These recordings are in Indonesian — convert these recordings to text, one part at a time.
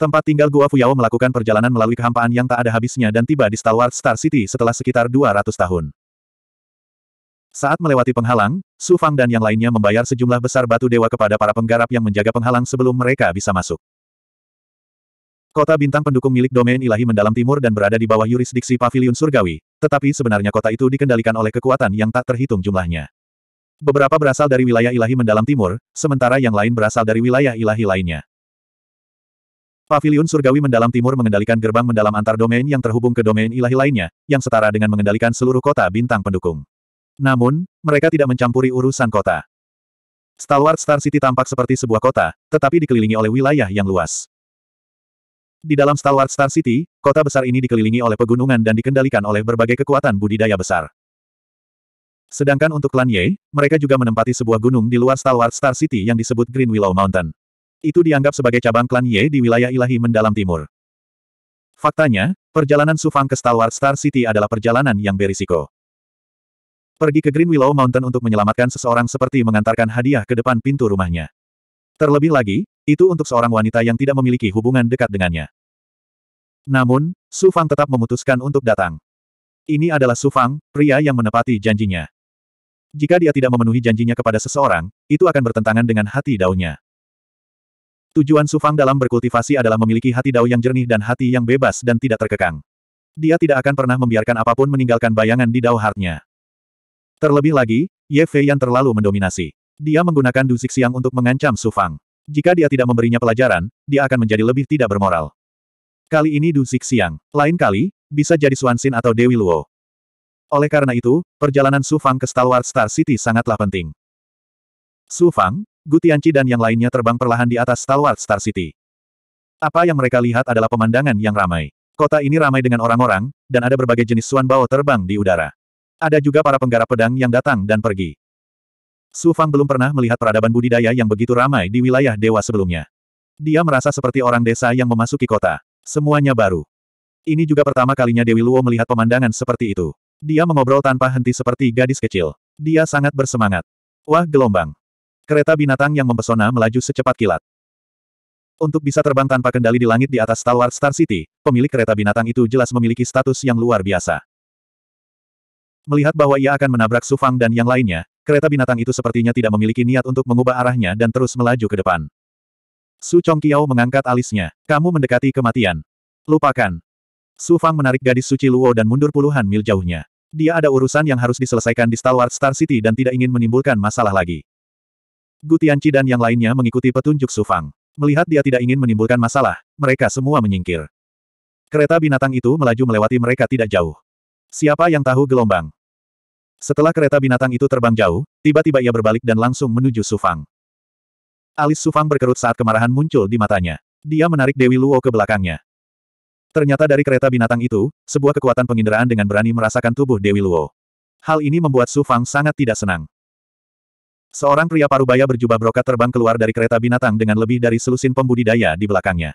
Tempat tinggal Gua Fuyao melakukan perjalanan melalui kehampaan yang tak ada habisnya dan tiba di Stalwart Star City setelah sekitar 200 tahun. Saat melewati penghalang, Su Fang dan yang lainnya membayar sejumlah besar batu dewa kepada para penggarap yang menjaga penghalang sebelum mereka bisa masuk. Kota bintang pendukung milik domain ilahi mendalam timur dan berada di bawah yurisdiksi pavilion surgawi, tetapi sebenarnya kota itu dikendalikan oleh kekuatan yang tak terhitung jumlahnya. Beberapa berasal dari wilayah ilahi mendalam timur, sementara yang lain berasal dari wilayah ilahi lainnya. Pavilion surgawi mendalam timur mengendalikan gerbang mendalam antar domain yang terhubung ke domain ilahi lainnya, yang setara dengan mengendalikan seluruh kota bintang pendukung. Namun, mereka tidak mencampuri urusan kota. Stalwart Star City tampak seperti sebuah kota, tetapi dikelilingi oleh wilayah yang luas. Di dalam Stalwart Star City, kota besar ini dikelilingi oleh pegunungan dan dikendalikan oleh berbagai kekuatan budidaya besar. Sedangkan untuk klan Ye, mereka juga menempati sebuah gunung di luar Stalwart Star City yang disebut Green Willow Mountain. Itu dianggap sebagai cabang klan Ye di wilayah ilahi mendalam timur. Faktanya, perjalanan Sufang ke Stalwart Star City adalah perjalanan yang berisiko. Pergi ke Green Willow Mountain untuk menyelamatkan seseorang seperti mengantarkan hadiah ke depan pintu rumahnya. Terlebih lagi, itu untuk seorang wanita yang tidak memiliki hubungan dekat dengannya. Namun, Su Fang tetap memutuskan untuk datang. Ini adalah Su Fang, pria yang menepati janjinya. Jika dia tidak memenuhi janjinya kepada seseorang, itu akan bertentangan dengan hati daunnya. Tujuan Sufang dalam berkultivasi adalah memiliki hati dao yang jernih dan hati yang bebas dan tidak terkekang. Dia tidak akan pernah membiarkan apapun meninggalkan bayangan di dao hartnya. Terlebih lagi, Ye Fei yang terlalu mendominasi. Dia menggunakan Du siang untuk mengancam Sufang. Jika dia tidak memberinya pelajaran, dia akan menjadi lebih tidak bermoral. Kali ini Du siang. Lain kali, bisa jadi Suansin atau Dewi Luo. Oleh karena itu, perjalanan Sufang ke Stalwart Star City sangatlah penting. Su Gutianci dan yang lainnya terbang perlahan di atas stalwart Star City. Apa yang mereka lihat adalah pemandangan yang ramai. Kota ini ramai dengan orang-orang, dan ada berbagai jenis suan bao terbang di udara. Ada juga para penggarap pedang yang datang dan pergi. Su Fang belum pernah melihat peradaban budidaya yang begitu ramai di wilayah dewa sebelumnya. Dia merasa seperti orang desa yang memasuki kota. Semuanya baru. Ini juga pertama kalinya Dewi Luo melihat pemandangan seperti itu. Dia mengobrol tanpa henti seperti gadis kecil. Dia sangat bersemangat. Wah gelombang. Kereta binatang yang mempesona melaju secepat kilat. Untuk bisa terbang tanpa kendali di langit di atas stalwart Star City, pemilik kereta binatang itu jelas memiliki status yang luar biasa. Melihat bahwa ia akan menabrak Sufang dan yang lainnya, kereta binatang itu sepertinya tidak memiliki niat untuk mengubah arahnya dan terus melaju ke depan. Su Chongqiao mengangkat alisnya. Kamu mendekati kematian. Lupakan. Su Fang menarik gadis suci Luo dan mundur puluhan mil jauhnya. Dia ada urusan yang harus diselesaikan di Stalwart Star City dan tidak ingin menimbulkan masalah lagi. Gu Tianqi dan yang lainnya mengikuti petunjuk Su Fang. Melihat dia tidak ingin menimbulkan masalah, mereka semua menyingkir. Kereta binatang itu melaju melewati mereka tidak jauh. Siapa yang tahu gelombang? Setelah kereta binatang itu terbang jauh, tiba-tiba ia berbalik dan langsung menuju Su Fang. Alis Su Fang berkerut saat kemarahan muncul di matanya. Dia menarik Dewi Luo ke belakangnya. Ternyata dari kereta binatang itu, sebuah kekuatan penginderaan dengan berani merasakan tubuh Dewi Luo. Hal ini membuat Su Fang sangat tidak senang. Seorang pria parubaya berjubah brokat terbang keluar dari kereta binatang dengan lebih dari selusin pembudidaya di belakangnya.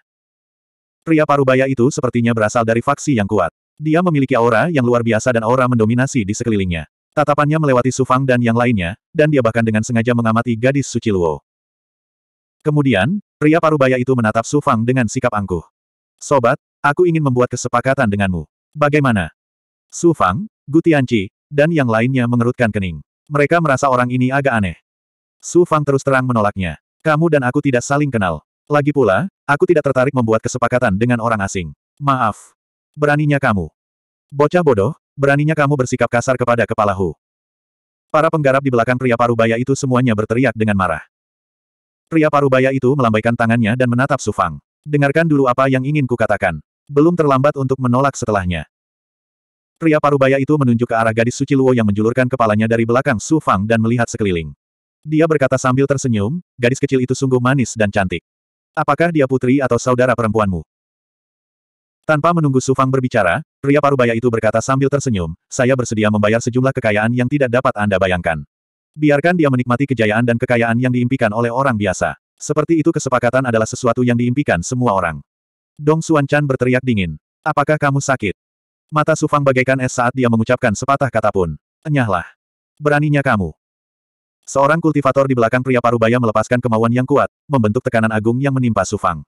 Pria parubaya itu sepertinya berasal dari faksi yang kuat. Dia memiliki aura yang luar biasa dan aura mendominasi di sekelilingnya. Tatapannya melewati Sufang dan yang lainnya, dan dia bahkan dengan sengaja mengamati gadis suci Luo. Kemudian, pria parubaya itu menatap Sufang dengan sikap angkuh. Sobat, aku ingin membuat kesepakatan denganmu. Bagaimana? Sufang, Fang, Gutianci, dan yang lainnya mengerutkan kening. Mereka merasa orang ini agak aneh. Su Fang terus terang menolaknya. Kamu dan aku tidak saling kenal. Lagi pula, aku tidak tertarik membuat kesepakatan dengan orang asing. Maaf. Beraninya kamu. Bocah bodoh, beraninya kamu bersikap kasar kepada kepala Hu. Para penggarap di belakang pria parubaya itu semuanya berteriak dengan marah. Pria parubaya itu melambaikan tangannya dan menatap Su Fang. Dengarkan dulu apa yang ingin kukatakan. Belum terlambat untuk menolak setelahnya. Pria parubaya itu menunjuk ke arah gadis suci Luo yang menjulurkan kepalanya dari belakang Su Fang dan melihat sekeliling. Dia berkata sambil tersenyum, gadis kecil itu sungguh manis dan cantik. Apakah dia putri atau saudara perempuanmu? Tanpa menunggu Sufang berbicara, pria parubaya itu berkata sambil tersenyum, saya bersedia membayar sejumlah kekayaan yang tidak dapat Anda bayangkan. Biarkan dia menikmati kejayaan dan kekayaan yang diimpikan oleh orang biasa. Seperti itu kesepakatan adalah sesuatu yang diimpikan semua orang. Dong Xuan Chan berteriak dingin. Apakah kamu sakit? Mata Sufang bagaikan es saat dia mengucapkan sepatah kata pun. Enyahlah. Beraninya kamu. Seorang kultivator di belakang pria parubaya melepaskan kemauan yang kuat, membentuk tekanan agung yang menimpa Sufang.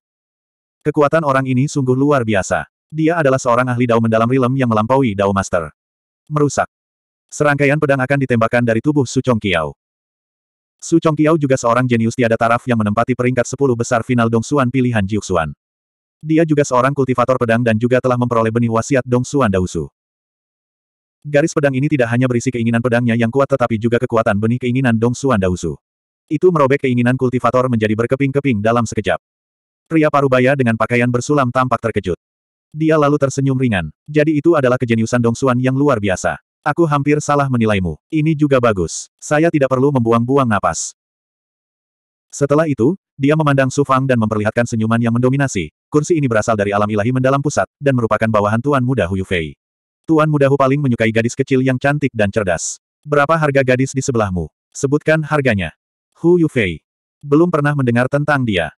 Kekuatan orang ini sungguh luar biasa. Dia adalah seorang ahli dao mendalam rilem yang melampaui dao master. Merusak. Serangkaian pedang akan ditembakkan dari tubuh Su Chongqiao. Su Chongqiao juga seorang jenius tiada taraf yang menempati peringkat 10 besar final Dong Dongsuan pilihan Jiuxuan. Dia juga seorang kultivator pedang dan juga telah memperoleh benih wasiat Dong Dongsuan Dausu. Garis pedang ini tidak hanya berisi keinginan pedangnya yang kuat tetapi juga kekuatan benih keinginan Dong Xuan Dausu. Itu merobek keinginan kultivator menjadi berkeping-keping dalam sekejap. Pria parubaya dengan pakaian bersulam tampak terkejut. Dia lalu tersenyum ringan. Jadi itu adalah kejeniusan Dong Xuan yang luar biasa. Aku hampir salah menilaimu. Ini juga bagus. Saya tidak perlu membuang-buang napas. Setelah itu, dia memandang Su Fang dan memperlihatkan senyuman yang mendominasi. Kursi ini berasal dari alam ilahi mendalam pusat, dan merupakan bawahan Tuan Muda Huyu Fei. Tuan Mudahu paling menyukai gadis kecil yang cantik dan cerdas. Berapa harga gadis di sebelahmu? Sebutkan harganya. Hu Yufei. Belum pernah mendengar tentang dia.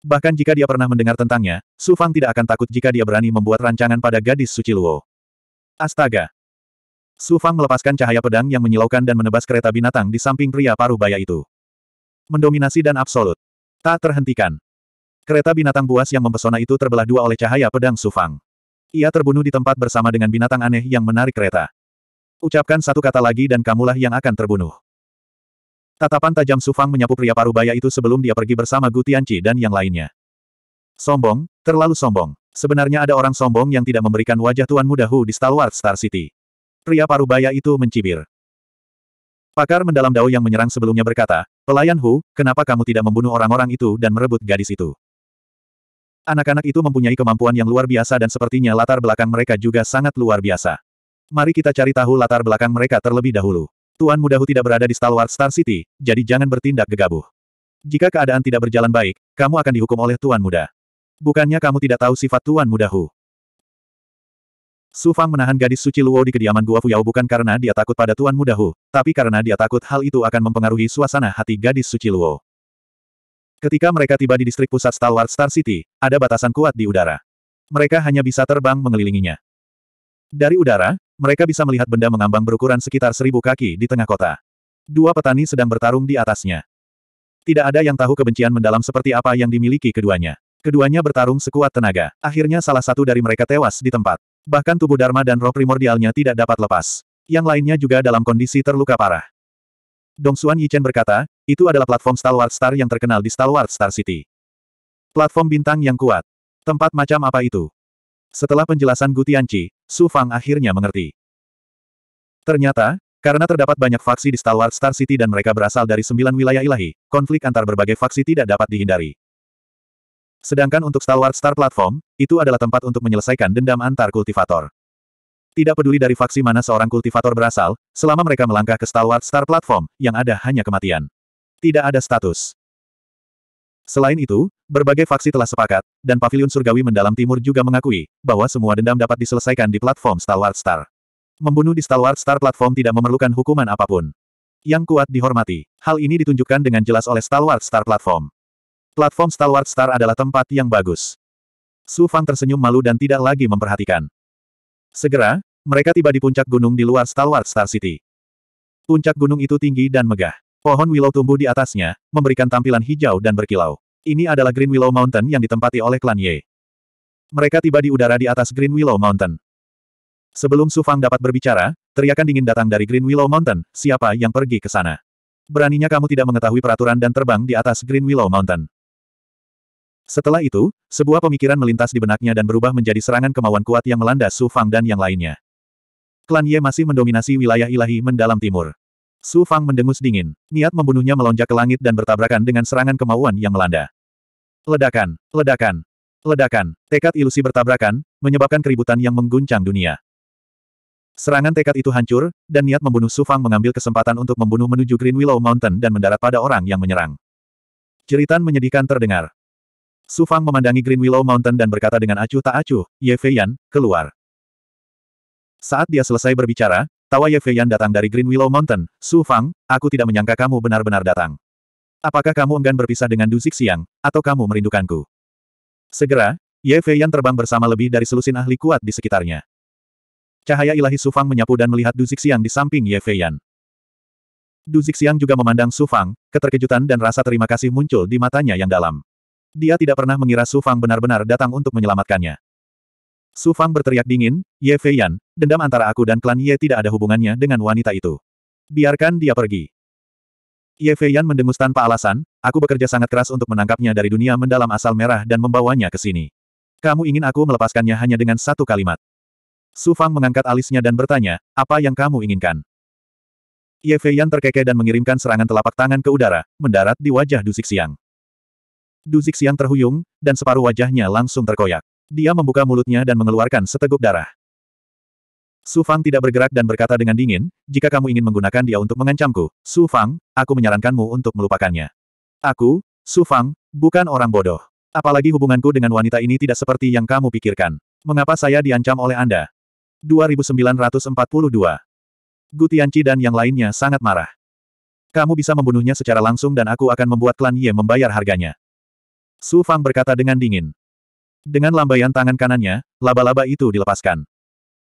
Bahkan jika dia pernah mendengar tentangnya, Su Fang tidak akan takut jika dia berani membuat rancangan pada gadis suci Luo. Astaga! Su Fang melepaskan cahaya pedang yang menyilaukan dan menebas kereta binatang di samping pria paruh baya itu. Mendominasi dan absolut. Tak terhentikan. Kereta binatang buas yang mempesona itu terbelah dua oleh cahaya pedang Su Fang. Ia terbunuh di tempat bersama dengan binatang aneh yang menarik kereta. Ucapkan satu kata lagi dan kamulah yang akan terbunuh. Tatapan tajam Sufang menyapu pria parubaya itu sebelum dia pergi bersama Gu Tianqi dan yang lainnya. Sombong, terlalu sombong. Sebenarnya ada orang sombong yang tidak memberikan wajah Tuan Muda Hu di Stalwart Star City. Pria parubaya itu mencibir. Pakar mendalam Dao yang menyerang sebelumnya berkata, Pelayan Hu, kenapa kamu tidak membunuh orang-orang itu dan merebut gadis itu? Anak-anak itu mempunyai kemampuan yang luar biasa dan sepertinya latar belakang mereka juga sangat luar biasa. Mari kita cari tahu latar belakang mereka terlebih dahulu. Tuan Mudahu tidak berada di stalwart Star City, jadi jangan bertindak gegabah. Jika keadaan tidak berjalan baik, kamu akan dihukum oleh Tuan Muda. Bukannya kamu tidak tahu sifat Tuan Mudahu? Hu. Su Fang menahan gadis suci Luo di kediaman Gua Fuyao bukan karena dia takut pada Tuan Mudahu, tapi karena dia takut hal itu akan mempengaruhi suasana hati gadis suci Luo. Ketika mereka tiba di distrik pusat Stalwart Star City, ada batasan kuat di udara. Mereka hanya bisa terbang mengelilinginya. Dari udara, mereka bisa melihat benda mengambang berukuran sekitar seribu kaki di tengah kota. Dua petani sedang bertarung di atasnya. Tidak ada yang tahu kebencian mendalam seperti apa yang dimiliki keduanya. Keduanya bertarung sekuat tenaga. Akhirnya salah satu dari mereka tewas di tempat. Bahkan tubuh Dharma dan roh primordialnya tidak dapat lepas. Yang lainnya juga dalam kondisi terluka parah. Dong Xuan Yichen berkata, itu adalah platform Stalwart Star yang terkenal di Stalwart Star City. Platform bintang yang kuat. Tempat macam apa itu? Setelah penjelasan Gutianci, Su Fang akhirnya mengerti. Ternyata, karena terdapat banyak faksi di Stalwart Star City dan mereka berasal dari sembilan wilayah ilahi, konflik antar berbagai faksi tidak dapat dihindari. Sedangkan untuk Stalwart Star Platform, itu adalah tempat untuk menyelesaikan dendam antar kultivator. Tidak peduli dari faksi mana seorang kultivator berasal, selama mereka melangkah ke stalwart star platform, yang ada hanya kematian. Tidak ada status. Selain itu, berbagai faksi telah sepakat, dan Paviliun surgawi mendalam timur juga mengakui, bahwa semua dendam dapat diselesaikan di platform stalwart star. Membunuh di stalwart star platform tidak memerlukan hukuman apapun. Yang kuat dihormati. Hal ini ditunjukkan dengan jelas oleh stalwart star platform. Platform stalwart star adalah tempat yang bagus. Su Fang tersenyum malu dan tidak lagi memperhatikan. Segera, mereka tiba di puncak gunung di luar Stalwart Star City. Puncak gunung itu tinggi dan megah. Pohon willow tumbuh di atasnya, memberikan tampilan hijau dan berkilau. Ini adalah Green Willow Mountain yang ditempati oleh klan Ye. Mereka tiba di udara di atas Green Willow Mountain. Sebelum Su Fang dapat berbicara, teriakan dingin datang dari Green Willow Mountain, siapa yang pergi ke sana? Beraninya kamu tidak mengetahui peraturan dan terbang di atas Green Willow Mountain. Setelah itu, sebuah pemikiran melintas di benaknya dan berubah menjadi serangan kemauan kuat yang melanda Su Fang dan yang lainnya. Klan Ye masih mendominasi wilayah ilahi mendalam timur. Su Fang mendengus dingin. Niat membunuhnya melonjak ke langit dan bertabrakan dengan serangan kemauan yang melanda. Ledakan, ledakan, ledakan. Tekad ilusi bertabrakan, menyebabkan keributan yang mengguncang dunia. Serangan tekad itu hancur, dan niat membunuh Su Fang mengambil kesempatan untuk membunuh menuju Green Willow Mountain dan mendarat pada orang yang menyerang. Ceritan menyedihkan terdengar. Su Fang memandangi Green Willow Mountain dan berkata dengan acuh tak acuh, Ye Feiyan, keluar. Saat dia selesai berbicara, tawa Ye Feiyan datang dari Green Willow Mountain, Su Fang, aku tidak menyangka kamu benar-benar datang. Apakah kamu enggan berpisah dengan Du Zixiang, atau kamu merindukanku? Segera, Ye Feiyan terbang bersama lebih dari selusin ahli kuat di sekitarnya. Cahaya ilahi Su Fang menyapu dan melihat Du Zixiang di samping Ye Feiyan. Duzik Zixiang juga memandang Su Fang, keterkejutan dan rasa terima kasih muncul di matanya yang dalam. Dia tidak pernah mengira Su Fang benar-benar datang untuk menyelamatkannya. Su Fang berteriak dingin, Ye Fei dendam antara aku dan klan Ye tidak ada hubungannya dengan wanita itu. Biarkan dia pergi. Ye Fei mendengus tanpa alasan, aku bekerja sangat keras untuk menangkapnya dari dunia mendalam asal merah dan membawanya ke sini. Kamu ingin aku melepaskannya hanya dengan satu kalimat. Su Fang mengangkat alisnya dan bertanya, apa yang kamu inginkan? Ye Fei terkekeh dan mengirimkan serangan telapak tangan ke udara, mendarat di wajah Duzik Siang. Duzik Siang terhuyung, dan separuh wajahnya langsung terkoyak. Dia membuka mulutnya dan mengeluarkan seteguk darah. Su Fang tidak bergerak dan berkata dengan dingin, jika kamu ingin menggunakan dia untuk mengancamku, Su Fang, aku menyarankanmu untuk melupakannya. Aku, Su Fang, bukan orang bodoh. Apalagi hubunganku dengan wanita ini tidak seperti yang kamu pikirkan. Mengapa saya diancam oleh Anda? 2942 Gu Tianci dan yang lainnya sangat marah. Kamu bisa membunuhnya secara langsung dan aku akan membuat klan Ye membayar harganya. Su Fang berkata dengan dingin. Dengan lambaian tangan kanannya, laba-laba itu dilepaskan.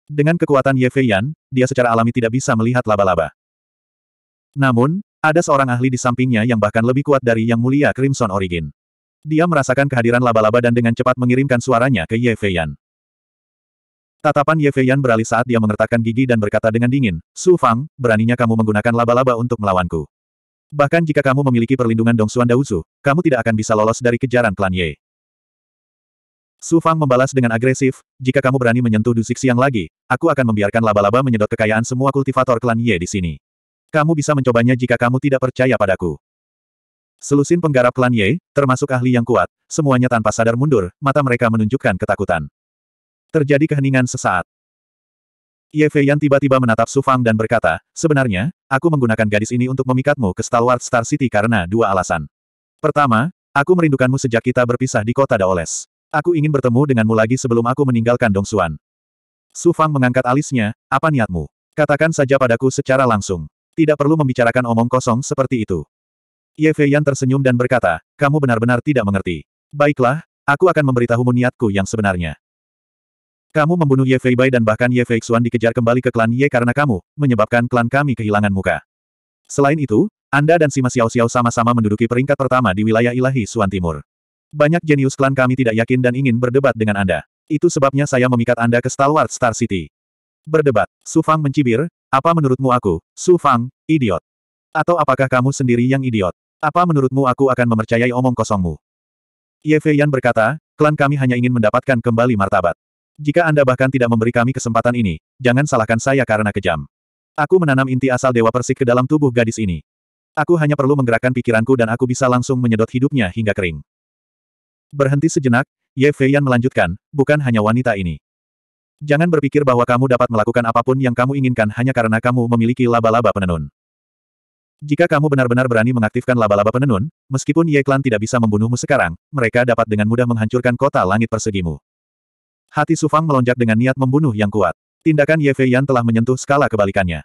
Dengan kekuatan Ye Fei Yan, dia secara alami tidak bisa melihat laba-laba. Namun, ada seorang ahli di sampingnya yang bahkan lebih kuat dari Yang Mulia Crimson Origin. Dia merasakan kehadiran laba-laba dan dengan cepat mengirimkan suaranya ke Ye Fei Yan. Tatapan Ye Fei Yan beralih saat dia mengertakkan gigi dan berkata dengan dingin, Su Fang, beraninya kamu menggunakan laba-laba untuk melawanku. Bahkan jika kamu memiliki perlindungan Dong Xuan Daozu, kamu tidak akan bisa lolos dari kejaran klan Ye. Su Fang membalas dengan agresif, jika kamu berani menyentuh dusik siang lagi, aku akan membiarkan laba-laba menyedot kekayaan semua kultivator klan Ye di sini. Kamu bisa mencobanya jika kamu tidak percaya padaku. Selusin penggarap klan Ye, termasuk ahli yang kuat, semuanya tanpa sadar mundur, mata mereka menunjukkan ketakutan. Terjadi keheningan sesaat. Ye Feiyan tiba-tiba menatap Su Fang dan berkata, sebenarnya, aku menggunakan gadis ini untuk memikatmu ke stalwart Star City karena dua alasan. Pertama, aku merindukanmu sejak kita berpisah di kota Daoles. Aku ingin bertemu denganmu lagi sebelum aku meninggalkan Dong Xuan. Su Fang mengangkat alisnya, apa niatmu? Katakan saja padaku secara langsung. Tidak perlu membicarakan omong kosong seperti itu. Ye Feiyan tersenyum dan berkata, kamu benar-benar tidak mengerti. Baiklah, aku akan memberitahumu niatku yang sebenarnya. Kamu membunuh Ye Fei Bai dan bahkan Ye Fei Xuan dikejar kembali ke klan Ye karena kamu, menyebabkan klan kami kehilangan muka. Selain itu, Anda dan Sima Xiao Xiao sama-sama menduduki peringkat pertama di wilayah ilahi Suan Timur. Banyak jenius klan kami tidak yakin dan ingin berdebat dengan Anda. Itu sebabnya saya memikat Anda ke stalwart Star City. Berdebat, Su Fang mencibir, apa menurutmu aku, Su Fang, idiot? Atau apakah kamu sendiri yang idiot? Apa menurutmu aku akan mempercayai omong kosongmu? Ye Feiyan berkata, klan kami hanya ingin mendapatkan kembali martabat. Jika Anda bahkan tidak memberi kami kesempatan ini, jangan salahkan saya karena kejam. Aku menanam inti asal Dewa Persik ke dalam tubuh gadis ini. Aku hanya perlu menggerakkan pikiranku dan aku bisa langsung menyedot hidupnya hingga kering. Berhenti sejenak, Ye Feiyan melanjutkan, bukan hanya wanita ini. Jangan berpikir bahwa kamu dapat melakukan apapun yang kamu inginkan hanya karena kamu memiliki laba-laba penenun. Jika kamu benar-benar berani mengaktifkan laba-laba penenun, meskipun Ye Klan tidak bisa membunuhmu sekarang, mereka dapat dengan mudah menghancurkan kota langit persegimu. Hati Sufang melonjak dengan niat membunuh yang kuat. Tindakan Ye Feiyan telah menyentuh skala kebalikannya.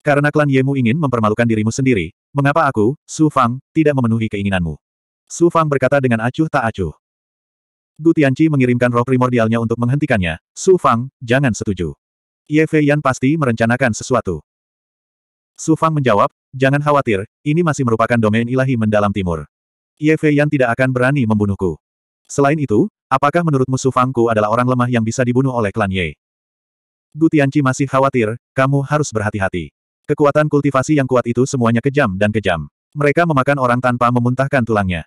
Karena klan Yemu ingin mempermalukan dirimu sendiri, mengapa aku, Su Fang, tidak memenuhi keinginanmu? Su Fang berkata dengan acuh tak acuh. Gu Tianqi mengirimkan roh primordialnya untuk menghentikannya. Su Fang, jangan setuju. Ye Fei Yan pasti merencanakan sesuatu. Su Fang menjawab, jangan khawatir, ini masih merupakan domain ilahi mendalam timur. Ye Fei Yan tidak akan berani membunuhku. Selain itu, apakah menurutmu Su Fangku adalah orang lemah yang bisa dibunuh oleh klan Ye? Gu Tianqi masih khawatir, kamu harus berhati-hati. Kekuatan kultivasi yang kuat itu semuanya kejam dan kejam. Mereka memakan orang tanpa memuntahkan tulangnya.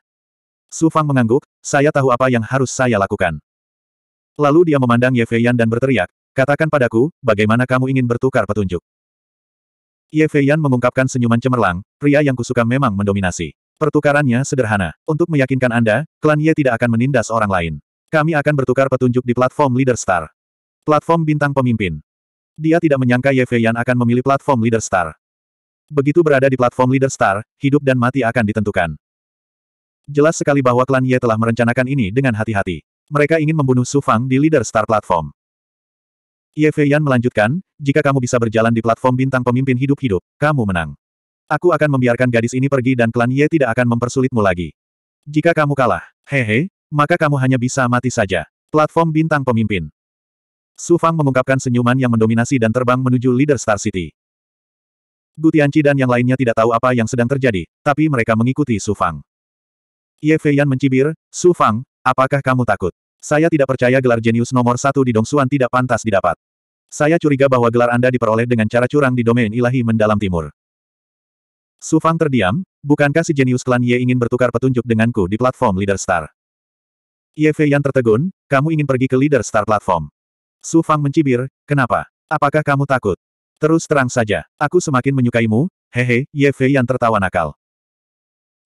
Su Fang mengangguk, saya tahu apa yang harus saya lakukan. Lalu dia memandang Ye Feiyan dan berteriak, katakan padaku, bagaimana kamu ingin bertukar petunjuk. Ye Feiyan mengungkapkan senyuman cemerlang, pria yang kusuka memang mendominasi. Pertukarannya sederhana. Untuk meyakinkan Anda, klan Ye tidak akan menindas orang lain. Kami akan bertukar petunjuk di platform Leader Star. Platform bintang pemimpin. Dia tidak menyangka Ye Feiyan akan memilih platform Leader Star. Begitu berada di platform Leader Star, hidup dan mati akan ditentukan. Jelas sekali bahwa klan Ye telah merencanakan ini dengan hati-hati. Mereka ingin membunuh Su Fang di leader star platform. Ye Feiyan melanjutkan, jika kamu bisa berjalan di platform bintang pemimpin hidup-hidup, kamu menang. Aku akan membiarkan gadis ini pergi dan klan Ye tidak akan mempersulitmu lagi. Jika kamu kalah, hehe, maka kamu hanya bisa mati saja. Platform bintang pemimpin. Su Fang mengungkapkan senyuman yang mendominasi dan terbang menuju leader Star City. Gu Tianqi dan yang lainnya tidak tahu apa yang sedang terjadi, tapi mereka mengikuti Su Fang. Ye Feiyan mencibir, Su Fang, apakah kamu takut? Saya tidak percaya gelar jenius nomor satu di Dongsuan tidak pantas didapat. Saya curiga bahwa gelar Anda diperoleh dengan cara curang di domain ilahi mendalam timur. Su Fang terdiam, bukankah si jenius klan Ye ingin bertukar petunjuk denganku di platform Leader Star? Ye Feiyan tertegun, kamu ingin pergi ke Leader Star platform. Su Fang mencibir, kenapa? Apakah kamu takut? Terus terang saja, aku semakin menyukaimu, hehe, Ye Feiyan tertawa nakal.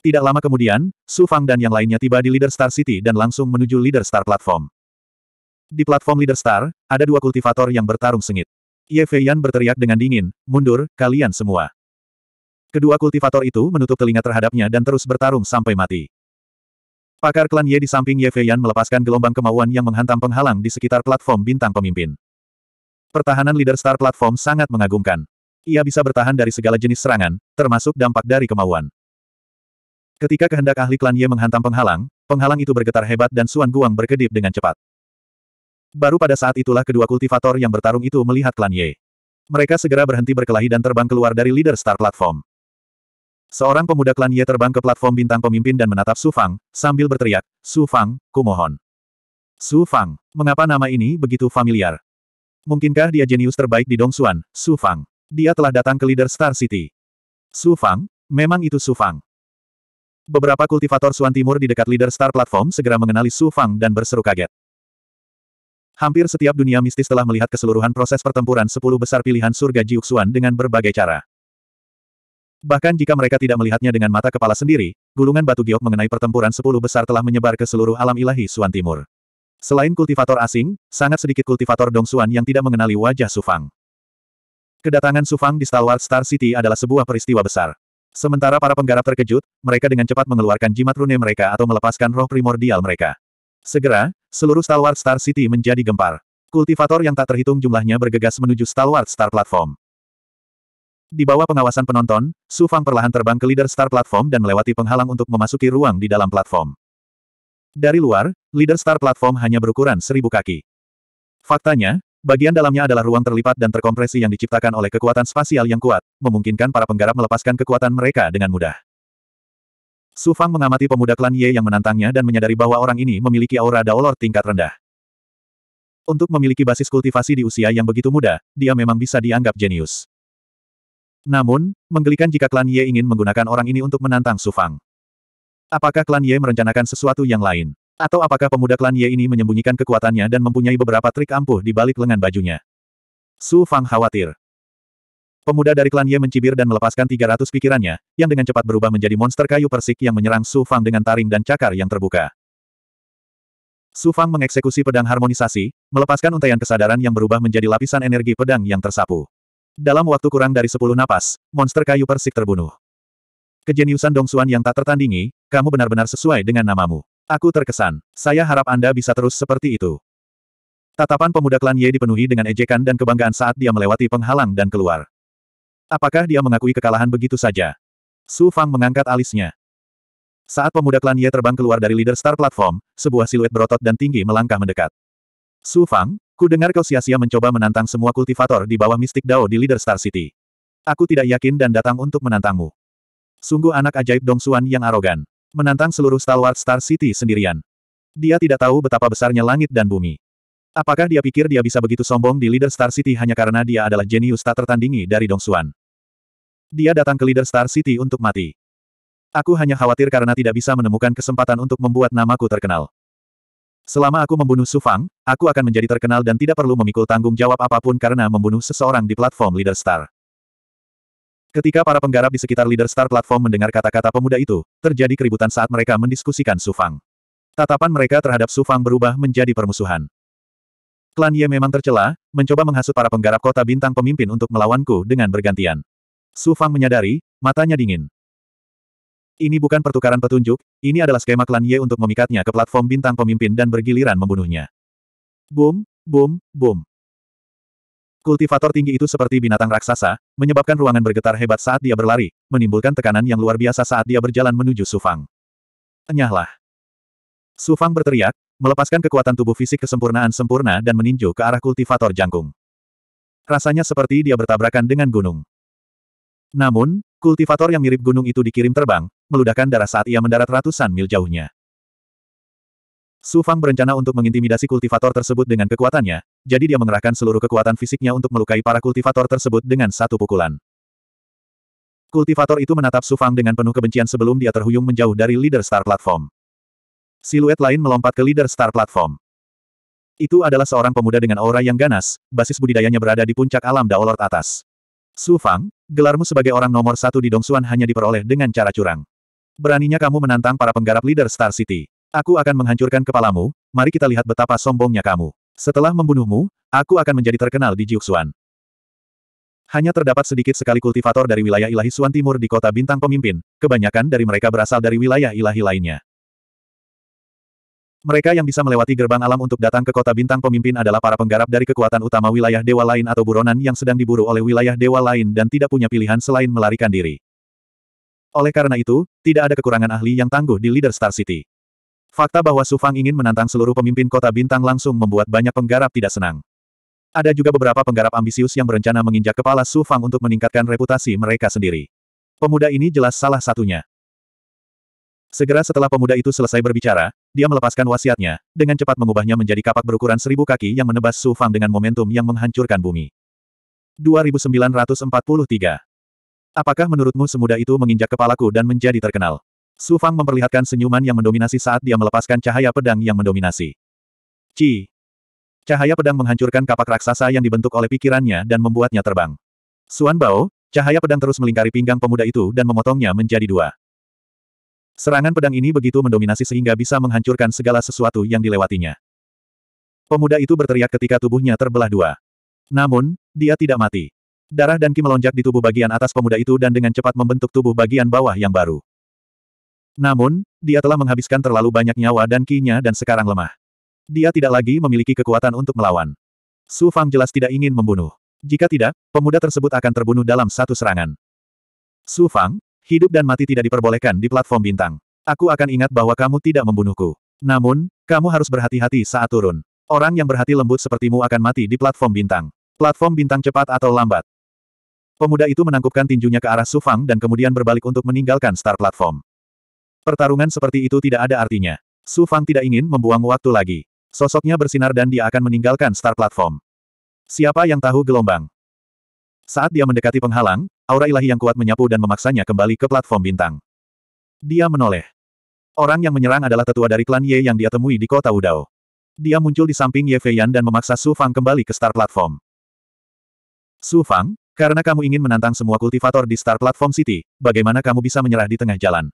Tidak lama kemudian, Su Fang dan yang lainnya tiba di Leader Star City dan langsung menuju Leader Star Platform. Di platform Leader Star, ada dua kultivator yang bertarung sengit. Ye Feiyan berteriak dengan dingin, mundur, kalian semua. Kedua kultivator itu menutup telinga terhadapnya dan terus bertarung sampai mati. Pakar klan Ye di samping Ye Feiyan melepaskan gelombang kemauan yang menghantam penghalang di sekitar platform bintang pemimpin. Pertahanan Leader Star Platform sangat mengagumkan. Ia bisa bertahan dari segala jenis serangan, termasuk dampak dari kemauan. Ketika kehendak ahli klan Ye menghantam penghalang, penghalang itu bergetar hebat dan Suan Guang berkedip dengan cepat. Baru pada saat itulah kedua kultivator yang bertarung itu melihat klan Ye. Mereka segera berhenti berkelahi dan terbang keluar dari leader star platform. Seorang pemuda klan Ye terbang ke platform bintang pemimpin dan menatap Su Fang, sambil berteriak, Su Fang, kumohon. Su Fang, mengapa nama ini begitu familiar? Mungkinkah dia jenius terbaik di Dongsuan, Su Fang? Dia telah datang ke leader Star City. Su Fang, memang itu Su Fang. Beberapa kultivator Suan Timur di dekat leader Star Platform segera mengenali Su Fang dan berseru kaget. Hampir setiap dunia mistis telah melihat keseluruhan proses pertempuran sepuluh besar pilihan surga Jiuxuan dengan berbagai cara. Bahkan jika mereka tidak melihatnya dengan mata kepala sendiri, gulungan batu giok mengenai pertempuran sepuluh besar telah menyebar ke seluruh alam ilahi Suan Timur. Selain kultivator asing, sangat sedikit kultivator Dong Suan yang tidak mengenali wajah Sufang. Kedatangan Sufang di Stalwart Star City adalah sebuah peristiwa besar. Sementara para penggarap terkejut, mereka dengan cepat mengeluarkan jimat rune mereka atau melepaskan roh primordial mereka. Segera, seluruh stalwart Star City menjadi gempar. Kultivator yang tak terhitung jumlahnya bergegas menuju stalwart Star Platform. Di bawah pengawasan penonton, Su Fang perlahan terbang ke leader Star Platform dan melewati penghalang untuk memasuki ruang di dalam platform. Dari luar, leader Star Platform hanya berukuran seribu kaki. Faktanya, Bagian dalamnya adalah ruang terlipat dan terkompresi yang diciptakan oleh kekuatan spasial yang kuat, memungkinkan para penggarap melepaskan kekuatan mereka dengan mudah. Su Fang mengamati pemuda klan Ye yang menantangnya dan menyadari bahwa orang ini memiliki aura daolor tingkat rendah. Untuk memiliki basis kultivasi di usia yang begitu muda, dia memang bisa dianggap jenius. Namun, menggelikan jika klan Ye ingin menggunakan orang ini untuk menantang Su Fang. Apakah klan Ye merencanakan sesuatu yang lain? Atau apakah pemuda klan Ye ini menyembunyikan kekuatannya dan mempunyai beberapa trik ampuh di balik lengan bajunya? Su Fang khawatir. Pemuda dari klan Ye mencibir dan melepaskan 300 pikirannya, yang dengan cepat berubah menjadi monster kayu persik yang menyerang Su Fang dengan taring dan cakar yang terbuka. Su Fang mengeksekusi pedang harmonisasi, melepaskan untaian kesadaran yang berubah menjadi lapisan energi pedang yang tersapu. Dalam waktu kurang dari 10 napas, monster kayu persik terbunuh. Kejeniusan Dong Xuan yang tak tertandingi, kamu benar-benar sesuai dengan namamu. Aku terkesan. Saya harap Anda bisa terus seperti itu. Tatapan pemuda klan Ye dipenuhi dengan ejekan dan kebanggaan saat dia melewati penghalang dan keluar. Apakah dia mengakui kekalahan begitu saja? Su Fang mengangkat alisnya. Saat pemuda klan Ye terbang keluar dari leader star platform, sebuah siluet berotot dan tinggi melangkah mendekat. Su Fang, ku dengar kau sia-sia mencoba menantang semua kultivator di bawah Mystic Dao di leader star city. Aku tidak yakin dan datang untuk menantangmu. Sungguh anak ajaib Dong Xuan yang arogan menantang seluruh stalwart Star City sendirian. Dia tidak tahu betapa besarnya langit dan bumi. Apakah dia pikir dia bisa begitu sombong di leader Star City hanya karena dia adalah jenius tak tertandingi dari Dong Xuan? Dia datang ke leader Star City untuk mati. Aku hanya khawatir karena tidak bisa menemukan kesempatan untuk membuat namaku terkenal. Selama aku membunuh Sufang, aku akan menjadi terkenal dan tidak perlu memikul tanggung jawab apapun karena membunuh seseorang di platform leader Star. Ketika para penggarap di sekitar leader star platform mendengar kata-kata pemuda itu, terjadi keributan saat mereka mendiskusikan Sufang. Tatapan mereka terhadap Sufang berubah menjadi permusuhan. Klan Ye memang tercela, mencoba menghasut para penggarap kota bintang pemimpin untuk melawanku dengan bergantian. Sufang menyadari, matanya dingin. Ini bukan pertukaran petunjuk, ini adalah skema klan Ye untuk memikatnya ke platform bintang pemimpin dan bergiliran membunuhnya. Boom, boom, boom. Kultivator tinggi itu seperti binatang raksasa, menyebabkan ruangan bergetar hebat saat dia berlari, menimbulkan tekanan yang luar biasa saat dia berjalan menuju Sufang. Enyahlah. Sufang berteriak, melepaskan kekuatan tubuh fisik kesempurnaan sempurna dan meninju ke arah kultivator jangkung. Rasanya seperti dia bertabrakan dengan gunung. Namun, kultivator yang mirip gunung itu dikirim terbang, meludahkan darah saat ia mendarat ratusan mil jauhnya. Su Fang berencana untuk mengintimidasi kultivator tersebut dengan kekuatannya, jadi dia mengerahkan seluruh kekuatan fisiknya untuk melukai para kultivator tersebut dengan satu pukulan. Kultivator itu menatap Su Fang dengan penuh kebencian sebelum dia terhuyung menjauh dari leader star platform. Siluet lain melompat ke leader star platform. Itu adalah seorang pemuda dengan aura yang ganas, basis budidayanya berada di puncak alam Daolord atas. Su Fang, gelarmu sebagai orang nomor satu di Dongsuan hanya diperoleh dengan cara curang. Beraninya kamu menantang para penggarap leader Star City. Aku akan menghancurkan kepalamu, mari kita lihat betapa sombongnya kamu. Setelah membunuhmu, aku akan menjadi terkenal di Jiuxuan. Hanya terdapat sedikit sekali kultivator dari wilayah ilahi Suan Timur di kota bintang pemimpin, kebanyakan dari mereka berasal dari wilayah ilahi lainnya. Mereka yang bisa melewati gerbang alam untuk datang ke kota bintang pemimpin adalah para penggarap dari kekuatan utama wilayah dewa lain atau buronan yang sedang diburu oleh wilayah dewa lain dan tidak punya pilihan selain melarikan diri. Oleh karena itu, tidak ada kekurangan ahli yang tangguh di leader Star City. Fakta bahwa Su Fang ingin menantang seluruh pemimpin kota bintang langsung membuat banyak penggarap tidak senang. Ada juga beberapa penggarap ambisius yang berencana menginjak kepala Su Fang untuk meningkatkan reputasi mereka sendiri. Pemuda ini jelas salah satunya. Segera setelah pemuda itu selesai berbicara, dia melepaskan wasiatnya, dengan cepat mengubahnya menjadi kapak berukuran seribu kaki yang menebas Su Fang dengan momentum yang menghancurkan bumi. 2943. Apakah menurutmu semudah itu menginjak kepalaku dan menjadi terkenal? Su Fang memperlihatkan senyuman yang mendominasi saat dia melepaskan cahaya pedang yang mendominasi. Ci. Cahaya pedang menghancurkan kapak raksasa yang dibentuk oleh pikirannya dan membuatnya terbang. Suan Bao, cahaya pedang terus melingkari pinggang pemuda itu dan memotongnya menjadi dua. Serangan pedang ini begitu mendominasi sehingga bisa menghancurkan segala sesuatu yang dilewatinya. Pemuda itu berteriak ketika tubuhnya terbelah dua. Namun, dia tidak mati. Darah dan ki melonjak di tubuh bagian atas pemuda itu dan dengan cepat membentuk tubuh bagian bawah yang baru. Namun, dia telah menghabiskan terlalu banyak nyawa dan kinya dan sekarang lemah. Dia tidak lagi memiliki kekuatan untuk melawan. Su Fang jelas tidak ingin membunuh. Jika tidak, pemuda tersebut akan terbunuh dalam satu serangan. Su Fang, hidup dan mati tidak diperbolehkan di platform bintang. Aku akan ingat bahwa kamu tidak membunuhku. Namun, kamu harus berhati-hati saat turun. Orang yang berhati lembut sepertimu akan mati di platform bintang. Platform bintang cepat atau lambat. Pemuda itu menangkupkan tinjunya ke arah Su Fang dan kemudian berbalik untuk meninggalkan star platform. Pertarungan seperti itu tidak ada artinya. Su Fang tidak ingin membuang waktu lagi. Sosoknya bersinar dan dia akan meninggalkan Star Platform. Siapa yang tahu gelombang? Saat dia mendekati penghalang, aura ilahi yang kuat menyapu dan memaksanya kembali ke platform bintang. Dia menoleh. Orang yang menyerang adalah tetua dari klan Ye yang dia temui di kota Udao. Dia muncul di samping Ye Feiyan dan memaksa Su Fang kembali ke Star Platform. Su Fang, karena kamu ingin menantang semua kultivator di Star Platform City, bagaimana kamu bisa menyerah di tengah jalan?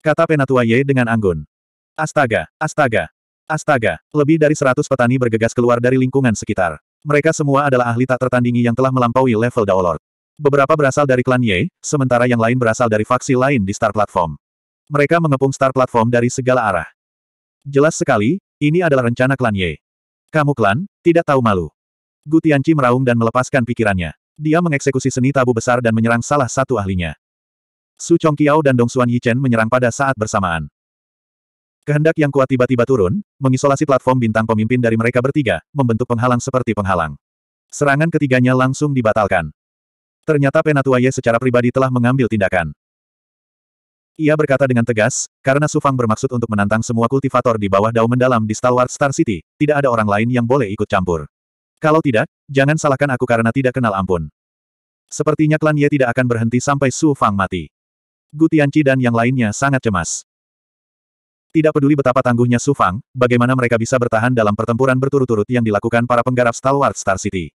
Kata penatua Ye dengan anggun. Astaga, astaga, astaga, lebih dari seratus petani bergegas keluar dari lingkungan sekitar. Mereka semua adalah ahli tak tertandingi yang telah melampaui level Daolord. Beberapa berasal dari klan Ye, sementara yang lain berasal dari faksi lain di Star Platform. Mereka mengepung Star Platform dari segala arah. Jelas sekali, ini adalah rencana klan Ye. Kamu klan, tidak tahu malu. Gutianci meraung dan melepaskan pikirannya. Dia mengeksekusi seni tabu besar dan menyerang salah satu ahlinya. Su Chong Chongqiao dan Dong Xuan Yichen menyerang pada saat bersamaan. Kehendak yang kuat tiba-tiba turun, mengisolasi platform bintang pemimpin dari mereka bertiga, membentuk penghalang seperti penghalang. Serangan ketiganya langsung dibatalkan. Ternyata Penatua Ye secara pribadi telah mengambil tindakan. Ia berkata dengan tegas, karena Su Fang bermaksud untuk menantang semua kultivator di bawah Daun mendalam di Stalwart Star City, tidak ada orang lain yang boleh ikut campur. Kalau tidak, jangan salahkan aku karena tidak kenal ampun. Sepertinya klan Ye tidak akan berhenti sampai Su Fang mati. Gu Tianqi dan yang lainnya sangat cemas. Tidak peduli betapa tangguhnya Su Fang, bagaimana mereka bisa bertahan dalam pertempuran berturut-turut yang dilakukan para penggarap stalwart Star City.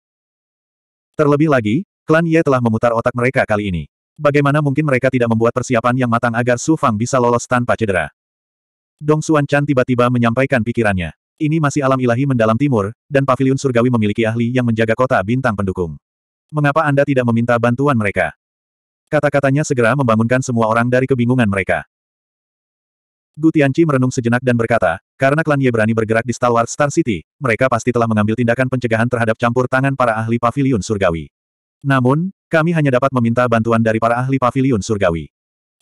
Terlebih lagi, klan Ye telah memutar otak mereka kali ini. Bagaimana mungkin mereka tidak membuat persiapan yang matang agar Su Fang bisa lolos tanpa cedera? Dong Xuan Chan tiba-tiba menyampaikan pikirannya. Ini masih alam ilahi mendalam timur, dan pavilion surgawi memiliki ahli yang menjaga kota bintang pendukung. Mengapa Anda tidak meminta bantuan mereka? Kata-katanya segera membangunkan semua orang dari kebingungan mereka. Gu Tianci merenung sejenak dan berkata, karena klan Ye berani bergerak di Star Wars Star City, mereka pasti telah mengambil tindakan pencegahan terhadap campur tangan para ahli Pavilion surgawi. Namun, kami hanya dapat meminta bantuan dari para ahli Pavilion surgawi.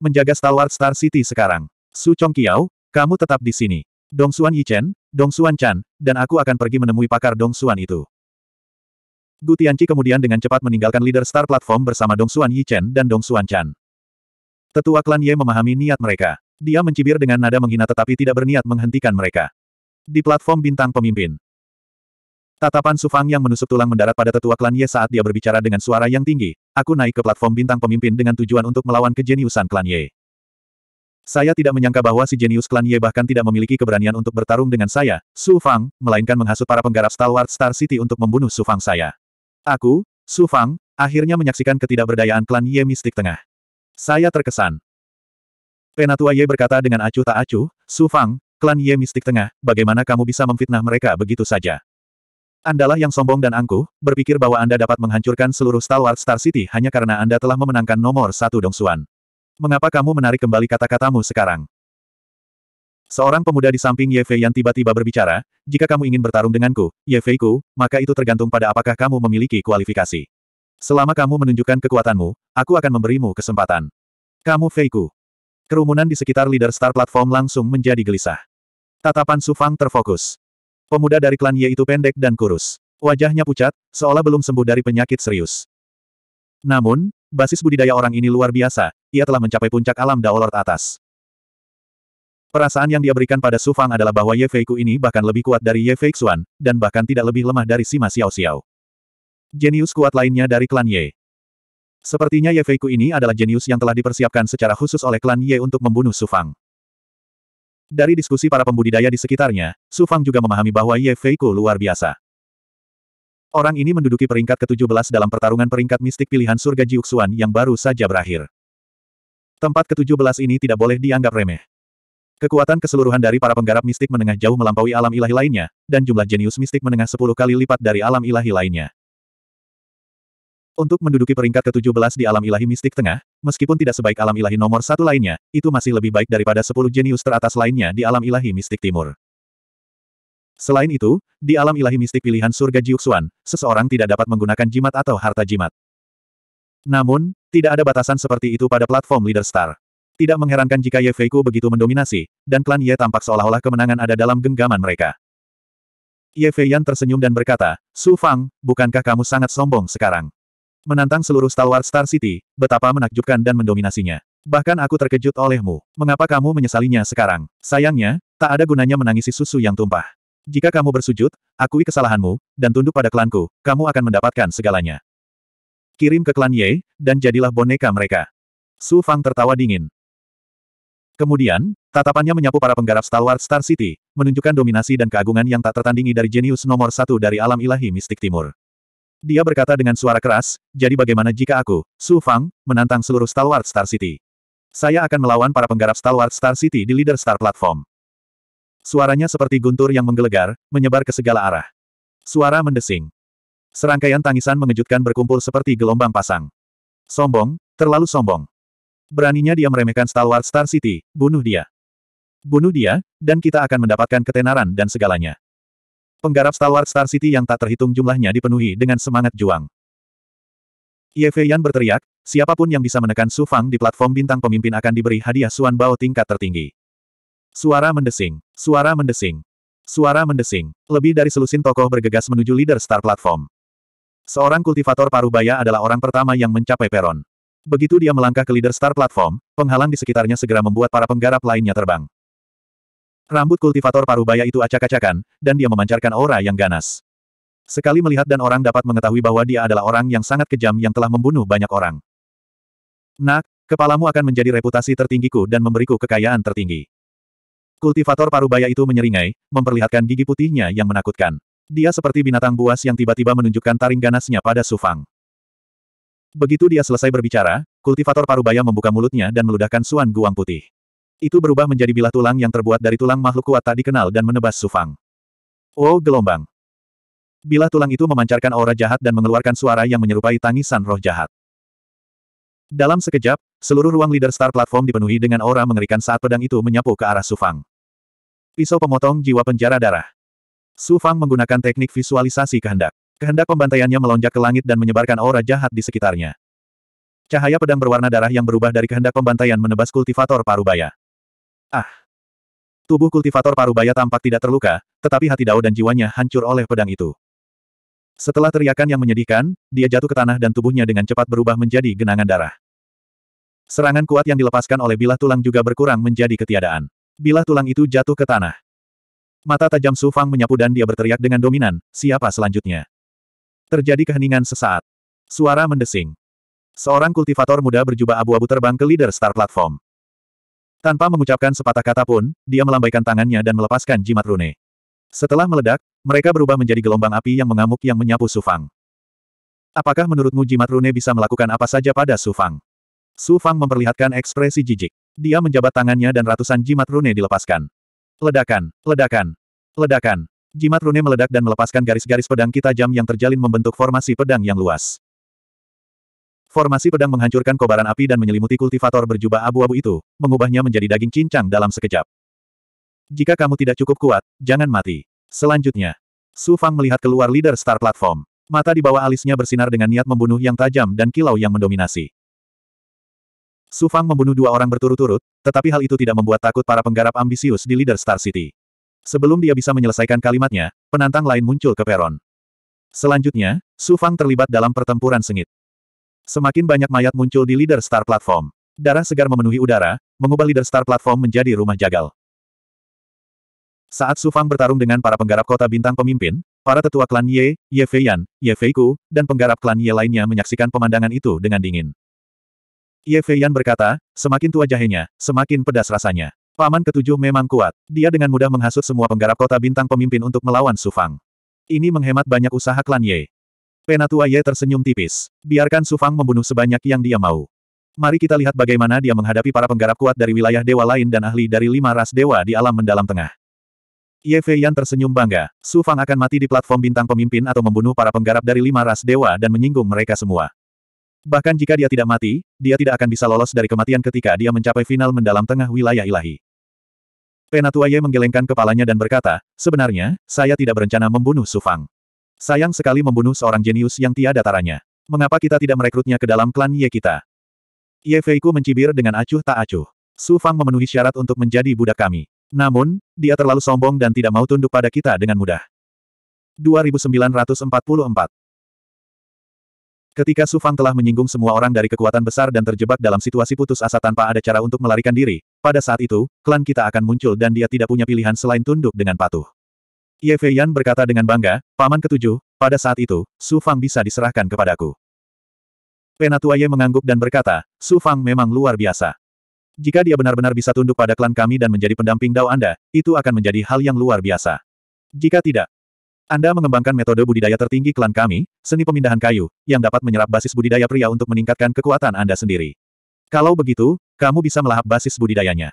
Menjaga Star Wars Star City sekarang. Su Chong Chongqiao, kamu tetap di sini. Dong Xuan Yichen, Dong Xuan Chan, dan aku akan pergi menemui pakar Dong Xuan itu. Gu Tianqi kemudian dengan cepat meninggalkan leader star platform bersama Dong Xuan Yichen dan Dong Xuan Chan. Tetua klan Ye memahami niat mereka. Dia mencibir dengan nada menghina tetapi tidak berniat menghentikan mereka. Di platform bintang pemimpin. Tatapan Sufang yang menusuk tulang mendarat pada tetua klan Ye saat dia berbicara dengan suara yang tinggi. Aku naik ke platform bintang pemimpin dengan tujuan untuk melawan kejeniusan klan Ye. Saya tidak menyangka bahwa si jenius klan Ye bahkan tidak memiliki keberanian untuk bertarung dengan saya, Su Fang, melainkan menghasut para penggarap stalwart Star City untuk membunuh Su Fang saya. Aku, Su Fang, akhirnya menyaksikan ketidakberdayaan klan Ye Mistik Tengah. Saya terkesan. Penatua Ye berkata dengan acuh tak acuh, Su Fang, klan Ye Mistik Tengah, bagaimana kamu bisa memfitnah mereka begitu saja? Andalah yang sombong dan angkuh, berpikir bahwa Anda dapat menghancurkan seluruh stalwart Star City hanya karena Anda telah memenangkan nomor satu Dong Xuan. Mengapa kamu menarik kembali kata-katamu sekarang? Seorang pemuda di samping Ye Fei yang tiba-tiba berbicara, jika kamu ingin bertarung denganku, Ye Fei ku, maka itu tergantung pada apakah kamu memiliki kualifikasi. Selama kamu menunjukkan kekuatanmu, aku akan memberimu kesempatan. Kamu Fei ku. Kerumunan di sekitar leader star platform langsung menjadi gelisah. Tatapan Su Fang terfokus. Pemuda dari klan Ye itu pendek dan kurus. Wajahnya pucat, seolah belum sembuh dari penyakit serius. Namun, basis budidaya orang ini luar biasa, ia telah mencapai puncak alam Daolord atas. Perasaan yang dia berikan pada Su Fang adalah bahwa Ye Feiku ini bahkan lebih kuat dari Ye Fei Xuan, dan bahkan tidak lebih lemah dari Sima Xiao Xiao. Jenius kuat lainnya dari klan Ye. Sepertinya Ye Feiku ini adalah jenius yang telah dipersiapkan secara khusus oleh klan Ye untuk membunuh Su Fang. Dari diskusi para pembudidaya di sekitarnya, Su Fang juga memahami bahwa Ye Feiku luar biasa. Orang ini menduduki peringkat ke-17 dalam pertarungan peringkat mistik pilihan surga Jiuxuan yang baru saja berakhir. Tempat ke-17 ini tidak boleh dianggap remeh. Kekuatan keseluruhan dari para penggarap mistik menengah jauh melampaui alam ilahi lainnya, dan jumlah jenius mistik menengah sepuluh kali lipat dari alam ilahi lainnya. Untuk menduduki peringkat ke-17 di alam ilahi mistik tengah, meskipun tidak sebaik alam ilahi nomor satu lainnya, itu masih lebih baik daripada sepuluh jenius teratas lainnya di alam ilahi mistik timur. Selain itu, di alam ilahi mistik pilihan surga Jiuxuan, seseorang tidak dapat menggunakan jimat atau harta jimat. Namun, tidak ada batasan seperti itu pada platform Leader Star. Tidak mengherankan jika Ye Feiku begitu mendominasi, dan klan Ye tampak seolah-olah kemenangan ada dalam genggaman mereka. Ye Yan tersenyum dan berkata, Su Fang, bukankah kamu sangat sombong sekarang? Menantang seluruh stalwart Star City, betapa menakjubkan dan mendominasinya. Bahkan aku terkejut olehmu. Mengapa kamu menyesalinya sekarang? Sayangnya, tak ada gunanya menangisi susu yang tumpah. Jika kamu bersujud, akui kesalahanmu, dan tunduk pada klanku, kamu akan mendapatkan segalanya. Kirim ke klan Ye, dan jadilah boneka mereka. Su Fang tertawa dingin. Kemudian, tatapannya menyapu para penggarap stalwart Star City, menunjukkan dominasi dan keagungan yang tak tertandingi dari jenius nomor satu dari alam ilahi mistik timur. Dia berkata dengan suara keras, jadi bagaimana jika aku, Su Fang, menantang seluruh stalwart Star City? Saya akan melawan para penggarap stalwart Star City di Leader Star Platform. Suaranya seperti guntur yang menggelegar, menyebar ke segala arah. Suara mendesing. Serangkaian tangisan mengejutkan berkumpul seperti gelombang pasang. Sombong, terlalu sombong. Beraninya dia meremehkan stalwart Star City, bunuh dia. Bunuh dia, dan kita akan mendapatkan ketenaran dan segalanya. Penggarap stalwart Star City yang tak terhitung jumlahnya dipenuhi dengan semangat juang. Ye Feiyan berteriak, siapapun yang bisa menekan Su Fang di platform bintang pemimpin akan diberi hadiah Suan Bao tingkat tertinggi. Suara mendesing, suara mendesing, suara mendesing. Lebih dari selusin tokoh bergegas menuju leader star platform. Seorang kultivator paruh baya adalah orang pertama yang mencapai peron. Begitu dia melangkah ke leader star platform, penghalang di sekitarnya segera membuat para penggarap lainnya terbang. Rambut kultivator parubaya itu acak-acakan, dan dia memancarkan aura yang ganas. Sekali melihat dan orang dapat mengetahui bahwa dia adalah orang yang sangat kejam yang telah membunuh banyak orang. Nak, kepalamu akan menjadi reputasi tertinggiku dan memberiku kekayaan tertinggi. Kultivator parubaya itu menyeringai, memperlihatkan gigi putihnya yang menakutkan. Dia seperti binatang buas yang tiba-tiba menunjukkan taring ganasnya pada Sufang. Begitu dia selesai berbicara, kultivator parubaya membuka mulutnya dan meludahkan suan guang putih. Itu berubah menjadi bilah tulang yang terbuat dari tulang makhluk kuat tak dikenal dan menebas Sufang. Oh gelombang. Bilah tulang itu memancarkan aura jahat dan mengeluarkan suara yang menyerupai tangisan roh jahat. Dalam sekejap, seluruh ruang leader star platform dipenuhi dengan aura mengerikan saat pedang itu menyapu ke arah Sufang. Pisau pemotong jiwa penjara darah. Sufang menggunakan teknik visualisasi kehendak. Kehendak pembantaiannya melonjak ke langit dan menyebarkan aura jahat di sekitarnya. Cahaya pedang berwarna darah yang berubah dari kehendak pembantaian menebas kultivator parubaya. Ah! Tubuh kultivator parubaya tampak tidak terluka, tetapi hati Dao dan jiwanya hancur oleh pedang itu. Setelah teriakan yang menyedihkan, dia jatuh ke tanah dan tubuhnya dengan cepat berubah menjadi genangan darah. Serangan kuat yang dilepaskan oleh bilah tulang juga berkurang menjadi ketiadaan. Bilah tulang itu jatuh ke tanah. Mata tajam Su Fang menyapu dan dia berteriak dengan dominan, siapa selanjutnya? Terjadi keheningan sesaat. Suara mendesing. Seorang kultivator muda berjubah abu-abu terbang ke leader star platform. Tanpa mengucapkan sepatah kata pun, dia melambaikan tangannya dan melepaskan jimat rune. Setelah meledak, mereka berubah menjadi gelombang api yang mengamuk yang menyapu Sufang. Apakah menurutmu jimat rune bisa melakukan apa saja pada Sufang? Sufang memperlihatkan ekspresi jijik. Dia menjabat tangannya dan ratusan jimat rune dilepaskan. Ledakan, ledakan, ledakan. Jimat rune meledak dan melepaskan garis-garis pedang kita jam yang terjalin membentuk formasi pedang yang luas. Formasi pedang menghancurkan kobaran api dan menyelimuti kultivator berjubah abu-abu itu, mengubahnya menjadi daging cincang dalam sekejap. Jika kamu tidak cukup kuat, jangan mati. Selanjutnya, Su Fang melihat keluar leader Star Platform. Mata di bawah alisnya bersinar dengan niat membunuh yang tajam dan kilau yang mendominasi. Su Fang membunuh dua orang berturut-turut, tetapi hal itu tidak membuat takut para penggarap ambisius di leader Star City. Sebelum dia bisa menyelesaikan kalimatnya, penantang lain muncul ke peron. Selanjutnya, Su Fang terlibat dalam pertempuran sengit. Semakin banyak mayat muncul di leader star platform. Darah segar memenuhi udara, mengubah leader star platform menjadi rumah jagal. Saat Su Fang bertarung dengan para penggarap kota bintang pemimpin, para tetua klan Ye, Ye Feiyan, Ye Feiku, dan penggarap klan Ye lainnya menyaksikan pemandangan itu dengan dingin. Ye Feiyan berkata, semakin tua jahenya, semakin pedas rasanya. Paman ketujuh memang kuat. Dia dengan mudah menghasut semua penggarap kota bintang pemimpin untuk melawan Sufang. Ini menghemat banyak usaha klan Ye. Penatua Ye tersenyum tipis. Biarkan Sufang membunuh sebanyak yang dia mau. Mari kita lihat bagaimana dia menghadapi para penggarap kuat dari wilayah dewa lain dan ahli dari lima ras dewa di alam mendalam tengah. Ye Feiyan tersenyum bangga. Sufang akan mati di platform bintang pemimpin atau membunuh para penggarap dari lima ras dewa dan menyinggung mereka semua. Bahkan jika dia tidak mati, dia tidak akan bisa lolos dari kematian ketika dia mencapai final mendalam tengah wilayah ilahi. Penatuaye menggelengkan kepalanya dan berkata, sebenarnya, saya tidak berencana membunuh Sufang. Sayang sekali membunuh seorang jenius yang tiada taranya. Mengapa kita tidak merekrutnya ke dalam klan Ye kita? Ye Feiku mencibir dengan acuh tak acuh. Sufang memenuhi syarat untuk menjadi budak kami. Namun, dia terlalu sombong dan tidak mau tunduk pada kita dengan mudah. 2944 Ketika Su Fang telah menyinggung semua orang dari kekuatan besar dan terjebak dalam situasi putus asa tanpa ada cara untuk melarikan diri, pada saat itu, klan kita akan muncul dan dia tidak punya pilihan selain tunduk dengan patuh. Ye Fei Yan berkata dengan bangga, Paman ketujuh, pada saat itu, Su Fang bisa diserahkan kepadaku. Penatua Ye mengangguk dan berkata, Su Fang memang luar biasa. Jika dia benar-benar bisa tunduk pada klan kami dan menjadi pendamping Dao Anda, itu akan menjadi hal yang luar biasa. Jika tidak, anda mengembangkan metode budidaya tertinggi klan kami, seni pemindahan kayu, yang dapat menyerap basis budidaya pria untuk meningkatkan kekuatan Anda sendiri. Kalau begitu, kamu bisa melahap basis budidayanya.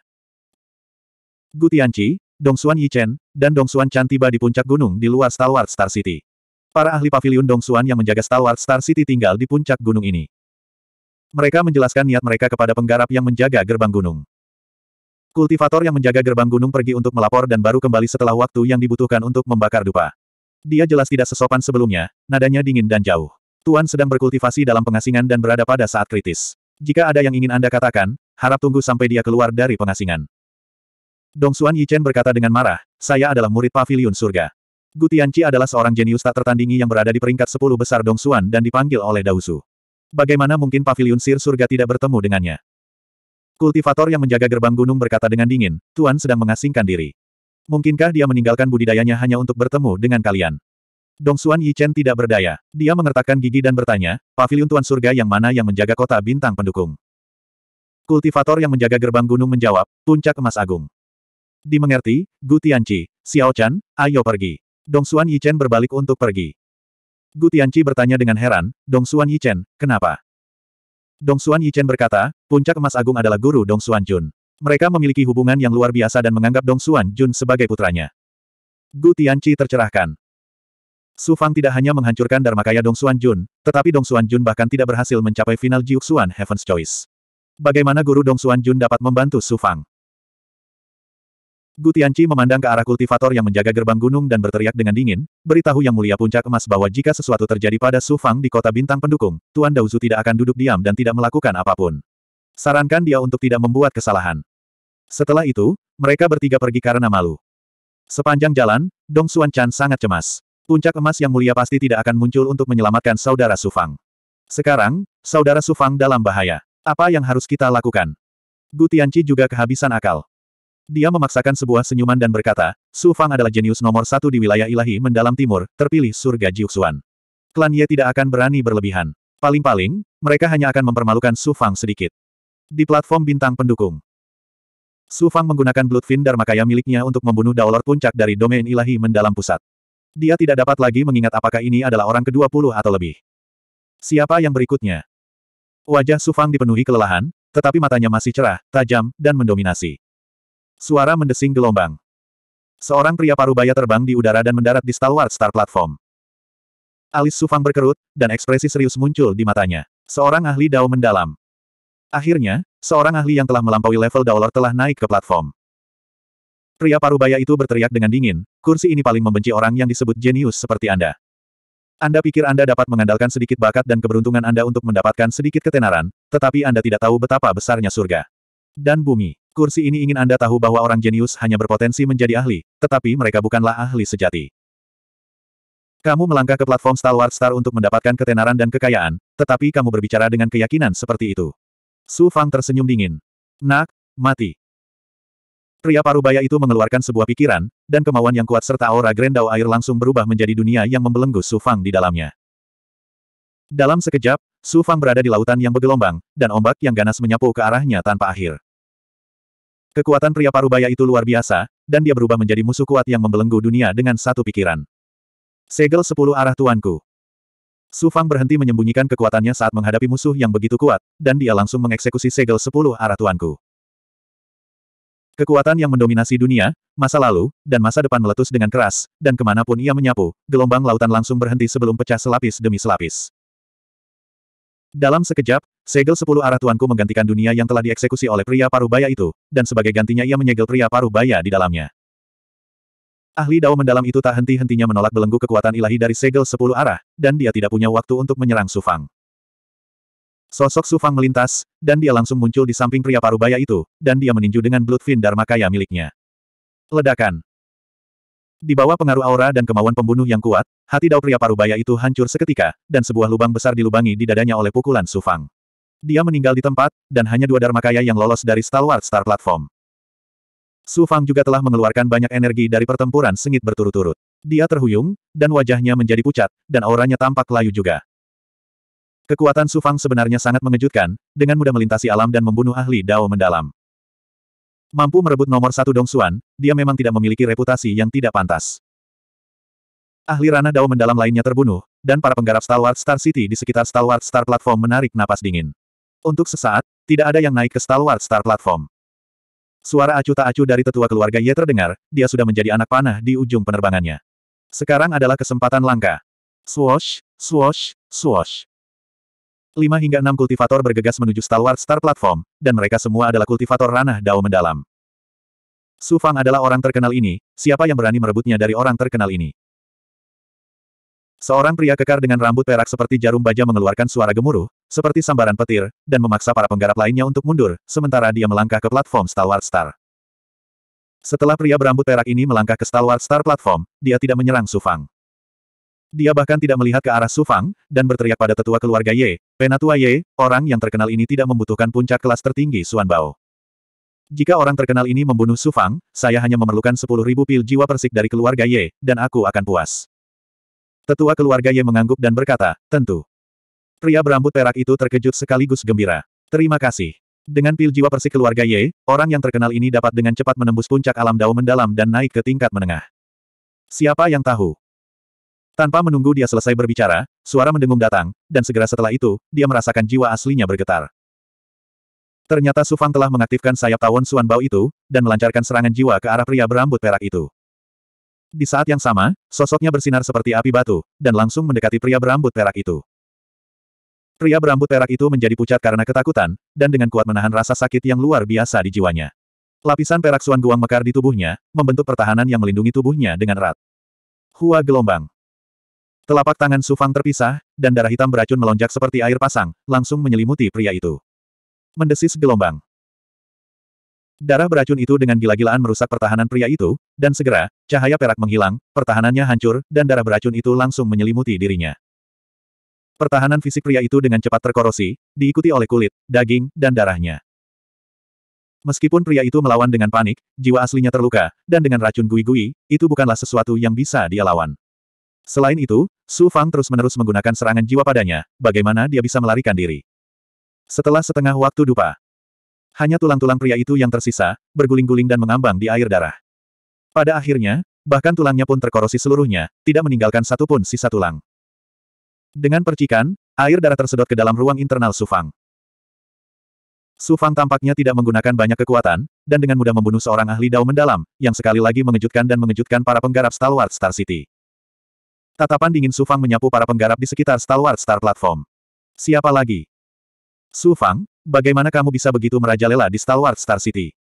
Gu Tianqi, Dongsuan Yichen, dan Dongsuan Chan tiba di puncak gunung di luar Stalwart Star City. Para ahli pavilion Dong Dongsuan yang menjaga Stalwart Star City tinggal di puncak gunung ini. Mereka menjelaskan niat mereka kepada penggarap yang menjaga gerbang gunung. Kultivator yang menjaga gerbang gunung pergi untuk melapor dan baru kembali setelah waktu yang dibutuhkan untuk membakar dupa. Dia jelas tidak sesopan sebelumnya, nadanya dingin dan jauh. Tuan sedang berkultivasi dalam pengasingan dan berada pada saat kritis. Jika ada yang ingin Anda katakan, harap tunggu sampai dia keluar dari pengasingan. Dong Xuan Yichen berkata dengan marah, saya adalah murid pavilion surga. Gu Tianqi adalah seorang jenius tak tertandingi yang berada di peringkat 10 besar Dong Xuan dan dipanggil oleh Dausu. Bagaimana mungkin pavilion sir surga tidak bertemu dengannya? Kultivator yang menjaga gerbang gunung berkata dengan dingin, Tuan sedang mengasingkan diri. Mungkinkah dia meninggalkan budidayanya hanya untuk bertemu dengan kalian? Dong Xuan Yichen tidak berdaya. Dia mengertakkan gigi dan bertanya, pavilion Tuan Surga yang mana yang menjaga kota bintang pendukung? Kultivator yang menjaga gerbang gunung menjawab, puncak emas agung. Dimengerti, Gu Tianqi, Xiao Chan, ayo pergi. Dong Xuan Yichen berbalik untuk pergi. Gu Tianqi bertanya dengan heran, Dong Xuan Yichen, kenapa? Dong Xuan Yichen berkata, puncak emas agung adalah guru Dong Xuan Jun. Mereka memiliki hubungan yang luar biasa dan menganggap Dong Xuan Jun sebagai putranya. Gu Tianqi tercerahkan. Su Fang tidak hanya menghancurkan Dharmakaya Dong Xuan Jun, tetapi Dong Xuan Jun bahkan tidak berhasil mencapai final Xuan Heaven's Choice. Bagaimana guru Dong Xuan Jun dapat membantu Su Fang? Gu Tianqi memandang ke arah kultivator yang menjaga gerbang gunung dan berteriak dengan dingin, beritahu Yang Mulia Puncak Emas bahwa jika sesuatu terjadi pada Su Fang di kota bintang pendukung, Tuan Daozu tidak akan duduk diam dan tidak melakukan apapun. Sarankan dia untuk tidak membuat kesalahan. Setelah itu, mereka bertiga pergi karena malu. Sepanjang jalan, Dong Xuan Chan sangat cemas. Puncak emas yang mulia pasti tidak akan muncul untuk menyelamatkan saudara Sufang. Sekarang, saudara Sufang dalam bahaya. Apa yang harus kita lakukan? Gu Tianci juga kehabisan akal. Dia memaksakan sebuah senyuman dan berkata, Su Fang adalah jenius nomor satu di wilayah ilahi mendalam timur, terpilih surga Jiuxuan. Klan Ye tidak akan berani berlebihan. Paling-paling, mereka hanya akan mempermalukan Su Fang sedikit. Di platform bintang pendukung. Su Fang menggunakan Bloodfin Kaya miliknya untuk membunuh Daolor Puncak dari domain ilahi mendalam pusat. Dia tidak dapat lagi mengingat apakah ini adalah orang ke-20 atau lebih. Siapa yang berikutnya? Wajah Su Fang dipenuhi kelelahan, tetapi matanya masih cerah, tajam, dan mendominasi. Suara mendesing gelombang. Seorang pria paruh baya terbang di udara dan mendarat di stalwart star platform. Alis Sufang berkerut, dan ekspresi serius muncul di matanya. Seorang ahli dao mendalam. Akhirnya, seorang ahli yang telah melampaui level Daolor telah naik ke platform. Pria parubaya itu berteriak dengan dingin, kursi ini paling membenci orang yang disebut jenius seperti Anda. Anda pikir Anda dapat mengandalkan sedikit bakat dan keberuntungan Anda untuk mendapatkan sedikit ketenaran, tetapi Anda tidak tahu betapa besarnya surga. Dan bumi, kursi ini ingin Anda tahu bahwa orang jenius hanya berpotensi menjadi ahli, tetapi mereka bukanlah ahli sejati. Kamu melangkah ke platform Star Wars Star untuk mendapatkan ketenaran dan kekayaan, tetapi kamu berbicara dengan keyakinan seperti itu. Su Fang tersenyum dingin. Nak, mati. Pria parubaya itu mengeluarkan sebuah pikiran, dan kemauan yang kuat serta aura Grendau air langsung berubah menjadi dunia yang membelenggu Su Fang di dalamnya. Dalam sekejap, Su Fang berada di lautan yang bergelombang, dan ombak yang ganas menyapu ke arahnya tanpa akhir. Kekuatan pria parubaya itu luar biasa, dan dia berubah menjadi musuh kuat yang membelenggu dunia dengan satu pikiran. Segel sepuluh arah tuanku. Su Fang berhenti menyembunyikan kekuatannya saat menghadapi musuh yang begitu kuat, dan dia langsung mengeksekusi segel sepuluh arah tuanku. Kekuatan yang mendominasi dunia, masa lalu, dan masa depan meletus dengan keras, dan kemanapun ia menyapu, gelombang lautan langsung berhenti sebelum pecah selapis demi selapis. Dalam sekejap, segel sepuluh arah tuanku menggantikan dunia yang telah dieksekusi oleh pria paruh baya itu, dan sebagai gantinya ia menyegel pria paruh baya di dalamnya. Ahli Dao mendalam itu tak henti-hentinya menolak belenggu kekuatan ilahi dari segel sepuluh arah, dan dia tidak punya waktu untuk menyerang Sufang. Sosok Sufang melintas, dan dia langsung muncul di samping pria parubaya itu, dan dia meninju dengan Bloodfin Dharma Kaya miliknya. Ledakan. Di bawah pengaruh aura dan kemauan pembunuh yang kuat, hati Dao pria parubaya itu hancur seketika, dan sebuah lubang besar dilubangi di dadanya oleh pukulan Sufang. Dia meninggal di tempat, dan hanya dua Dharma Kaya yang lolos dari stalwart star platform. Su Fang juga telah mengeluarkan banyak energi dari pertempuran sengit berturut-turut. Dia terhuyung, dan wajahnya menjadi pucat, dan auranya tampak layu juga. Kekuatan Su Fang sebenarnya sangat mengejutkan, dengan mudah melintasi alam dan membunuh ahli Dao mendalam. Mampu merebut nomor satu Dong Xuan, dia memang tidak memiliki reputasi yang tidak pantas. Ahli ranah Dao mendalam lainnya terbunuh, dan para penggarap Stalwart Star City di sekitar Stalwart Star Platform menarik napas dingin. Untuk sesaat, tidak ada yang naik ke Stalwart Star Platform. Suara acu tak acu dari tetua keluarga Ye terdengar, dia sudah menjadi anak panah di ujung penerbangannya. Sekarang adalah kesempatan langka. Swosh, swosh, swosh. Lima hingga enam kultivator bergegas menuju stalwart star platform, dan mereka semua adalah kultivator ranah dao mendalam. Su Fang adalah orang terkenal ini, siapa yang berani merebutnya dari orang terkenal ini? Seorang pria kekar dengan rambut perak seperti jarum baja mengeluarkan suara gemuruh, seperti sambaran petir, dan memaksa para penggarap lainnya untuk mundur, sementara dia melangkah ke platform Stalwart Star. Setelah pria berambut perak ini melangkah ke Stalwart Star platform, dia tidak menyerang Sufang. Dia bahkan tidak melihat ke arah Sufang, dan berteriak pada tetua keluarga Ye, Penatua Ye, orang yang terkenal ini tidak membutuhkan puncak kelas tertinggi Suan Suanbao. Jika orang terkenal ini membunuh Sufang, saya hanya memerlukan 10.000 pil jiwa persik dari keluarga Ye, dan aku akan puas. Tetua keluarga Ye mengangguk dan berkata, tentu. Pria berambut perak itu terkejut sekaligus gembira. Terima kasih. Dengan pil jiwa persik keluarga Ye, orang yang terkenal ini dapat dengan cepat menembus puncak alam dao mendalam dan naik ke tingkat menengah. Siapa yang tahu? Tanpa menunggu dia selesai berbicara, suara mendengung datang, dan segera setelah itu, dia merasakan jiwa aslinya bergetar. Ternyata Sufang telah mengaktifkan sayap tawon Suan Bao itu, dan melancarkan serangan jiwa ke arah pria berambut perak itu. Di saat yang sama, sosoknya bersinar seperti api batu, dan langsung mendekati pria berambut perak itu. Pria berambut perak itu menjadi pucat karena ketakutan, dan dengan kuat menahan rasa sakit yang luar biasa di jiwanya. Lapisan perak suan guang mekar di tubuhnya, membentuk pertahanan yang melindungi tubuhnya dengan erat. Hua gelombang. Telapak tangan Sufang terpisah, dan darah hitam beracun melonjak seperti air pasang, langsung menyelimuti pria itu. Mendesis gelombang. Darah beracun itu dengan gila-gilaan merusak pertahanan pria itu, dan segera, cahaya perak menghilang, pertahanannya hancur, dan darah beracun itu langsung menyelimuti dirinya. Pertahanan fisik pria itu dengan cepat terkorosi, diikuti oleh kulit, daging, dan darahnya. Meskipun pria itu melawan dengan panik, jiwa aslinya terluka, dan dengan racun gui-gui, itu bukanlah sesuatu yang bisa dia lawan. Selain itu, Su Fang terus-menerus menggunakan serangan jiwa padanya, bagaimana dia bisa melarikan diri. Setelah setengah waktu dupa, hanya tulang-tulang pria itu yang tersisa, berguling-guling dan mengambang di air darah. Pada akhirnya, bahkan tulangnya pun terkorosi seluruhnya, tidak meninggalkan satupun sisa tulang. Dengan percikan, air darah tersedot ke dalam ruang internal Sufang. Sufang tampaknya tidak menggunakan banyak kekuatan, dan dengan mudah membunuh seorang ahli dao mendalam, yang sekali lagi mengejutkan dan mengejutkan para penggarap stalwart Star City. Tatapan dingin Sufang menyapu para penggarap di sekitar stalwart Star Platform. Siapa lagi? Su Fang, bagaimana kamu bisa begitu merajalela di stalwart Star City?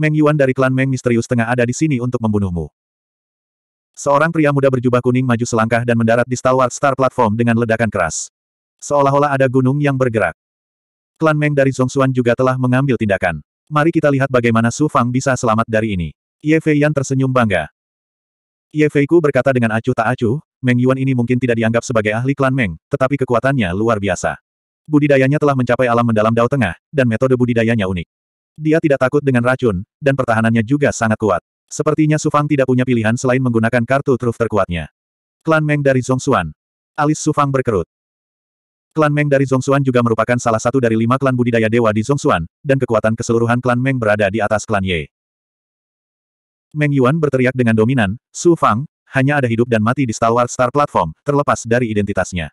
Meng Yuan dari klan Meng misterius tengah ada di sini untuk membunuhmu. Seorang pria muda berjubah kuning maju selangkah dan mendarat di stalwart Star Platform dengan ledakan keras. Seolah-olah ada gunung yang bergerak. Klan Meng dari Xuan juga telah mengambil tindakan. Mari kita lihat bagaimana Su Fang bisa selamat dari ini. Ye Fei Yan tersenyum bangga. Ye Fei Ku berkata dengan acuh tak acuh, Meng Yuan ini mungkin tidak dianggap sebagai ahli klan Meng, tetapi kekuatannya luar biasa. Budidayanya telah mencapai alam mendalam Dao Tengah, dan metode budidayanya unik. Dia tidak takut dengan racun, dan pertahanannya juga sangat kuat. Sepertinya Sufang tidak punya pilihan selain menggunakan kartu truf terkuatnya. Klan Meng dari Zongxuan. Alis Sufang berkerut. Klan Meng dari Zongxuan juga merupakan salah satu dari lima klan budidaya dewa di Zongxuan, dan kekuatan keseluruhan klan Meng berada di atas klan Ye. Meng Yuan berteriak dengan dominan, Sufang, hanya ada hidup dan mati di Star Wars Star Platform, terlepas dari identitasnya.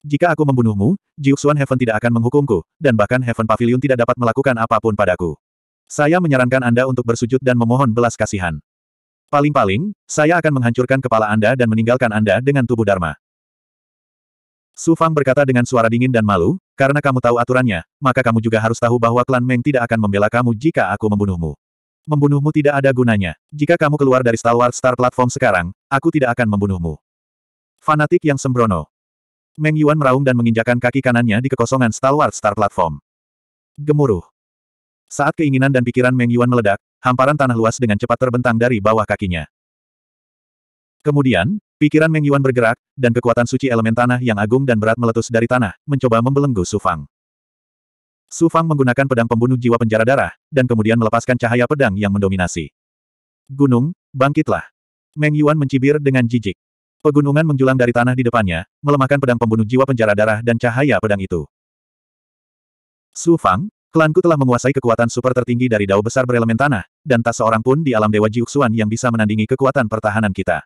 Jika aku membunuhmu, Jiuxuan Heaven tidak akan menghukumku, dan bahkan Heaven Pavilion tidak dapat melakukan apapun padaku. Saya menyarankan Anda untuk bersujud dan memohon belas kasihan. Paling-paling, saya akan menghancurkan kepala Anda dan meninggalkan Anda dengan tubuh Dharma. Su Fang berkata dengan suara dingin dan malu, karena kamu tahu aturannya, maka kamu juga harus tahu bahwa klan Meng tidak akan membela kamu jika aku membunuhmu. Membunuhmu tidak ada gunanya. Jika kamu keluar dari Stalwart Star Platform sekarang, aku tidak akan membunuhmu. Fanatik yang sembrono. Meng Yuan meraung dan menginjakan kaki kanannya di kekosongan stalwart star platform. Gemuruh. Saat keinginan dan pikiran Meng Yuan meledak, hamparan tanah luas dengan cepat terbentang dari bawah kakinya. Kemudian, pikiran Meng Yuan bergerak, dan kekuatan suci elemen tanah yang agung dan berat meletus dari tanah, mencoba membelenggu Su Fang. Su Fang menggunakan pedang pembunuh jiwa penjara darah, dan kemudian melepaskan cahaya pedang yang mendominasi. Gunung, bangkitlah. Meng Yuan mencibir dengan jijik. Pegunungan menjulang dari tanah di depannya, melemahkan pedang pembunuh jiwa penjara darah dan cahaya pedang itu. Su Fang, klanku telah menguasai kekuatan super tertinggi dari dao besar berelemen tanah, dan tak seorang pun di alam Dewa Jiuxuan yang bisa menandingi kekuatan pertahanan kita.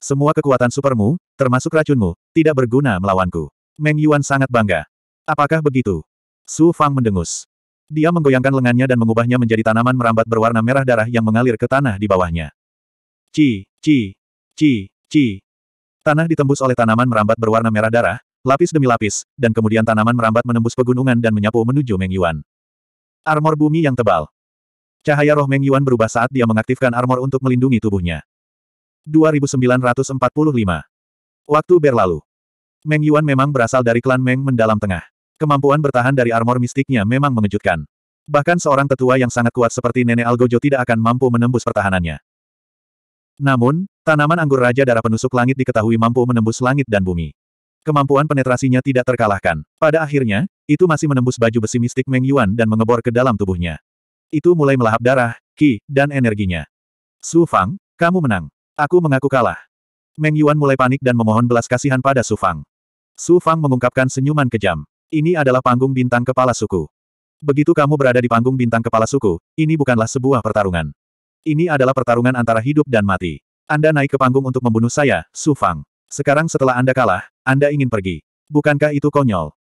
Semua kekuatan supermu, termasuk racunmu, tidak berguna melawanku. Meng Yuan sangat bangga. Apakah begitu? Su Fang mendengus. Dia menggoyangkan lengannya dan mengubahnya menjadi tanaman merambat berwarna merah darah yang mengalir ke tanah di bawahnya. Ci, ci, ci, ci. Tanah ditembus oleh tanaman merambat berwarna merah darah, lapis demi lapis, dan kemudian tanaman merambat menembus pegunungan dan menyapu menuju Meng Yuan. Armor bumi yang tebal. Cahaya roh Meng Yuan berubah saat dia mengaktifkan armor untuk melindungi tubuhnya. 2945 Waktu berlalu. Meng Yuan memang berasal dari klan Meng mendalam tengah. Kemampuan bertahan dari armor mistiknya memang mengejutkan. Bahkan seorang tetua yang sangat kuat seperti Nenek Algojo tidak akan mampu menembus pertahanannya. Namun, Tanaman anggur Raja Darah Penusuk Langit diketahui mampu menembus langit dan bumi. Kemampuan penetrasinya tidak terkalahkan. Pada akhirnya, itu masih menembus baju besi mistik Meng Yuan dan mengebor ke dalam tubuhnya. Itu mulai melahap darah, ki, dan energinya. Su Fang, kamu menang. Aku mengaku kalah. Meng Yuan mulai panik dan memohon belas kasihan pada Su Fang. Su Fang mengungkapkan senyuman kejam. Ini adalah panggung bintang kepala suku. Begitu kamu berada di panggung bintang kepala suku, ini bukanlah sebuah pertarungan. Ini adalah pertarungan antara hidup dan mati. Anda naik ke panggung untuk membunuh saya, Su Fang. Sekarang setelah Anda kalah, Anda ingin pergi. Bukankah itu konyol?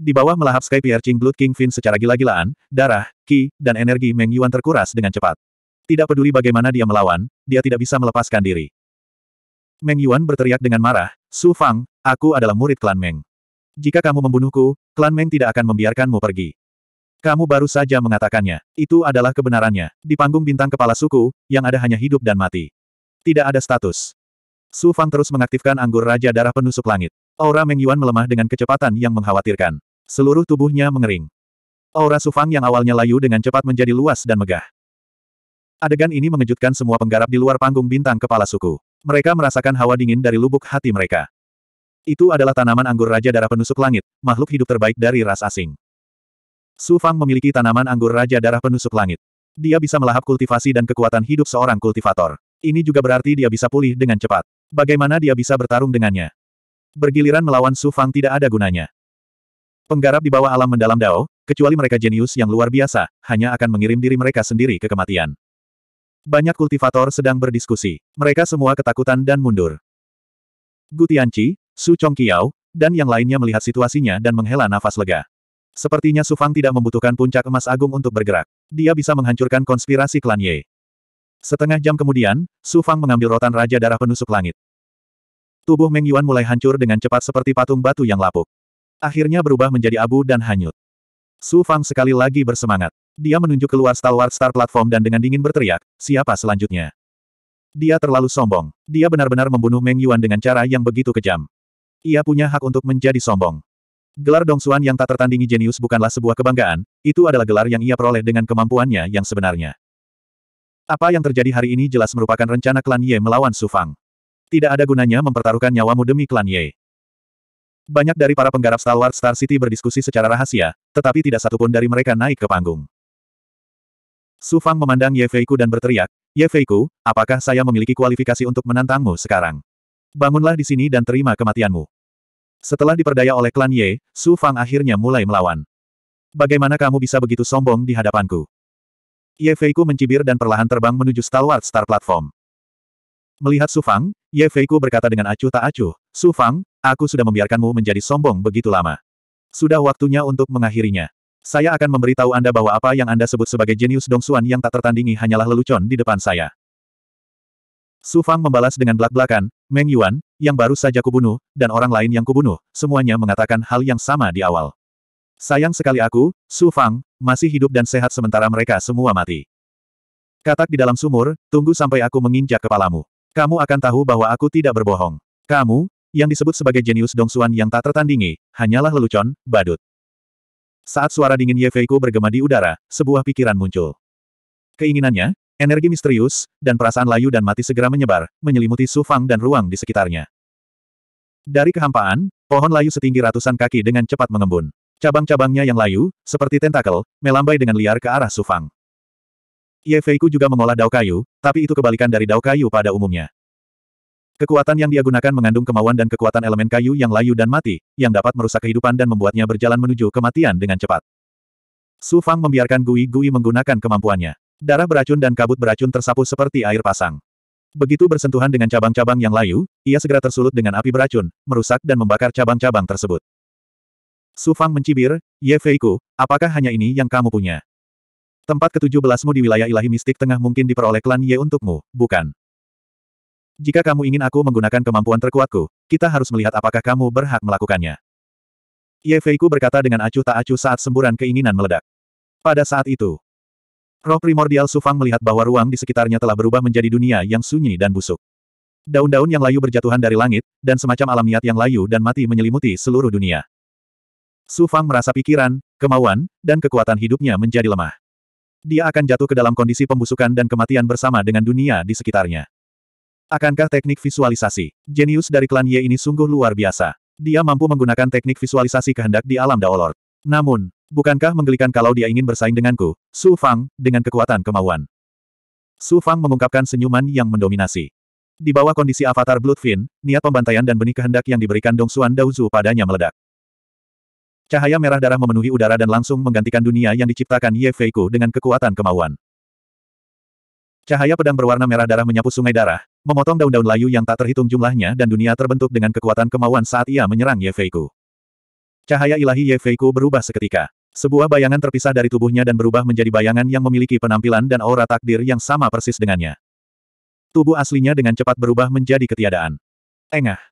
Di bawah melahap Sky Piercing Blood King Fin secara gila-gilaan, darah, ki, dan energi Meng Yuan terkuras dengan cepat. Tidak peduli bagaimana dia melawan, dia tidak bisa melepaskan diri. Meng Yuan berteriak dengan marah, Su Fang, aku adalah murid klan Meng. Jika kamu membunuhku, klan Meng tidak akan membiarkanmu pergi. Kamu baru saja mengatakannya. Itu adalah kebenarannya. Di panggung bintang kepala suku, yang ada hanya hidup dan mati. Tidak ada status. Su Fang terus mengaktifkan anggur Raja Darah Penusuk Langit. Aura Meng Yuan melemah dengan kecepatan yang mengkhawatirkan. Seluruh tubuhnya mengering. Aura Su Fang yang awalnya layu dengan cepat menjadi luas dan megah. Adegan ini mengejutkan semua penggarap di luar panggung bintang kepala suku. Mereka merasakan hawa dingin dari lubuk hati mereka. Itu adalah tanaman anggur Raja Darah Penusuk Langit, makhluk hidup terbaik dari ras asing. Su Fang memiliki tanaman anggur Raja Darah Penusuk Langit. Dia bisa melahap kultivasi dan kekuatan hidup seorang kultivator. Ini juga berarti dia bisa pulih dengan cepat. Bagaimana dia bisa bertarung dengannya? Bergiliran melawan Su Fang tidak ada gunanya. Penggarap di bawah alam mendalam Dao, kecuali mereka jenius yang luar biasa, hanya akan mengirim diri mereka sendiri ke kematian. Banyak kultivator sedang berdiskusi. Mereka semua ketakutan dan mundur. Gu Tianqi, Su Chongqiao, dan yang lainnya melihat situasinya dan menghela nafas lega. Sepertinya Su Fang tidak membutuhkan puncak emas agung untuk bergerak. Dia bisa menghancurkan konspirasi klan Ye. Setengah jam kemudian, Su Fang mengambil rotan Raja Darah Penusuk Langit. Tubuh Meng Yuan mulai hancur dengan cepat seperti patung batu yang lapuk. Akhirnya berubah menjadi abu dan hanyut. Su Fang sekali lagi bersemangat. Dia menunjuk keluar stalwart star platform dan dengan dingin berteriak, siapa selanjutnya? Dia terlalu sombong. Dia benar-benar membunuh Meng Yuan dengan cara yang begitu kejam. Ia punya hak untuk menjadi sombong. Gelar Dong Xuan yang tak tertandingi jenius bukanlah sebuah kebanggaan, itu adalah gelar yang ia peroleh dengan kemampuannya yang sebenarnya. Apa yang terjadi hari ini jelas merupakan rencana klan Ye melawan Su Fang. Tidak ada gunanya mempertaruhkan nyawamu demi klan Ye. Banyak dari para penggarap Star Wars Star City berdiskusi secara rahasia, tetapi tidak satupun dari mereka naik ke panggung. Su Fang memandang Ye Feiku dan berteriak, Ye Feiku, apakah saya memiliki kualifikasi untuk menantangmu sekarang? Bangunlah di sini dan terima kematianmu. Setelah diperdaya oleh klan Ye, Su Fang akhirnya mulai melawan. Bagaimana kamu bisa begitu sombong di hadapanku? Ye Feiku mencibir dan perlahan terbang menuju stalwart star platform. Melihat Su Fang, Ye Feiku berkata dengan acuh tak acuh, Su Fang, aku sudah membiarkanmu menjadi sombong begitu lama. Sudah waktunya untuk mengakhirinya. Saya akan memberitahu Anda bahwa apa yang Anda sebut sebagai jenius Dong Dongsuan yang tak tertandingi hanyalah lelucon di depan saya. Su Fang membalas dengan belak-belakan, Meng Yuan, yang baru saja kubunuh, dan orang lain yang kubunuh, semuanya mengatakan hal yang sama di awal. Sayang sekali aku, Su Fang, masih hidup dan sehat sementara mereka semua mati. Katak di dalam sumur, tunggu sampai aku menginjak kepalamu. Kamu akan tahu bahwa aku tidak berbohong. Kamu, yang disebut sebagai jenius Dong Dongsuan yang tak tertandingi, hanyalah lelucon, badut. Saat suara dingin Ye Feiku bergema di udara, sebuah pikiran muncul. Keinginannya, energi misterius, dan perasaan layu dan mati segera menyebar, menyelimuti Su Fang dan ruang di sekitarnya. Dari kehampaan, pohon layu setinggi ratusan kaki dengan cepat mengembun. Cabang-cabangnya yang layu, seperti tentakel, melambai dengan liar ke arah Sufang. Ye Feiku juga mengolah dao kayu, tapi itu kebalikan dari dao kayu pada umumnya. Kekuatan yang dia gunakan mengandung kemauan dan kekuatan elemen kayu yang layu dan mati, yang dapat merusak kehidupan dan membuatnya berjalan menuju kematian dengan cepat. Su Fang membiarkan Gui Gui menggunakan kemampuannya. Darah beracun dan kabut beracun tersapu seperti air pasang. Begitu bersentuhan dengan cabang-cabang yang layu, ia segera tersulut dengan api beracun, merusak dan membakar cabang-cabang tersebut. Sufang mencibir, Ye Feiku, apakah hanya ini yang kamu punya? Tempat ketujuh 17 mu di wilayah ilahi mistik tengah mungkin diperoleh klan Ye untukmu, bukan? Jika kamu ingin aku menggunakan kemampuan terkuatku, kita harus melihat apakah kamu berhak melakukannya. Ye Feiku berkata dengan acuh tak acuh saat semburan keinginan meledak. Pada saat itu, roh primordial Sufang melihat bahwa ruang di sekitarnya telah berubah menjadi dunia yang sunyi dan busuk. Daun-daun yang layu berjatuhan dari langit, dan semacam alam niat yang layu dan mati menyelimuti seluruh dunia. Su Fang merasa pikiran, kemauan, dan kekuatan hidupnya menjadi lemah. Dia akan jatuh ke dalam kondisi pembusukan dan kematian bersama dengan dunia di sekitarnya. Akankah teknik visualisasi? Jenius dari klan Ye ini sungguh luar biasa. Dia mampu menggunakan teknik visualisasi kehendak di alam Daolor. Namun, bukankah menggelikan kalau dia ingin bersaing denganku, Su Fang, dengan kekuatan kemauan? Su Fang mengungkapkan senyuman yang mendominasi. Di bawah kondisi avatar Bloodfin, niat pembantaian dan benih kehendak yang diberikan Dong Xuan Daozu padanya meledak. Cahaya merah darah memenuhi udara dan langsung menggantikan dunia yang diciptakan Ye Feiku dengan kekuatan kemauan. Cahaya pedang berwarna merah darah menyapu sungai darah, memotong daun-daun layu yang tak terhitung jumlahnya dan dunia terbentuk dengan kekuatan kemauan saat ia menyerang Ye Feiku. Cahaya ilahi Ye Feiku berubah seketika. Sebuah bayangan terpisah dari tubuhnya dan berubah menjadi bayangan yang memiliki penampilan dan aura takdir yang sama persis dengannya. Tubuh aslinya dengan cepat berubah menjadi ketiadaan. Engah.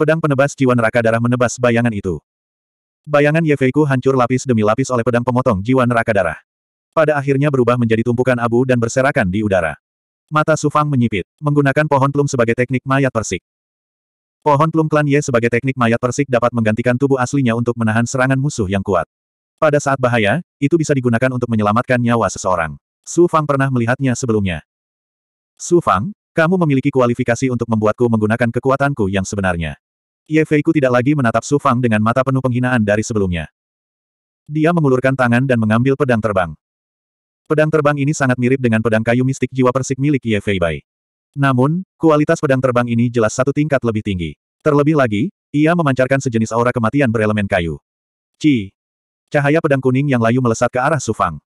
Pedang penebas jiwa neraka darah menebas bayangan itu. Bayangan Yefeiku hancur lapis demi lapis oleh pedang pemotong jiwa neraka darah. Pada akhirnya berubah menjadi tumpukan abu dan berserakan di udara. Mata Sufang menyipit, menggunakan pohon plum sebagai teknik mayat persik. Pohon plum klan Ye sebagai teknik mayat persik dapat menggantikan tubuh aslinya untuk menahan serangan musuh yang kuat. Pada saat bahaya, itu bisa digunakan untuk menyelamatkan nyawa seseorang. Su Fang pernah melihatnya sebelumnya. Su Fang, kamu memiliki kualifikasi untuk membuatku menggunakan kekuatanku yang sebenarnya. Ye Feiku tidak lagi menatap Su Fang dengan mata penuh penghinaan dari sebelumnya. Dia mengulurkan tangan dan mengambil pedang terbang. Pedang terbang ini sangat mirip dengan pedang kayu mistik jiwa persik milik Ye Fei Bai. Namun, kualitas pedang terbang ini jelas satu tingkat lebih tinggi. Terlebih lagi, ia memancarkan sejenis aura kematian berelemen kayu. Ci. Cahaya pedang kuning yang layu melesat ke arah Su Fang.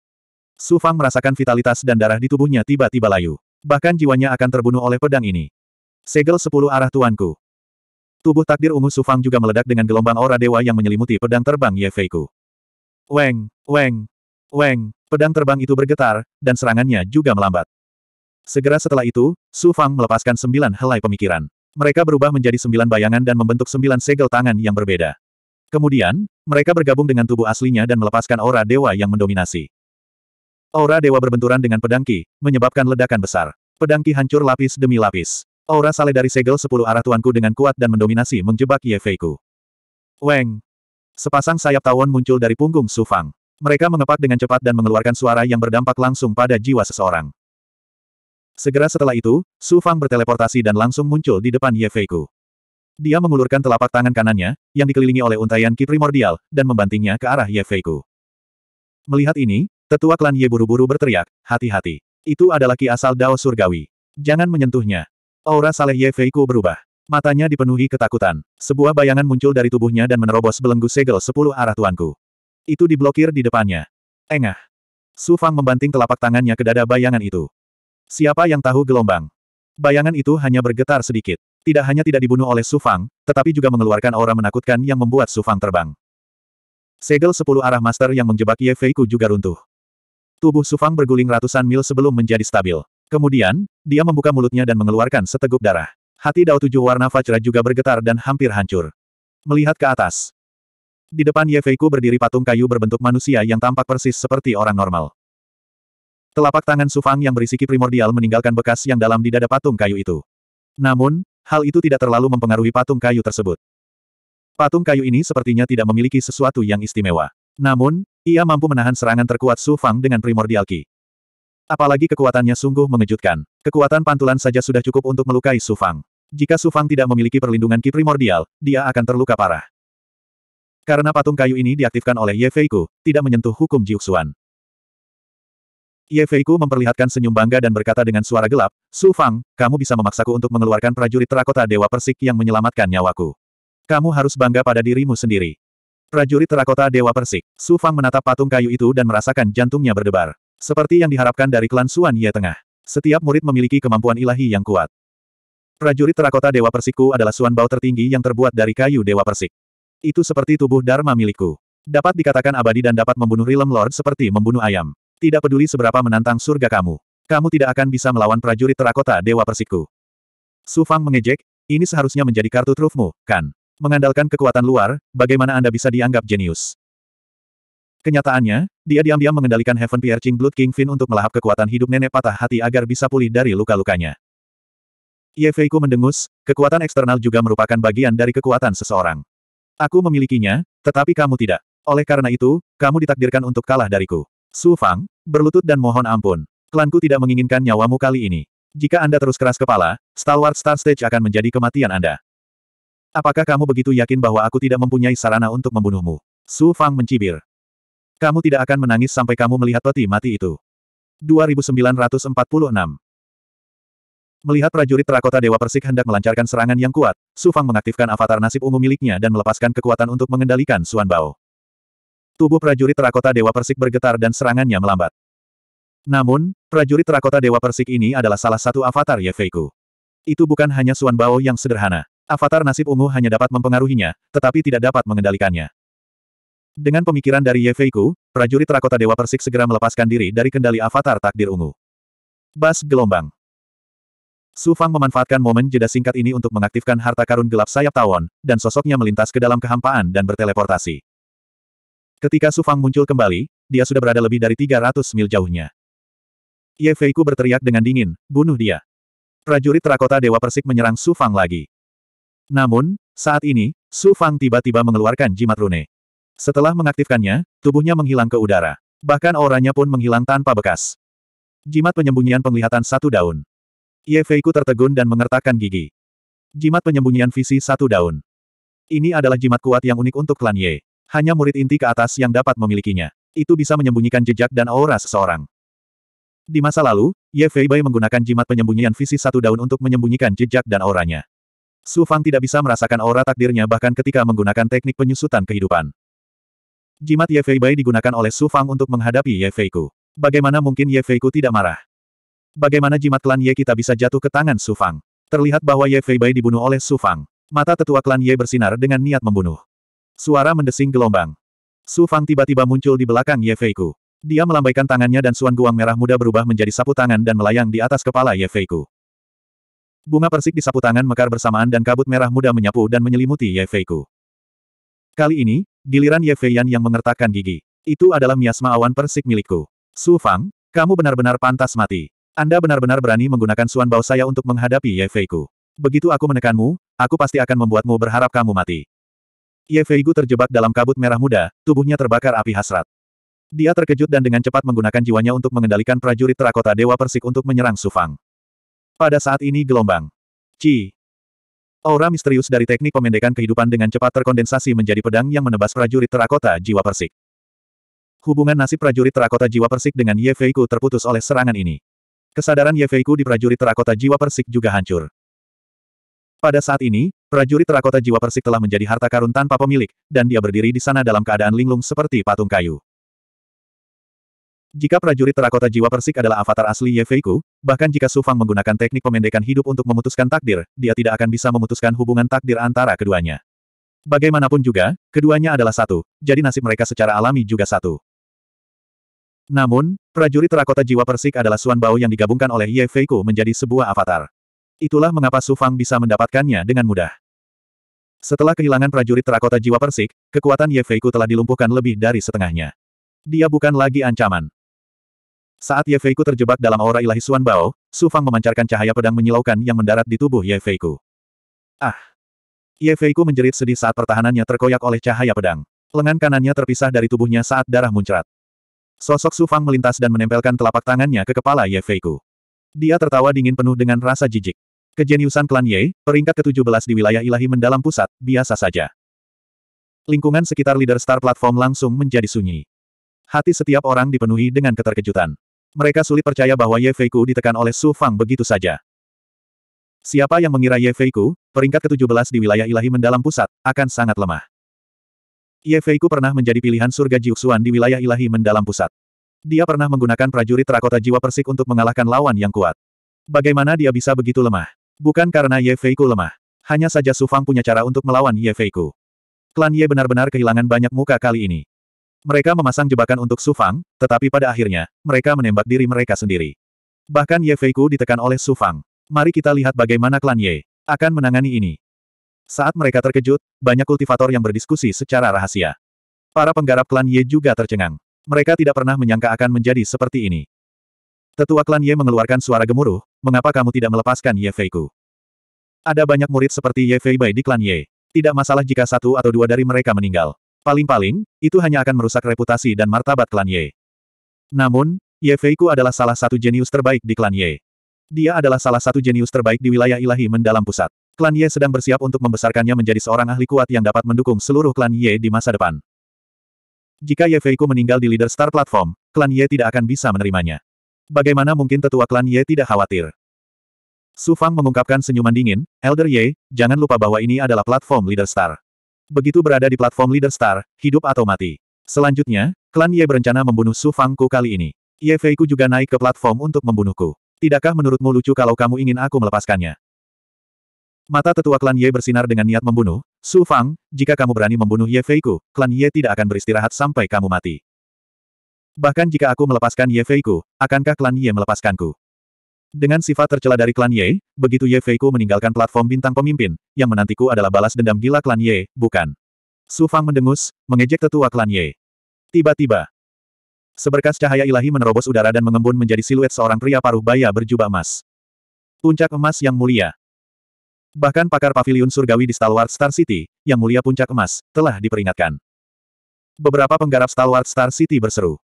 Su Fang merasakan vitalitas dan darah di tubuhnya tiba-tiba layu. Bahkan jiwanya akan terbunuh oleh pedang ini. Segel sepuluh arah tuanku. Tubuh takdir ungu Sufang juga meledak dengan gelombang aura dewa yang menyelimuti pedang terbang Ye Weng, weng, weng, pedang terbang itu bergetar, dan serangannya juga melambat. Segera setelah itu, Sufang melepaskan sembilan helai pemikiran. Mereka berubah menjadi sembilan bayangan dan membentuk sembilan segel tangan yang berbeda. Kemudian, mereka bergabung dengan tubuh aslinya dan melepaskan aura dewa yang mendominasi. Aura dewa berbenturan dengan pedang Ki, menyebabkan ledakan besar. Pedang Ki hancur lapis demi lapis. Aura sale dari segel sepuluh arah tuanku dengan kuat dan mendominasi menjebak Ye Feiku. Weng! Sepasang sayap tawon muncul dari punggung Sufang. Mereka mengepak dengan cepat dan mengeluarkan suara yang berdampak langsung pada jiwa seseorang. Segera setelah itu, Sufang berteleportasi dan langsung muncul di depan Ye Feiku. Dia mengulurkan telapak tangan kanannya, yang dikelilingi oleh untaian ki primordial, dan membantingnya ke arah Ye Feiku. Melihat ini, tetua klan Ye buru-buru berteriak, hati-hati. Itu adalah ki asal Dao Surgawi. Jangan menyentuhnya. Aura Saleh Ye Feiku berubah. Matanya dipenuhi ketakutan. Sebuah bayangan muncul dari tubuhnya dan menerobos belenggu segel sepuluh arah tuanku. Itu diblokir di depannya. Engah. Su Fang membanting telapak tangannya ke dada bayangan itu. Siapa yang tahu gelombang? Bayangan itu hanya bergetar sedikit. Tidak hanya tidak dibunuh oleh Su Fang, tetapi juga mengeluarkan aura menakutkan yang membuat Su Fang terbang. Segel sepuluh arah master yang menjebak Ye Feiku juga runtuh. Tubuh Su Fang berguling ratusan mil sebelum menjadi stabil. Kemudian, dia membuka mulutnya dan mengeluarkan seteguk darah. Hati Dao Tujuh Warna Vajra juga bergetar dan hampir hancur. Melihat ke atas. Di depan Ye Feiku berdiri patung kayu berbentuk manusia yang tampak persis seperti orang normal. Telapak tangan Sufang yang berisi Ki primordial meninggalkan bekas yang dalam di dada patung kayu itu. Namun, hal itu tidak terlalu mempengaruhi patung kayu tersebut. Patung kayu ini sepertinya tidak memiliki sesuatu yang istimewa. Namun, ia mampu menahan serangan terkuat Sufang dengan primordial Ki. Apalagi kekuatannya sungguh mengejutkan. Kekuatan pantulan saja sudah cukup untuk melukai Sufang. Jika Sufang tidak memiliki perlindungan ki primordial, dia akan terluka parah. Karena patung kayu ini diaktifkan oleh Ye Feiku, tidak menyentuh hukum Jiuxuan. Ye Feiku memperlihatkan senyum bangga dan berkata dengan suara gelap, Su Fang, kamu bisa memaksaku untuk mengeluarkan prajurit terakota Dewa Persik yang menyelamatkan nyawaku. Kamu harus bangga pada dirimu sendiri. Prajurit terakota Dewa Persik, Su Fang menatap patung kayu itu dan merasakan jantungnya berdebar. Seperti yang diharapkan dari klan Suan Ye Tengah. Setiap murid memiliki kemampuan ilahi yang kuat. Prajurit terakota Dewa Persikku adalah Suan Bao tertinggi yang terbuat dari kayu Dewa Persik. Itu seperti tubuh Dharma milikku. Dapat dikatakan abadi dan dapat membunuh Realm Lord seperti membunuh ayam. Tidak peduli seberapa menantang surga kamu. Kamu tidak akan bisa melawan prajurit terakota Dewa Persikku. Su Fang mengejek, ini seharusnya menjadi kartu trufmu, kan? Mengandalkan kekuatan luar, bagaimana Anda bisa dianggap jenius? Kenyataannya, dia diam-diam mengendalikan Heaven Piercing Blood King Fin untuk melahap kekuatan hidup nenek patah hati agar bisa pulih dari luka-lukanya. Ye Feiku mendengus, kekuatan eksternal juga merupakan bagian dari kekuatan seseorang. Aku memilikinya, tetapi kamu tidak. Oleh karena itu, kamu ditakdirkan untuk kalah dariku. Su Fang, berlutut dan mohon ampun. Klanku tidak menginginkan nyawamu kali ini. Jika Anda terus keras kepala, Stalwart Star Stage akan menjadi kematian Anda. Apakah kamu begitu yakin bahwa aku tidak mempunyai sarana untuk membunuhmu? Su Fang mencibir. Kamu tidak akan menangis sampai kamu melihat peti mati itu. 2946 Melihat prajurit terakota Dewa Persik hendak melancarkan serangan yang kuat, Su Fang mengaktifkan avatar nasib ungu miliknya dan melepaskan kekuatan untuk mengendalikan Suan Bao. Tubuh prajurit terakota Dewa Persik bergetar dan serangannya melambat. Namun, prajurit terakota Dewa Persik ini adalah salah satu avatar Ye Itu bukan hanya Suan Bao yang sederhana. Avatar nasib ungu hanya dapat mempengaruhinya, tetapi tidak dapat mengendalikannya. Dengan pemikiran dari Ye prajurit Rakota Dewa Persik segera melepaskan diri dari kendali avatar takdir ungu. Bas gelombang. Su Fang memanfaatkan momen jeda singkat ini untuk mengaktifkan harta karun gelap sayap tawon, dan sosoknya melintas ke dalam kehampaan dan berteleportasi. Ketika Su Fang muncul kembali, dia sudah berada lebih dari 300 mil jauhnya. Ye Feiku berteriak dengan dingin, bunuh dia. Prajurit Rakota Dewa Persik menyerang Su Fang lagi. Namun, saat ini, Su Fang tiba-tiba mengeluarkan jimat rune. Setelah mengaktifkannya, tubuhnya menghilang ke udara. Bahkan auranya pun menghilang tanpa bekas. Jimat penyembunyian penglihatan satu daun. Ye Feiku tertegun dan mengertakkan gigi. Jimat penyembunyian visi satu daun. Ini adalah jimat kuat yang unik untuk klan Ye. Hanya murid inti ke atas yang dapat memilikinya. Itu bisa menyembunyikan jejak dan aura seseorang. Di masa lalu, Ye Feibai menggunakan jimat penyembunyian visi satu daun untuk menyembunyikan jejak dan auranya. Su Fang tidak bisa merasakan aura takdirnya bahkan ketika menggunakan teknik penyusutan kehidupan. Jimat Ye Fei Bai digunakan oleh Su Fang untuk menghadapi Ye Ku. Bagaimana mungkin Ye Ku tidak marah? Bagaimana jimat klan Ye kita bisa jatuh ke tangan Su Fang? Terlihat bahwa Ye Fei Bai dibunuh oleh Su Fang. Mata tetua klan Ye bersinar dengan niat membunuh. Suara mendesing gelombang. Su Fang tiba-tiba muncul di belakang Ye Ku. Dia melambaikan tangannya dan suan guang merah muda berubah menjadi sapu tangan dan melayang di atas kepala Ye Ku. Bunga persik di sapu tangan mekar bersamaan dan kabut merah muda menyapu dan menyelimuti Ye Ku. Kali ini, Giliran Ye Feiyan yang mengertakkan gigi. Itu adalah miasma awan persik milikku. Su Fang, kamu benar-benar pantas mati. Anda benar-benar berani menggunakan suan bau saya untuk menghadapi Ye Feiku. Begitu aku menekanmu, aku pasti akan membuatmu berharap kamu mati. Ye Feigu terjebak dalam kabut merah muda, tubuhnya terbakar api hasrat. Dia terkejut dan dengan cepat menggunakan jiwanya untuk mengendalikan prajurit terakota Dewa Persik untuk menyerang Su Fang. Pada saat ini gelombang. Ci, Aura misterius dari teknik pemendekan kehidupan dengan cepat terkondensasi menjadi pedang yang menebas prajurit terakota jiwa persik. Hubungan nasib prajurit terakota jiwa persik dengan Ye Feiku terputus oleh serangan ini. Kesadaran Ye Feiku di prajurit terakota jiwa persik juga hancur. Pada saat ini, prajurit terakota jiwa persik telah menjadi harta karun tanpa pemilik, dan dia berdiri di sana dalam keadaan linglung seperti patung kayu. Jika prajurit terakota jiwa persik adalah avatar asli Ye Feiku, bahkan jika Su Fang menggunakan teknik pemendekan hidup untuk memutuskan takdir, dia tidak akan bisa memutuskan hubungan takdir antara keduanya. Bagaimanapun juga, keduanya adalah satu, jadi nasib mereka secara alami juga satu. Namun, prajurit terakota jiwa persik adalah Suan Bao yang digabungkan oleh Ye Feiku menjadi sebuah avatar. Itulah mengapa Su Fang bisa mendapatkannya dengan mudah. Setelah kehilangan prajurit terakota jiwa persik, kekuatan Ye Feiku telah dilumpuhkan lebih dari setengahnya. Dia bukan lagi ancaman. Saat Ye Feiku terjebak dalam aura ilahi Suan Bao, Su Fang memancarkan cahaya pedang menyilaukan yang mendarat di tubuh Ye Feiku. Ah! Ye Feiku menjerit sedih saat pertahanannya terkoyak oleh cahaya pedang. Lengan kanannya terpisah dari tubuhnya saat darah muncrat. Sosok Su Fang melintas dan menempelkan telapak tangannya ke kepala Ye Feiku. Dia tertawa dingin penuh dengan rasa jijik. Kejeniusan klan Ye, peringkat ke-17 di wilayah ilahi mendalam pusat, biasa saja. Lingkungan sekitar leader star platform langsung menjadi sunyi. Hati setiap orang dipenuhi dengan keterkejutan. Mereka sulit percaya bahwa Ye Feiku ditekan oleh Su Fang begitu saja. Siapa yang mengira Ye Feiku, peringkat ke-17 di wilayah ilahi mendalam pusat, akan sangat lemah. Ye Feiku pernah menjadi pilihan surga Jiuxuan di wilayah ilahi mendalam pusat. Dia pernah menggunakan prajurit terakota jiwa persik untuk mengalahkan lawan yang kuat. Bagaimana dia bisa begitu lemah? Bukan karena Ye Feiku lemah. Hanya saja Su Fang punya cara untuk melawan Ye Feiku. Klan Ye benar-benar kehilangan banyak muka kali ini. Mereka memasang jebakan untuk Su Fang, tetapi pada akhirnya, mereka menembak diri mereka sendiri. Bahkan Ye Feiku ditekan oleh Su Fang. Mari kita lihat bagaimana klan Ye akan menangani ini. Saat mereka terkejut, banyak kultivator yang berdiskusi secara rahasia. Para penggarap klan Ye juga tercengang. Mereka tidak pernah menyangka akan menjadi seperti ini. Tetua klan Ye mengeluarkan suara gemuruh, mengapa kamu tidak melepaskan Ye Feiku? Ada banyak murid seperti Ye Feibai di klan Ye. Tidak masalah jika satu atau dua dari mereka meninggal. Paling-paling, itu hanya akan merusak reputasi dan martabat klan Ye. Namun, Ye Feiku adalah salah satu jenius terbaik di klan Ye. Dia adalah salah satu jenius terbaik di wilayah ilahi mendalam pusat. Klan Ye sedang bersiap untuk membesarkannya menjadi seorang ahli kuat yang dapat mendukung seluruh klan Ye di masa depan. Jika Ye Feiku meninggal di leader star platform, klan Ye tidak akan bisa menerimanya. Bagaimana mungkin tetua klan Ye tidak khawatir? Su Fang mengungkapkan senyuman dingin, Elder Ye, jangan lupa bahwa ini adalah platform leader star begitu berada di platform Leader Star, hidup atau mati. Selanjutnya, klan Ye berencana membunuh Su Fangku kali ini. Ye Feiku juga naik ke platform untuk membunuhku. Tidakkah menurutmu lucu kalau kamu ingin aku melepaskannya? Mata tetua klan Ye bersinar dengan niat membunuh, Su Fang, jika kamu berani membunuh Ye Feiku, klan Ye tidak akan beristirahat sampai kamu mati. Bahkan jika aku melepaskan Ye Feiku, akankah klan Ye melepaskanku? Dengan sifat tercela dari klan Ye, begitu Ye Feiku meninggalkan platform bintang pemimpin, yang menantiku adalah balas dendam gila klan Ye, bukan. Su Fang mendengus, mengejek tetua klan Ye. Tiba-tiba, seberkas cahaya ilahi menerobos udara dan mengembun menjadi siluet seorang pria paruh baya berjubah emas. Puncak emas yang mulia. Bahkan pakar pavilion surgawi di Stalwart Star City, yang mulia puncak emas, telah diperingatkan. Beberapa penggarap Stalwart Star City berseru.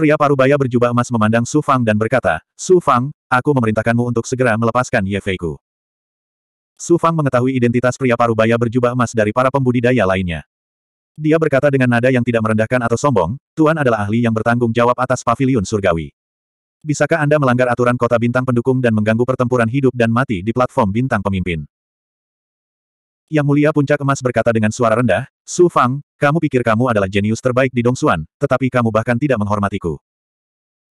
Pria parubaya berjubah emas memandang Su Fang dan berkata, Su Fang, aku memerintahkanmu untuk segera melepaskan Ye Feiku. Su Fang mengetahui identitas pria parubaya berjubah emas dari para pembudidaya lainnya. Dia berkata dengan nada yang tidak merendahkan atau sombong, Tuan adalah ahli yang bertanggung jawab atas pavilion surgawi. Bisakah Anda melanggar aturan kota bintang pendukung dan mengganggu pertempuran hidup dan mati di platform bintang pemimpin? Yang Mulia Puncak Emas berkata dengan suara rendah, Su Fang, kamu pikir kamu adalah jenius terbaik di Dongsuan, tetapi kamu bahkan tidak menghormatiku.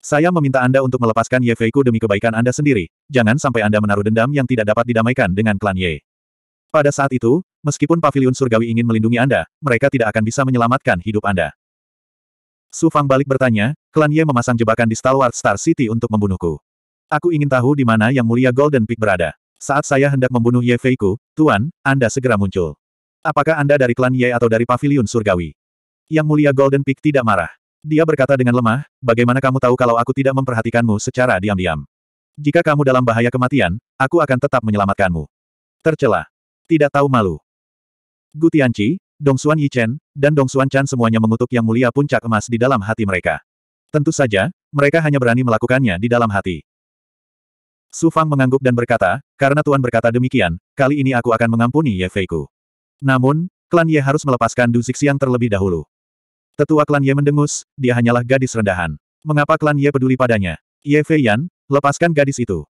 Saya meminta Anda untuk melepaskan Ye Feiku demi kebaikan Anda sendiri, jangan sampai Anda menaruh dendam yang tidak dapat didamaikan dengan klan Ye. Pada saat itu, meskipun Paviliun surgawi ingin melindungi Anda, mereka tidak akan bisa menyelamatkan hidup Anda. Su Fang balik bertanya, klan Ye memasang jebakan di Stalwart Star City untuk membunuhku. Aku ingin tahu di mana yang mulia Golden Peak berada. Saat saya hendak membunuh Ye Feiku, Tuan, Anda segera muncul. Apakah Anda dari klan Ye atau dari Paviliun surgawi? Yang mulia Golden Peak tidak marah. Dia berkata dengan lemah, bagaimana kamu tahu kalau aku tidak memperhatikanmu secara diam-diam? Jika kamu dalam bahaya kematian, aku akan tetap menyelamatkanmu. Tercela. Tidak tahu malu. Gu Tianqi, Xuan Yichen, dan Dong Xuan Chan semuanya mengutuk yang mulia puncak emas di dalam hati mereka. Tentu saja, mereka hanya berani melakukannya di dalam hati. Su Fang mengangguk dan berkata, karena Tuan berkata demikian, kali ini aku akan mengampuni Ye Feiku. Namun, klan Ye harus melepaskan Du Zixiang terlebih dahulu. Tetua klan Ye mendengus, dia hanyalah gadis rendahan. Mengapa klan Ye peduli padanya? Ye Feiyan, lepaskan gadis itu.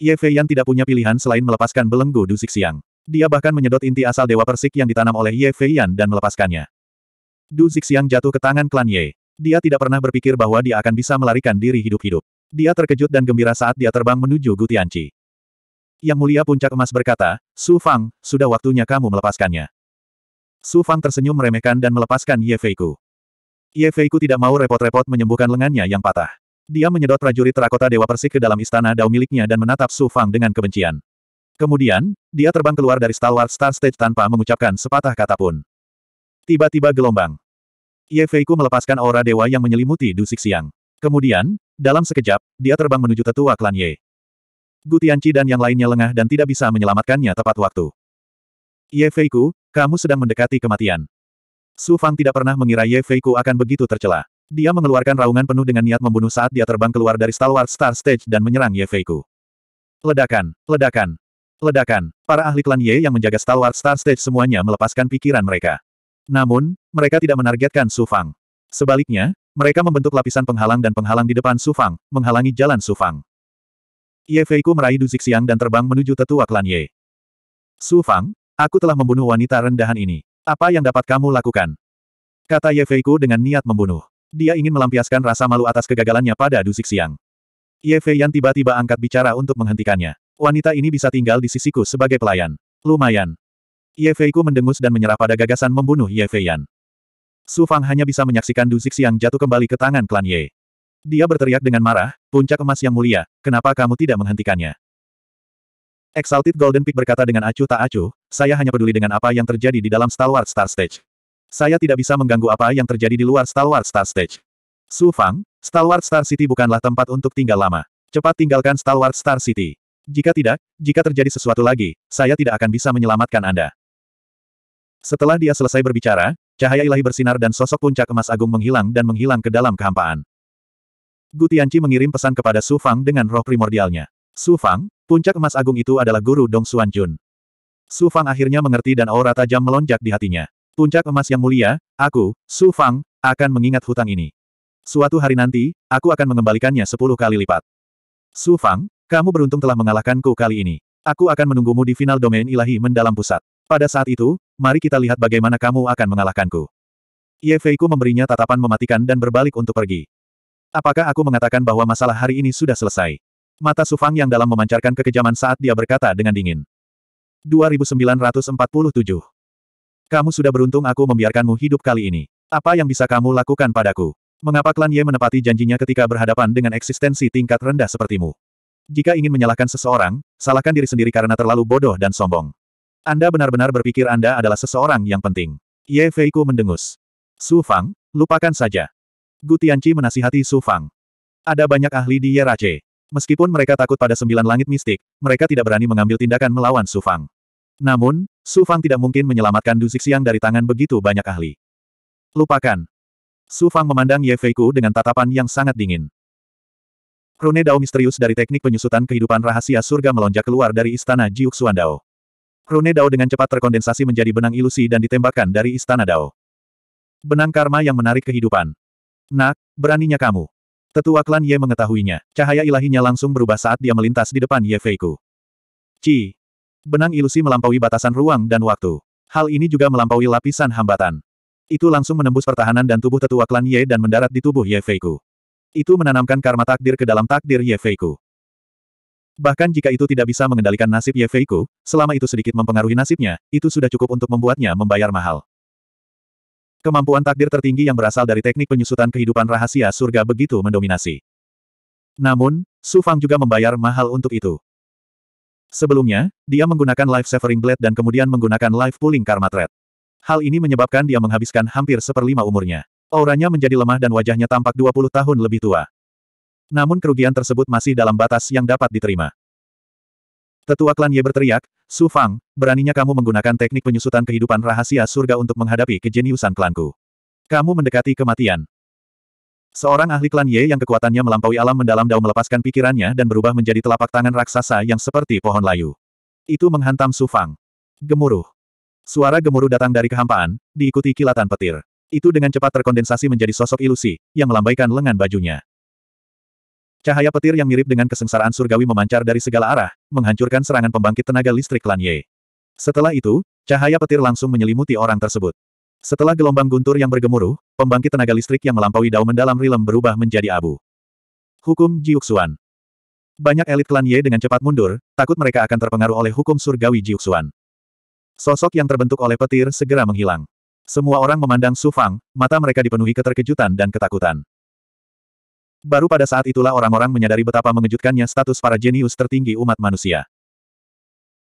Ye Feiyan tidak punya pilihan selain melepaskan belenggu Du Zixiang. Dia bahkan menyedot inti asal Dewa Persik yang ditanam oleh Ye Feiyan dan melepaskannya. Du Zixiang jatuh ke tangan klan Ye. Dia tidak pernah berpikir bahwa dia akan bisa melarikan diri hidup-hidup. Dia terkejut dan gembira saat dia terbang menuju Gutianci. Yang Mulia Puncak Emas berkata, Su Fang, sudah waktunya kamu melepaskannya. Su Fang tersenyum meremehkan dan melepaskan Ye Feiku. Ye Feiku tidak mau repot-repot menyembuhkan lengannya yang patah. Dia menyedot prajurit rakota Dewa Persik ke dalam istana Dao miliknya dan menatap Su Fang dengan kebencian. Kemudian, dia terbang keluar dari stalwart Star Stage tanpa mengucapkan sepatah kata pun. Tiba-tiba gelombang. Ye Feiku melepaskan aura dewa yang menyelimuti dusik siang. Kemudian, dalam sekejap, dia terbang menuju tetua klan Ye. Gutianci dan yang lainnya lengah dan tidak bisa menyelamatkannya tepat waktu. Ye Feiku, kamu sedang mendekati kematian. Su Fang tidak pernah mengira Ye Feiku akan begitu tercela. Dia mengeluarkan raungan penuh dengan niat membunuh saat dia terbang keluar dari stalwart Star Stage dan menyerang Ye Feiku. Ledakan, ledakan, ledakan. Para ahli klan Ye yang menjaga stalwart Star Stage semuanya melepaskan pikiran mereka. Namun, mereka tidak menargetkan Su Fang. Sebaliknya, mereka membentuk lapisan penghalang dan penghalang di depan Su Fang, menghalangi jalan Su Fang. Ye Feiku meraih Du Zixiang dan terbang menuju tetua klan Ye. Su Fang, aku telah membunuh wanita rendahan ini. Apa yang dapat kamu lakukan? Kata Ye Feiku dengan niat membunuh. Dia ingin melampiaskan rasa malu atas kegagalannya pada Du Zixiang. Ye Fei Yan tiba-tiba angkat bicara untuk menghentikannya. Wanita ini bisa tinggal di sisiku sebagai pelayan. Lumayan. Ye Feiku mendengus dan menyerah pada gagasan membunuh Ye Fei Yan. Su Fang hanya bisa menyaksikan Du Zixiang jatuh kembali ke tangan klan Ye. Dia berteriak dengan marah, puncak emas yang mulia, kenapa kamu tidak menghentikannya? Exalted Golden Peak berkata dengan acuh tak acuh, saya hanya peduli dengan apa yang terjadi di dalam Stalwart Star Stage. Saya tidak bisa mengganggu apa yang terjadi di luar Stalwart Star Stage. Su Fang, Stalwart Star City bukanlah tempat untuk tinggal lama. Cepat tinggalkan Stalwart Star City. Jika tidak, jika terjadi sesuatu lagi, saya tidak akan bisa menyelamatkan Anda. Setelah dia selesai berbicara, cahaya ilahi bersinar dan sosok puncak emas agung menghilang dan menghilang ke dalam kehampaan. Gu Tianqi mengirim pesan kepada Su Fang dengan roh primordialnya. Su Fang, puncak emas agung itu adalah guru Dong Xuan Jun. Su Fang akhirnya mengerti dan aura tajam melonjak di hatinya. Puncak emas yang mulia, aku, Su Fang, akan mengingat hutang ini. Suatu hari nanti, aku akan mengembalikannya sepuluh kali lipat. Su Fang, kamu beruntung telah mengalahkanku kali ini. Aku akan menunggumu di final domain ilahi mendalam pusat. Pada saat itu, mari kita lihat bagaimana kamu akan mengalahkanku. Ye Feiku memberinya tatapan mematikan dan berbalik untuk pergi. Apakah aku mengatakan bahwa masalah hari ini sudah selesai? Mata Sufang yang dalam memancarkan kekejaman saat dia berkata dengan dingin. 2947 Kamu sudah beruntung aku membiarkanmu hidup kali ini. Apa yang bisa kamu lakukan padaku? Mengapa klan Ye menepati janjinya ketika berhadapan dengan eksistensi tingkat rendah sepertimu? Jika ingin menyalahkan seseorang, salahkan diri sendiri karena terlalu bodoh dan sombong. Anda benar-benar berpikir Anda adalah seseorang yang penting. Ye Feiku mendengus. Su Fang, lupakan saja. Gu Tianqi menasihati Su Fang. Ada banyak ahli di Yerace. Meskipun mereka takut pada sembilan langit mistik, mereka tidak berani mengambil tindakan melawan Su Fang. Namun, Su Fang tidak mungkin menyelamatkan Du Siang dari tangan begitu banyak ahli. Lupakan. Su Fang memandang Ye Feiku dengan tatapan yang sangat dingin. Rune Dao misterius dari teknik penyusutan kehidupan rahasia surga melonjak keluar dari istana Jiuxuan Dao. Rune Dao dengan cepat terkondensasi menjadi benang ilusi dan ditembakkan dari istana Dao. Benang karma yang menarik kehidupan. Nak, beraninya kamu. Tetua klan Ye mengetahuinya. Cahaya ilahinya langsung berubah saat dia melintas di depan Ye Feiku. Ci. Benang ilusi melampaui batasan ruang dan waktu. Hal ini juga melampaui lapisan hambatan. Itu langsung menembus pertahanan dan tubuh tetua klan Ye dan mendarat di tubuh Ye Feiku. Itu menanamkan karma takdir ke dalam takdir Ye Feiku. Bahkan jika itu tidak bisa mengendalikan nasib Ye Feiku, selama itu sedikit mempengaruhi nasibnya, itu sudah cukup untuk membuatnya membayar mahal. Kemampuan takdir tertinggi yang berasal dari teknik penyusutan kehidupan rahasia surga begitu mendominasi. Namun, Su Fang juga membayar mahal untuk itu. Sebelumnya, dia menggunakan Life Severing Blade dan kemudian menggunakan Life Pooling Karma Thread. Hal ini menyebabkan dia menghabiskan hampir seperlima umurnya. Auranya menjadi lemah dan wajahnya tampak 20 tahun lebih tua. Namun kerugian tersebut masih dalam batas yang dapat diterima. Tetua klan Ye berteriak, Su Fang, beraninya kamu menggunakan teknik penyusutan kehidupan rahasia surga untuk menghadapi kejeniusan klanku. Kamu mendekati kematian. Seorang ahli klan Ye yang kekuatannya melampaui alam mendalam Dao melepaskan pikirannya dan berubah menjadi telapak tangan raksasa yang seperti pohon layu. Itu menghantam Su Fang. Gemuruh. Suara gemuruh datang dari kehampaan, diikuti kilatan petir. Itu dengan cepat terkondensasi menjadi sosok ilusi, yang melambaikan lengan bajunya. Cahaya petir yang mirip dengan kesengsaraan surgawi memancar dari segala arah, menghancurkan serangan pembangkit tenaga listrik Lan Ye. Setelah itu, cahaya petir langsung menyelimuti orang tersebut. Setelah gelombang guntur yang bergemuruh, pembangkit tenaga listrik yang melampaui dao mendalam rilem berubah menjadi abu. Hukum Jiuxuan Banyak elit klan Ye dengan cepat mundur, takut mereka akan terpengaruh oleh hukum surgawi Jiuxuan. Sosok yang terbentuk oleh petir segera menghilang. Semua orang memandang Su Fang, mata mereka dipenuhi keterkejutan dan ketakutan. Baru pada saat itulah orang-orang menyadari betapa mengejutkannya status para jenius tertinggi umat manusia.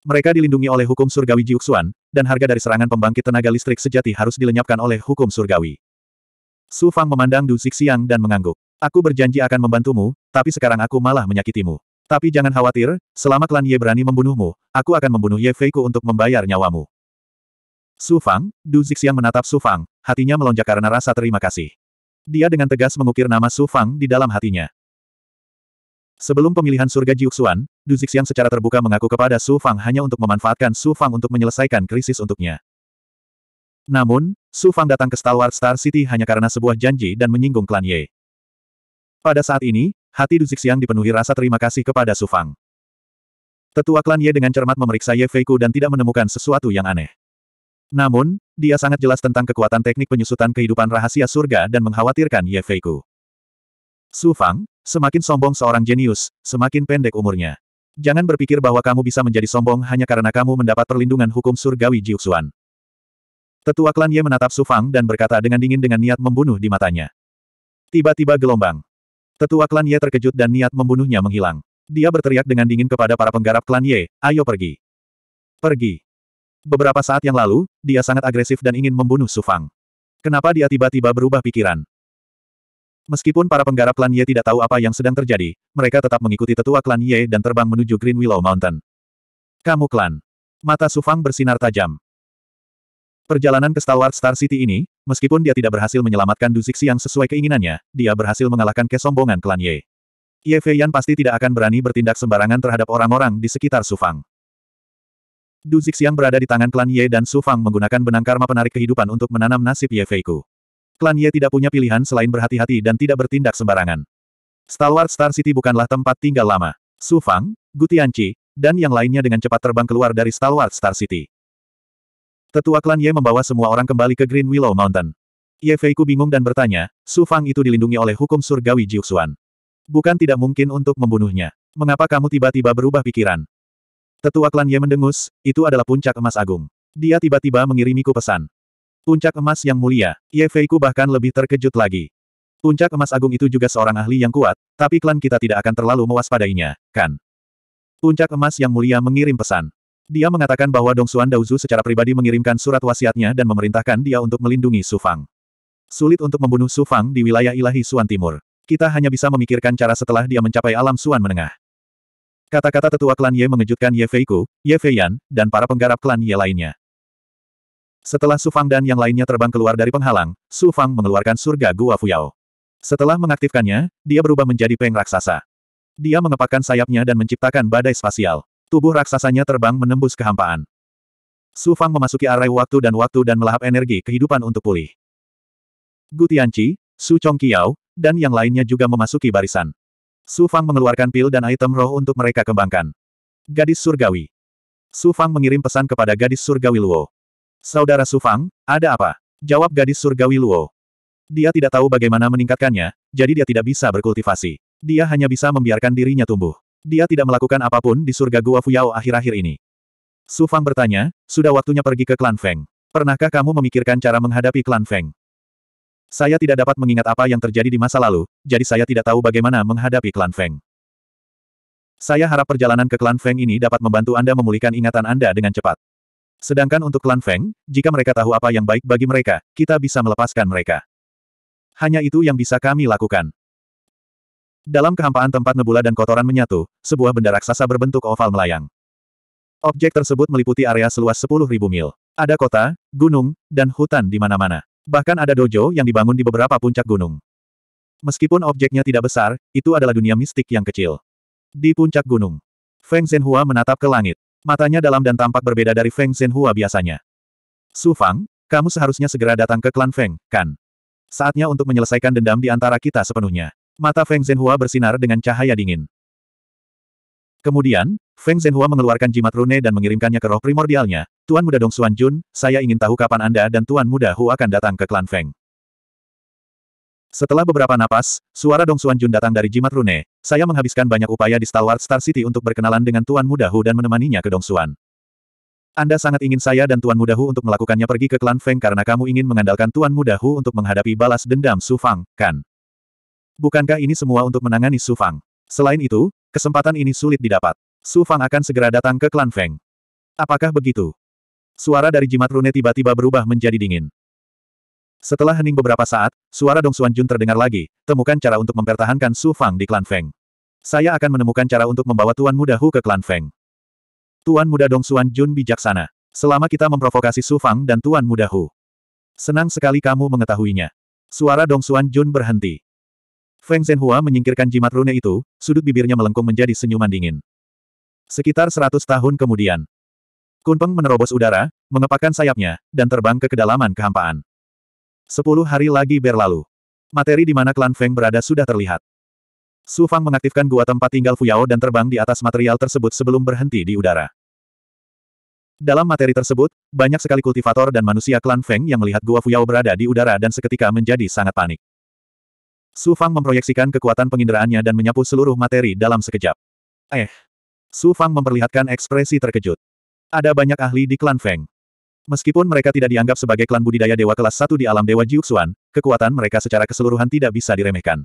Mereka dilindungi oleh hukum surgawi Jiuxuan, dan harga dari serangan pembangkit tenaga listrik sejati harus dilenyapkan oleh hukum surgawi. Su Fang memandang Du Zixiang dan mengangguk. Aku berjanji akan membantumu, tapi sekarang aku malah menyakitimu. Tapi jangan khawatir, selama klan Ye berani membunuhmu, aku akan membunuh Ye Feiku untuk membayar nyawamu. Su Fang, Du Zixiang menatap Su Fang, hatinya melonjak karena rasa terima kasih. Dia dengan tegas mengukir nama Su Fang di dalam hatinya. Sebelum pemilihan surga Jiuxuan, Du Zixian secara terbuka mengaku kepada Su Fang hanya untuk memanfaatkan Su Fang untuk menyelesaikan krisis untuknya. Namun, Su Fang datang ke Stalwart Star City hanya karena sebuah janji dan menyinggung klan Ye. Pada saat ini, hati Du Zixian dipenuhi rasa terima kasih kepada Su Fang. Tetua klan Ye dengan cermat memeriksa Ye Feiku dan tidak menemukan sesuatu yang aneh. Namun, dia sangat jelas tentang kekuatan teknik penyusutan kehidupan rahasia surga dan mengkhawatirkan Ye Feiku. Su Fang, semakin sombong seorang jenius, semakin pendek umurnya. Jangan berpikir bahwa kamu bisa menjadi sombong hanya karena kamu mendapat perlindungan hukum surgawi Jiuxuan. Tetua klan Ye menatap Su Fang dan berkata dengan dingin dengan niat membunuh di matanya. Tiba-tiba gelombang. Tetua klan Ye terkejut dan niat membunuhnya menghilang. Dia berteriak dengan dingin kepada para penggarap klan Ye, ayo pergi. Pergi. Beberapa saat yang lalu, dia sangat agresif dan ingin membunuh Sufang. Kenapa dia tiba-tiba berubah pikiran? Meskipun para penggarap klan Ye tidak tahu apa yang sedang terjadi, mereka tetap mengikuti tetua klan Ye dan terbang menuju Green Willow Mountain. Kamu klan. Mata Sufang bersinar tajam. Perjalanan ke stalwart Star City ini, meskipun dia tidak berhasil menyelamatkan Duzixi yang sesuai keinginannya, dia berhasil mengalahkan kesombongan klan Ye. Ye Feiyan pasti tidak akan berani bertindak sembarangan terhadap orang-orang di sekitar Sufang. Du Zixiang berada di tangan klan Ye dan Su Fang menggunakan benang karma penarik kehidupan untuk menanam nasib Ye Feiku. Klan Ye tidak punya pilihan selain berhati-hati dan tidak bertindak sembarangan. Stalwart Star City bukanlah tempat tinggal lama. Su Fang, Gu Tianqi, dan yang lainnya dengan cepat terbang keluar dari Stalwart Star City. Tetua klan Ye membawa semua orang kembali ke Green Willow Mountain. Ye Feiku bingung dan bertanya, Su Fang itu dilindungi oleh hukum surgawi Jiuxuan. Bukan tidak mungkin untuk membunuhnya. Mengapa kamu tiba-tiba berubah pikiran? Tetua klan Ye mendengus, itu adalah puncak emas agung. Dia tiba-tiba mengirimiku pesan. Puncak emas yang mulia, Ye Feiku bahkan lebih terkejut lagi. Puncak emas agung itu juga seorang ahli yang kuat, tapi klan kita tidak akan terlalu mewaspadainya, kan? Puncak emas yang mulia mengirim pesan. Dia mengatakan bahwa Dong Xuan Daozu secara pribadi mengirimkan surat wasiatnya dan memerintahkan dia untuk melindungi Su Fang. Sulit untuk membunuh Su Fang di wilayah ilahi Suan Timur. Kita hanya bisa memikirkan cara setelah dia mencapai alam Suan Menengah. Kata-kata tetua klan Ye mengejutkan Ye Feiku, Ye Feiyan, dan para penggarap klan Ye lainnya. Setelah Su Fang dan yang lainnya terbang keluar dari penghalang, Su Fang mengeluarkan surga Gua Fuyao. Setelah mengaktifkannya, dia berubah menjadi peng raksasa. Dia mengepakkan sayapnya dan menciptakan badai spasial. Tubuh raksasanya terbang menembus kehampaan. Su Fang memasuki arai waktu dan waktu dan melahap energi kehidupan untuk pulih. Gu Tianqi, Su Chongqiao, dan yang lainnya juga memasuki barisan. Su Fang mengeluarkan pil dan item roh untuk mereka kembangkan. Gadis Surgawi. Su Fang mengirim pesan kepada gadis Surgawi Luo. Saudara Su Fang, ada apa? Jawab gadis Surgawi Luo. Dia tidak tahu bagaimana meningkatkannya, jadi dia tidak bisa berkultivasi. Dia hanya bisa membiarkan dirinya tumbuh. Dia tidak melakukan apapun di surga Gua Fuyao akhir-akhir ini. Su Fang bertanya, sudah waktunya pergi ke klan Feng. Pernahkah kamu memikirkan cara menghadapi klan Feng? Saya tidak dapat mengingat apa yang terjadi di masa lalu, jadi saya tidak tahu bagaimana menghadapi klan Feng. Saya harap perjalanan ke klan Feng ini dapat membantu Anda memulihkan ingatan Anda dengan cepat. Sedangkan untuk klan Feng, jika mereka tahu apa yang baik bagi mereka, kita bisa melepaskan mereka. Hanya itu yang bisa kami lakukan. Dalam kehampaan tempat nebula dan kotoran menyatu, sebuah benda raksasa berbentuk oval melayang. Objek tersebut meliputi area seluas 10.000 mil. Ada kota, gunung, dan hutan di mana-mana. Bahkan ada dojo yang dibangun di beberapa puncak gunung. Meskipun objeknya tidak besar, itu adalah dunia mistik yang kecil. Di puncak gunung, Feng Zhenhua menatap ke langit. Matanya dalam dan tampak berbeda dari Feng Zhenhua biasanya. Su Fang, kamu seharusnya segera datang ke klan Feng, kan? Saatnya untuk menyelesaikan dendam di antara kita sepenuhnya. Mata Feng Zhenhua bersinar dengan cahaya dingin. Kemudian, Feng Zhenhua mengeluarkan jimat rune dan mengirimkannya ke roh primordialnya. Tuan muda Dong Xuan Jun, saya ingin tahu kapan Anda dan Tuan muda Hu akan datang ke klan Feng. Setelah beberapa napas, suara Dong Xuan Jun datang dari jimat rune. Saya menghabiskan banyak upaya di Stalwart Star City untuk berkenalan dengan Tuan muda Hu dan menemaninya ke Dong Xuan. Anda sangat ingin saya dan Tuan muda Hu untuk melakukannya pergi ke klan Feng karena kamu ingin mengandalkan Tuan muda Hu untuk menghadapi balas dendam Su Fang, kan? Bukankah ini semua untuk menangani Su Fang? Selain itu, kesempatan ini sulit didapat. Su Fang akan segera datang ke klan Feng. Apakah begitu? Suara dari jimat rune tiba-tiba berubah menjadi dingin. Setelah hening beberapa saat, suara Dong Xuan Jun terdengar lagi, temukan cara untuk mempertahankan Su Fang di klan Feng. Saya akan menemukan cara untuk membawa Tuan Muda Hu ke klan Feng. Tuan Muda Dong Xuan Jun bijaksana. Selama kita memprovokasi Su Fang dan Tuan Muda Hu. Senang sekali kamu mengetahuinya. Suara Dong Xuan Jun berhenti. Feng Zhenhua menyingkirkan jimat rune itu, sudut bibirnya melengkung menjadi senyuman dingin. Sekitar seratus tahun kemudian, Kunpeng menerobos udara, mengepakkan sayapnya, dan terbang ke kedalaman kehampaan. Sepuluh hari lagi berlalu. Materi di mana klan Feng berada sudah terlihat. Su Fang mengaktifkan gua tempat tinggal Fuyao dan terbang di atas material tersebut sebelum berhenti di udara. Dalam materi tersebut, banyak sekali kultivator dan manusia klan Feng yang melihat gua Fuyao berada di udara dan seketika menjadi sangat panik. Su Fang memproyeksikan kekuatan penginderaannya dan menyapu seluruh materi dalam sekejap. Eh. Su Fang memperlihatkan ekspresi terkejut. Ada banyak ahli di klan Feng. Meskipun mereka tidak dianggap sebagai klan budidaya dewa kelas 1 di alam dewa Jiuxuan, kekuatan mereka secara keseluruhan tidak bisa diremehkan.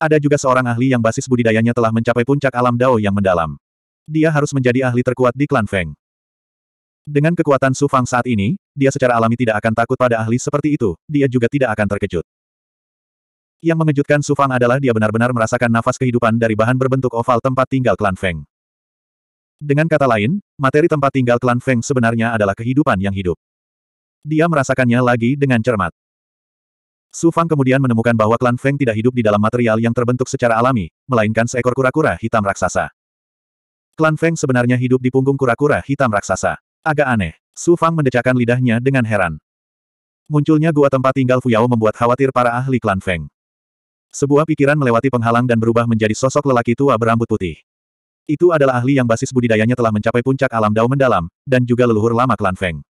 Ada juga seorang ahli yang basis budidayanya telah mencapai puncak alam Dao yang mendalam. Dia harus menjadi ahli terkuat di klan Feng. Dengan kekuatan Su Fang saat ini, dia secara alami tidak akan takut pada ahli seperti itu, dia juga tidak akan terkejut. Yang mengejutkan Su Fang adalah dia benar-benar merasakan nafas kehidupan dari bahan berbentuk oval tempat tinggal klan Feng. Dengan kata lain, materi tempat tinggal klan Feng sebenarnya adalah kehidupan yang hidup. Dia merasakannya lagi dengan cermat. Su Fang kemudian menemukan bahwa klan Feng tidak hidup di dalam material yang terbentuk secara alami, melainkan seekor kura-kura hitam raksasa. Klan Feng sebenarnya hidup di punggung kura-kura hitam raksasa. Agak aneh. Su Fang mendecakkan lidahnya dengan heran. Munculnya gua tempat tinggal Fuyao membuat khawatir para ahli klan Feng. Sebuah pikiran melewati penghalang dan berubah menjadi sosok lelaki tua berambut putih. Itu adalah ahli yang basis budidayanya telah mencapai puncak alam dao mendalam, dan juga leluhur lama klan Feng.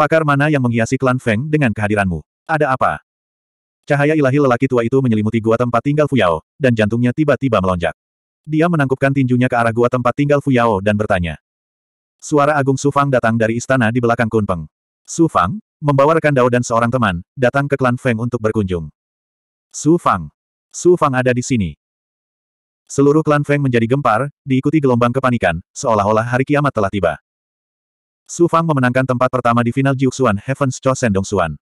Pakar mana yang menghiasi klan Feng dengan kehadiranmu? Ada apa? Cahaya ilahi lelaki tua itu menyelimuti gua tempat tinggal Fuyao, dan jantungnya tiba-tiba melonjak. Dia menangkupkan tinjunya ke arah gua tempat tinggal Fuyao dan bertanya. Suara Agung Sufang datang dari istana di belakang Kunpeng. Sufang, membawa rekan Dao dan seorang teman, datang ke klan Feng untuk berkunjung. Su Fang. Su Fang ada di sini. Seluruh klan Feng menjadi gempar, diikuti gelombang kepanikan, seolah-olah hari kiamat telah tiba. Su Fang memenangkan tempat pertama di final Jiuxuan Heaven's Chosen Xuan.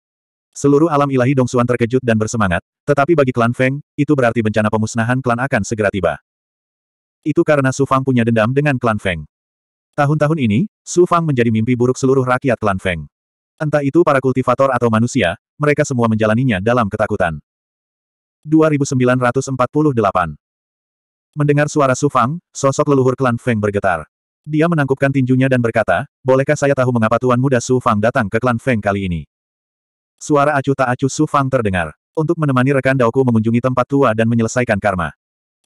Seluruh alam ilahi Dong Xuan terkejut dan bersemangat, tetapi bagi klan Feng, itu berarti bencana pemusnahan klan akan segera tiba. Itu karena Su Fang punya dendam dengan klan Feng. Tahun-tahun ini, Su Fang menjadi mimpi buruk seluruh rakyat klan Feng. Entah itu para kultivator atau manusia, mereka semua menjalaninya dalam ketakutan. 2948. Mendengar suara Su Fang, sosok leluhur klan Feng bergetar. Dia menangkupkan tinjunya dan berkata, bolehkah saya tahu mengapa Tuan Muda Su Fang datang ke klan Feng kali ini? Suara acuh tak acuh Su Fang terdengar. Untuk menemani rekan Daoku mengunjungi tempat tua dan menyelesaikan karma.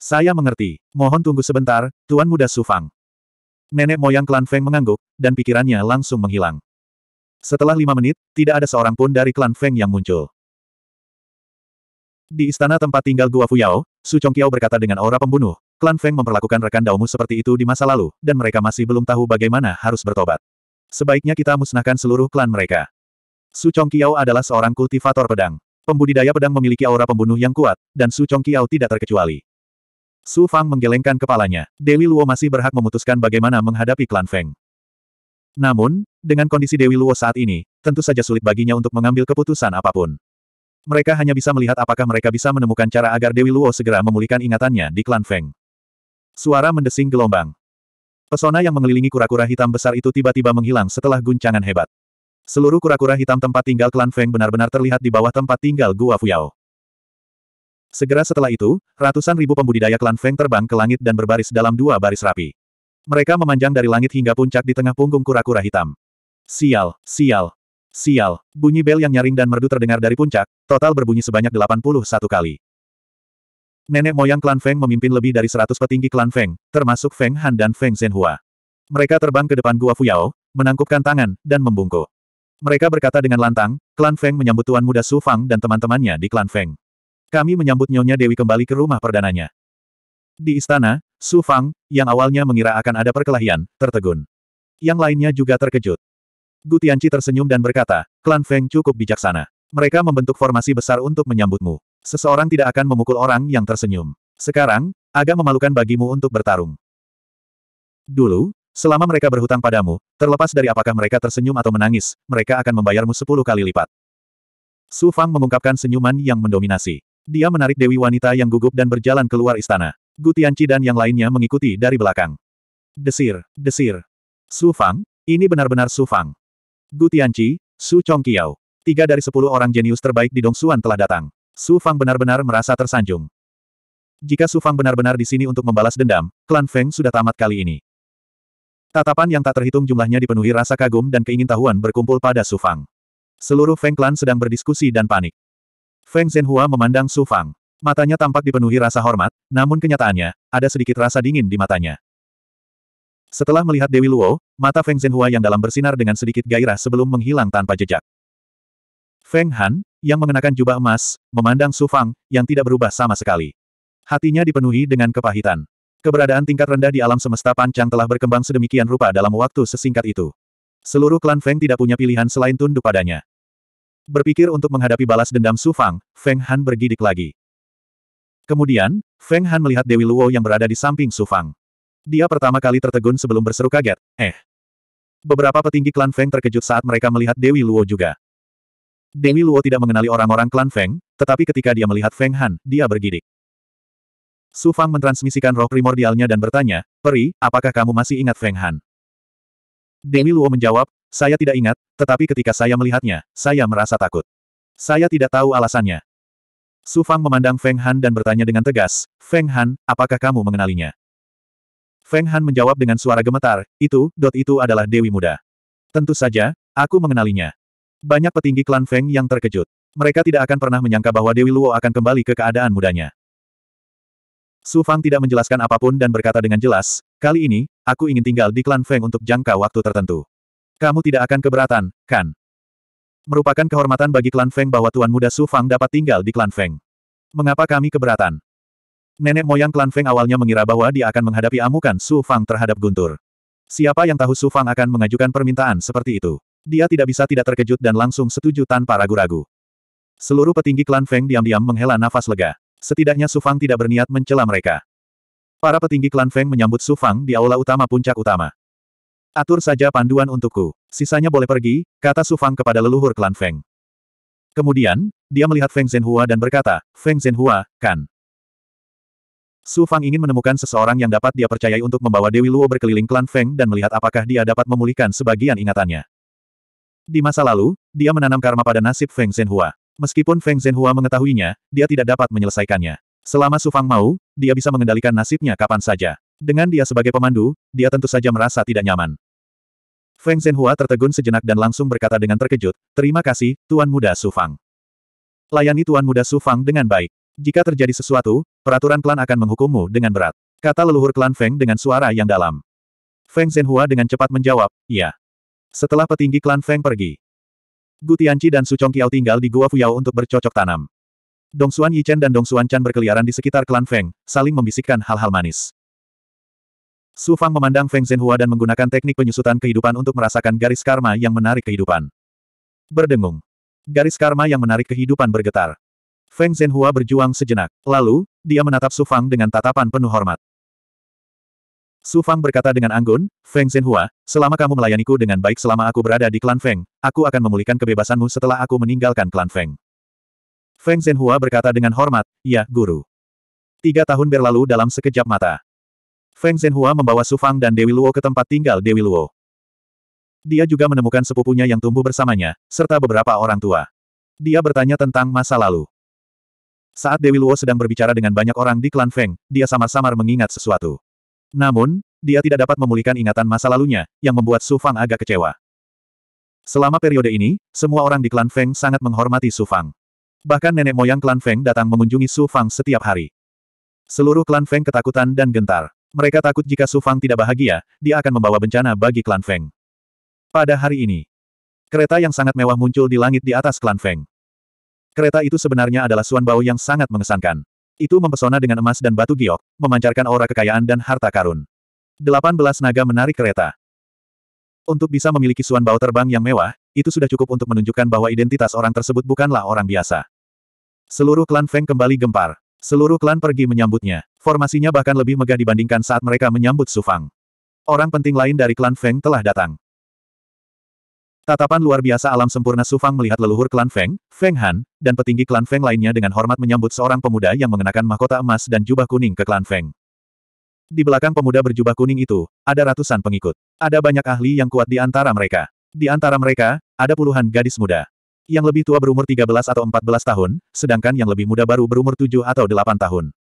Saya mengerti. Mohon tunggu sebentar, Tuan Muda Su Fang. Nenek moyang klan Feng mengangguk, dan pikirannya langsung menghilang. Setelah lima menit, tidak ada seorang pun dari klan Feng yang muncul. Di istana tempat tinggal Gua Fuyao, Su Chongqiao berkata dengan aura pembunuh, klan Feng memperlakukan rekan Daumu seperti itu di masa lalu, dan mereka masih belum tahu bagaimana harus bertobat. Sebaiknya kita musnahkan seluruh klan mereka. Su Chongqiao adalah seorang kultivator pedang. Pembudidaya pedang memiliki aura pembunuh yang kuat, dan Su Chongqiao tidak terkecuali. Su Fang menggelengkan kepalanya. Dewi Luo masih berhak memutuskan bagaimana menghadapi klan Feng. Namun, dengan kondisi Dewi Luo saat ini, tentu saja sulit baginya untuk mengambil keputusan apapun. Mereka hanya bisa melihat apakah mereka bisa menemukan cara agar Dewi Luo segera memulihkan ingatannya di klan Feng. Suara mendesing gelombang. Pesona yang mengelilingi kura-kura hitam besar itu tiba-tiba menghilang setelah guncangan hebat. Seluruh kura-kura hitam tempat tinggal klan Feng benar-benar terlihat di bawah tempat tinggal Gua Fuyao. Segera setelah itu, ratusan ribu pembudidaya klan Feng terbang ke langit dan berbaris dalam dua baris rapi. Mereka memanjang dari langit hingga puncak di tengah punggung kura-kura hitam. Sial, sial, Sial, bunyi bel yang nyaring dan merdu terdengar dari puncak, total berbunyi sebanyak 81 kali. Nenek moyang klan Feng memimpin lebih dari 100 petinggi klan Feng, termasuk Feng Han dan Feng Zhenhua. Mereka terbang ke depan Gua Fuyao, menangkupkan tangan, dan membungkuk. Mereka berkata dengan lantang, klan Feng menyambut Tuan Muda Su Fang dan teman-temannya di klan Feng. Kami menyambut Nyonya Dewi kembali ke rumah perdananya. Di istana, Su Fang, yang awalnya mengira akan ada perkelahian, tertegun. Yang lainnya juga terkejut. Gu Tianqi tersenyum dan berkata, klan Feng cukup bijaksana. Mereka membentuk formasi besar untuk menyambutmu. Seseorang tidak akan memukul orang yang tersenyum. Sekarang, agak memalukan bagimu untuk bertarung. Dulu, selama mereka berhutang padamu, terlepas dari apakah mereka tersenyum atau menangis, mereka akan membayarmu sepuluh kali lipat. Su Fang mengungkapkan senyuman yang mendominasi. Dia menarik Dewi Wanita yang gugup dan berjalan keluar istana. Gu Tianqi dan yang lainnya mengikuti dari belakang. Desir, desir. Su Fang, ini benar-benar Su Fang. Gu Tianqi, Su Chongqiao. Tiga dari sepuluh orang jenius terbaik di Dongsuan telah datang. Su Fang benar-benar merasa tersanjung. Jika Su Fang benar-benar di sini untuk membalas dendam, klan Feng sudah tamat kali ini. Tatapan yang tak terhitung jumlahnya dipenuhi rasa kagum dan keingintahuan berkumpul pada Su Fang. Seluruh Feng klan sedang berdiskusi dan panik. Feng Zhenhua memandang Su Fang. Matanya tampak dipenuhi rasa hormat, namun kenyataannya, ada sedikit rasa dingin di matanya. Setelah melihat Dewi Luo, mata Feng Zhenhua yang dalam bersinar dengan sedikit gairah sebelum menghilang tanpa jejak. Feng Han, yang mengenakan jubah emas, memandang Su Fang, yang tidak berubah sama sekali. Hatinya dipenuhi dengan kepahitan. Keberadaan tingkat rendah di alam semesta pancang telah berkembang sedemikian rupa dalam waktu sesingkat itu. Seluruh klan Feng tidak punya pilihan selain tunduk padanya. Berpikir untuk menghadapi balas dendam Su Fang, Feng Han bergidik lagi. Kemudian, Feng Han melihat Dewi Luo yang berada di samping Su Fang. Dia pertama kali tertegun sebelum berseru kaget, eh. Beberapa petinggi klan Feng terkejut saat mereka melihat Dewi Luo juga. Dewi Luo tidak mengenali orang-orang klan Feng, tetapi ketika dia melihat Feng Han, dia bergidik. Su Fang mentransmisikan roh primordialnya dan bertanya, Peri, apakah kamu masih ingat Feng Han? Dewi Luo menjawab, saya tidak ingat, tetapi ketika saya melihatnya, saya merasa takut. Saya tidak tahu alasannya. Su Fang memandang Feng Han dan bertanya dengan tegas, Feng Han, apakah kamu mengenalinya? Feng Han menjawab dengan suara gemetar, itu, dot itu adalah Dewi Muda. Tentu saja, aku mengenalinya. Banyak petinggi klan Feng yang terkejut. Mereka tidak akan pernah menyangka bahwa Dewi Luo akan kembali ke keadaan mudanya. Su Fang tidak menjelaskan apapun dan berkata dengan jelas, kali ini, aku ingin tinggal di klan Feng untuk jangka waktu tertentu. Kamu tidak akan keberatan, kan? Merupakan kehormatan bagi klan Feng bahwa Tuan Muda Su Fang dapat tinggal di klan Feng. Mengapa kami keberatan? Nenek moyang klan Feng awalnya mengira bahwa dia akan menghadapi amukan Su Fang terhadap Guntur. Siapa yang tahu Su Fang akan mengajukan permintaan seperti itu? Dia tidak bisa tidak terkejut dan langsung setuju tanpa ragu-ragu. Seluruh petinggi klan Feng diam-diam menghela nafas lega. Setidaknya Su Fang tidak berniat mencela mereka. Para petinggi klan Feng menyambut Su Fang di aula utama puncak utama. Atur saja panduan untukku, sisanya boleh pergi, kata Su Fang kepada leluhur klan Feng. Kemudian, dia melihat Feng Zhenhua dan berkata, Feng Zhenhua, kan. Su Fang ingin menemukan seseorang yang dapat dia percayai untuk membawa Dewi Luo berkeliling klan Feng dan melihat apakah dia dapat memulihkan sebagian ingatannya. Di masa lalu, dia menanam karma pada nasib Feng Zhenhua. Meskipun Feng Zhenhua mengetahuinya, dia tidak dapat menyelesaikannya. Selama Su Fang mau, dia bisa mengendalikan nasibnya kapan saja. Dengan dia sebagai pemandu, dia tentu saja merasa tidak nyaman. Feng Zhenhua tertegun sejenak dan langsung berkata dengan terkejut, Terima kasih, Tuan Muda Su Fang. Layani Tuan Muda Su Fang dengan baik. Jika terjadi sesuatu, peraturan klan akan menghukummu dengan berat. Kata leluhur klan Feng dengan suara yang dalam. Feng Zhenhua dengan cepat menjawab, iya. Setelah petinggi klan Feng pergi, Gu Tianqi dan Su Chongqiao tinggal di Gua Fuyao untuk bercocok tanam. Dong Xuan Yichen dan Dong Xuan Chan berkeliaran di sekitar klan Feng, saling membisikkan hal-hal manis. Su Fang memandang Feng Zhenhua dan menggunakan teknik penyusutan kehidupan untuk merasakan garis karma yang menarik kehidupan. Berdengung. Garis karma yang menarik kehidupan bergetar. Feng Zhenhua berjuang sejenak. Lalu, dia menatap Su Fang dengan tatapan penuh hormat. Su Fang berkata dengan anggun, Feng Zhenhua, selama kamu melayaniku dengan baik selama aku berada di klan Feng, aku akan memulihkan kebebasanmu setelah aku meninggalkan klan Feng. Feng Zhenhua berkata dengan hormat, ya, guru. Tiga tahun berlalu dalam sekejap mata. Feng Zhenhua membawa Su Fang dan Dewi Luo ke tempat tinggal Dewi Luo. Dia juga menemukan sepupunya yang tumbuh bersamanya, serta beberapa orang tua. Dia bertanya tentang masa lalu. Saat Dewi Luo sedang berbicara dengan banyak orang di klan Feng, dia samar-samar mengingat sesuatu. Namun, dia tidak dapat memulihkan ingatan masa lalunya, yang membuat Su Fang agak kecewa. Selama periode ini, semua orang di klan Feng sangat menghormati Su Fang. Bahkan nenek moyang klan Feng datang mengunjungi Su Fang setiap hari. Seluruh klan Feng ketakutan dan gentar. Mereka takut jika Su Fang tidak bahagia, dia akan membawa bencana bagi klan Feng. Pada hari ini, kereta yang sangat mewah muncul di langit di atas klan Feng. Kereta itu sebenarnya adalah Suan Bao yang sangat mengesankan. Itu mempesona dengan emas dan batu giok, memancarkan aura kekayaan dan harta karun. 18 naga menarik kereta. Untuk bisa memiliki Suan Bao terbang yang mewah, itu sudah cukup untuk menunjukkan bahwa identitas orang tersebut bukanlah orang biasa. Seluruh klan Feng kembali gempar. Seluruh klan pergi menyambutnya. Formasinya bahkan lebih megah dibandingkan saat mereka menyambut Sufang. Orang penting lain dari klan Feng telah datang. Tatapan luar biasa alam sempurna Sufang melihat leluhur klan Feng, Feng Han, dan petinggi klan Feng lainnya dengan hormat menyambut seorang pemuda yang mengenakan mahkota emas dan jubah kuning ke klan Feng. Di belakang pemuda berjubah kuning itu, ada ratusan pengikut. Ada banyak ahli yang kuat di antara mereka. Di antara mereka, ada puluhan gadis muda. Yang lebih tua berumur 13 atau 14 tahun, sedangkan yang lebih muda baru berumur 7 atau 8 tahun.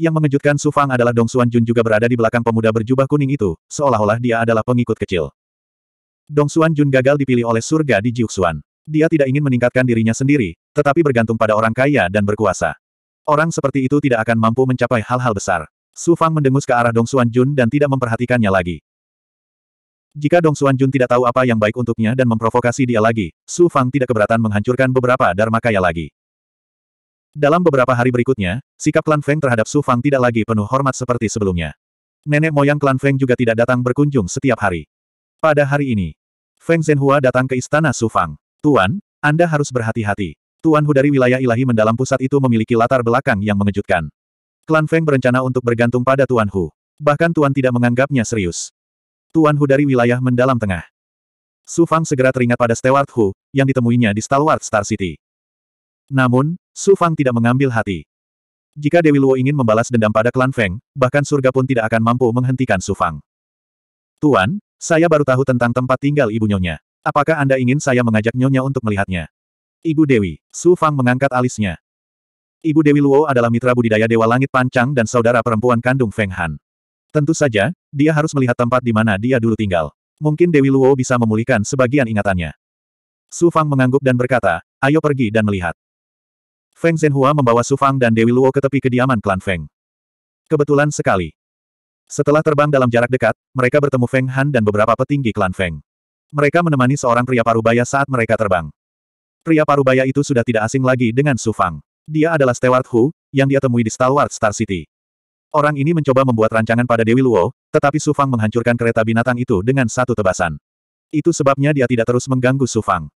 Yang mengejutkan Sufang adalah Dong Xuan Jun juga berada di belakang pemuda berjubah kuning itu, seolah-olah dia adalah pengikut kecil. Dong Xuan Jun gagal dipilih oleh surga di Jiuxuan. Dia tidak ingin meningkatkan dirinya sendiri, tetapi bergantung pada orang kaya dan berkuasa. Orang seperti itu tidak akan mampu mencapai hal-hal besar. Su Fang mendengus ke arah Dong Xuan Jun dan tidak memperhatikannya lagi. Jika Dong Xuan Jun tidak tahu apa yang baik untuknya dan memprovokasi dia lagi, Su Fang tidak keberatan menghancurkan beberapa Dharma Kaya lagi. Dalam beberapa hari berikutnya, sikap Klan Feng terhadap Su Fang tidak lagi penuh hormat seperti sebelumnya. Nenek moyang Klan Feng juga tidak datang berkunjung setiap hari. Pada hari ini, Feng Zhenhua datang ke istana Sufang. Tuan, Anda harus berhati-hati. Tuan Hu dari wilayah ilahi mendalam pusat itu memiliki latar belakang yang mengejutkan. Klan Feng berencana untuk bergantung pada Tuan Hu. Bahkan Tuan tidak menganggapnya serius. Tuan Hu dari wilayah mendalam tengah. Su Fang segera teringat pada Stewart Hu, yang ditemuinya di Stalwart Star City. Namun, Su Fang tidak mengambil hati. Jika Dewi Luo ingin membalas dendam pada klan Feng, bahkan surga pun tidak akan mampu menghentikan Su Fang. Tuan, saya baru tahu tentang tempat tinggal ibu nyonya. Apakah Anda ingin saya mengajak nyonya untuk melihatnya? Ibu Dewi, Su Fang mengangkat alisnya. Ibu Dewi Luo adalah mitra budidaya Dewa Langit Pancang dan saudara perempuan kandung Feng Han. Tentu saja, dia harus melihat tempat di mana dia dulu tinggal. Mungkin Dewi Luo bisa memulihkan sebagian ingatannya. Su Fang mengangguk dan berkata, ayo pergi dan melihat. Feng Zhenhua membawa Su Fang dan Dewi Luo ke tepi kediaman klan Feng. Kebetulan sekali, setelah terbang dalam jarak dekat, mereka bertemu Feng Han dan beberapa petinggi klan Feng. Mereka menemani seorang pria parubaya saat mereka terbang. Pria parubaya itu sudah tidak asing lagi dengan Su Fang. Dia adalah Stewart Hu, yang dia temui di Stalwart Star City. Orang ini mencoba membuat rancangan pada Dewi Luo, tetapi Su Fang menghancurkan kereta binatang itu dengan satu tebasan. Itu sebabnya dia tidak terus mengganggu Su Fang.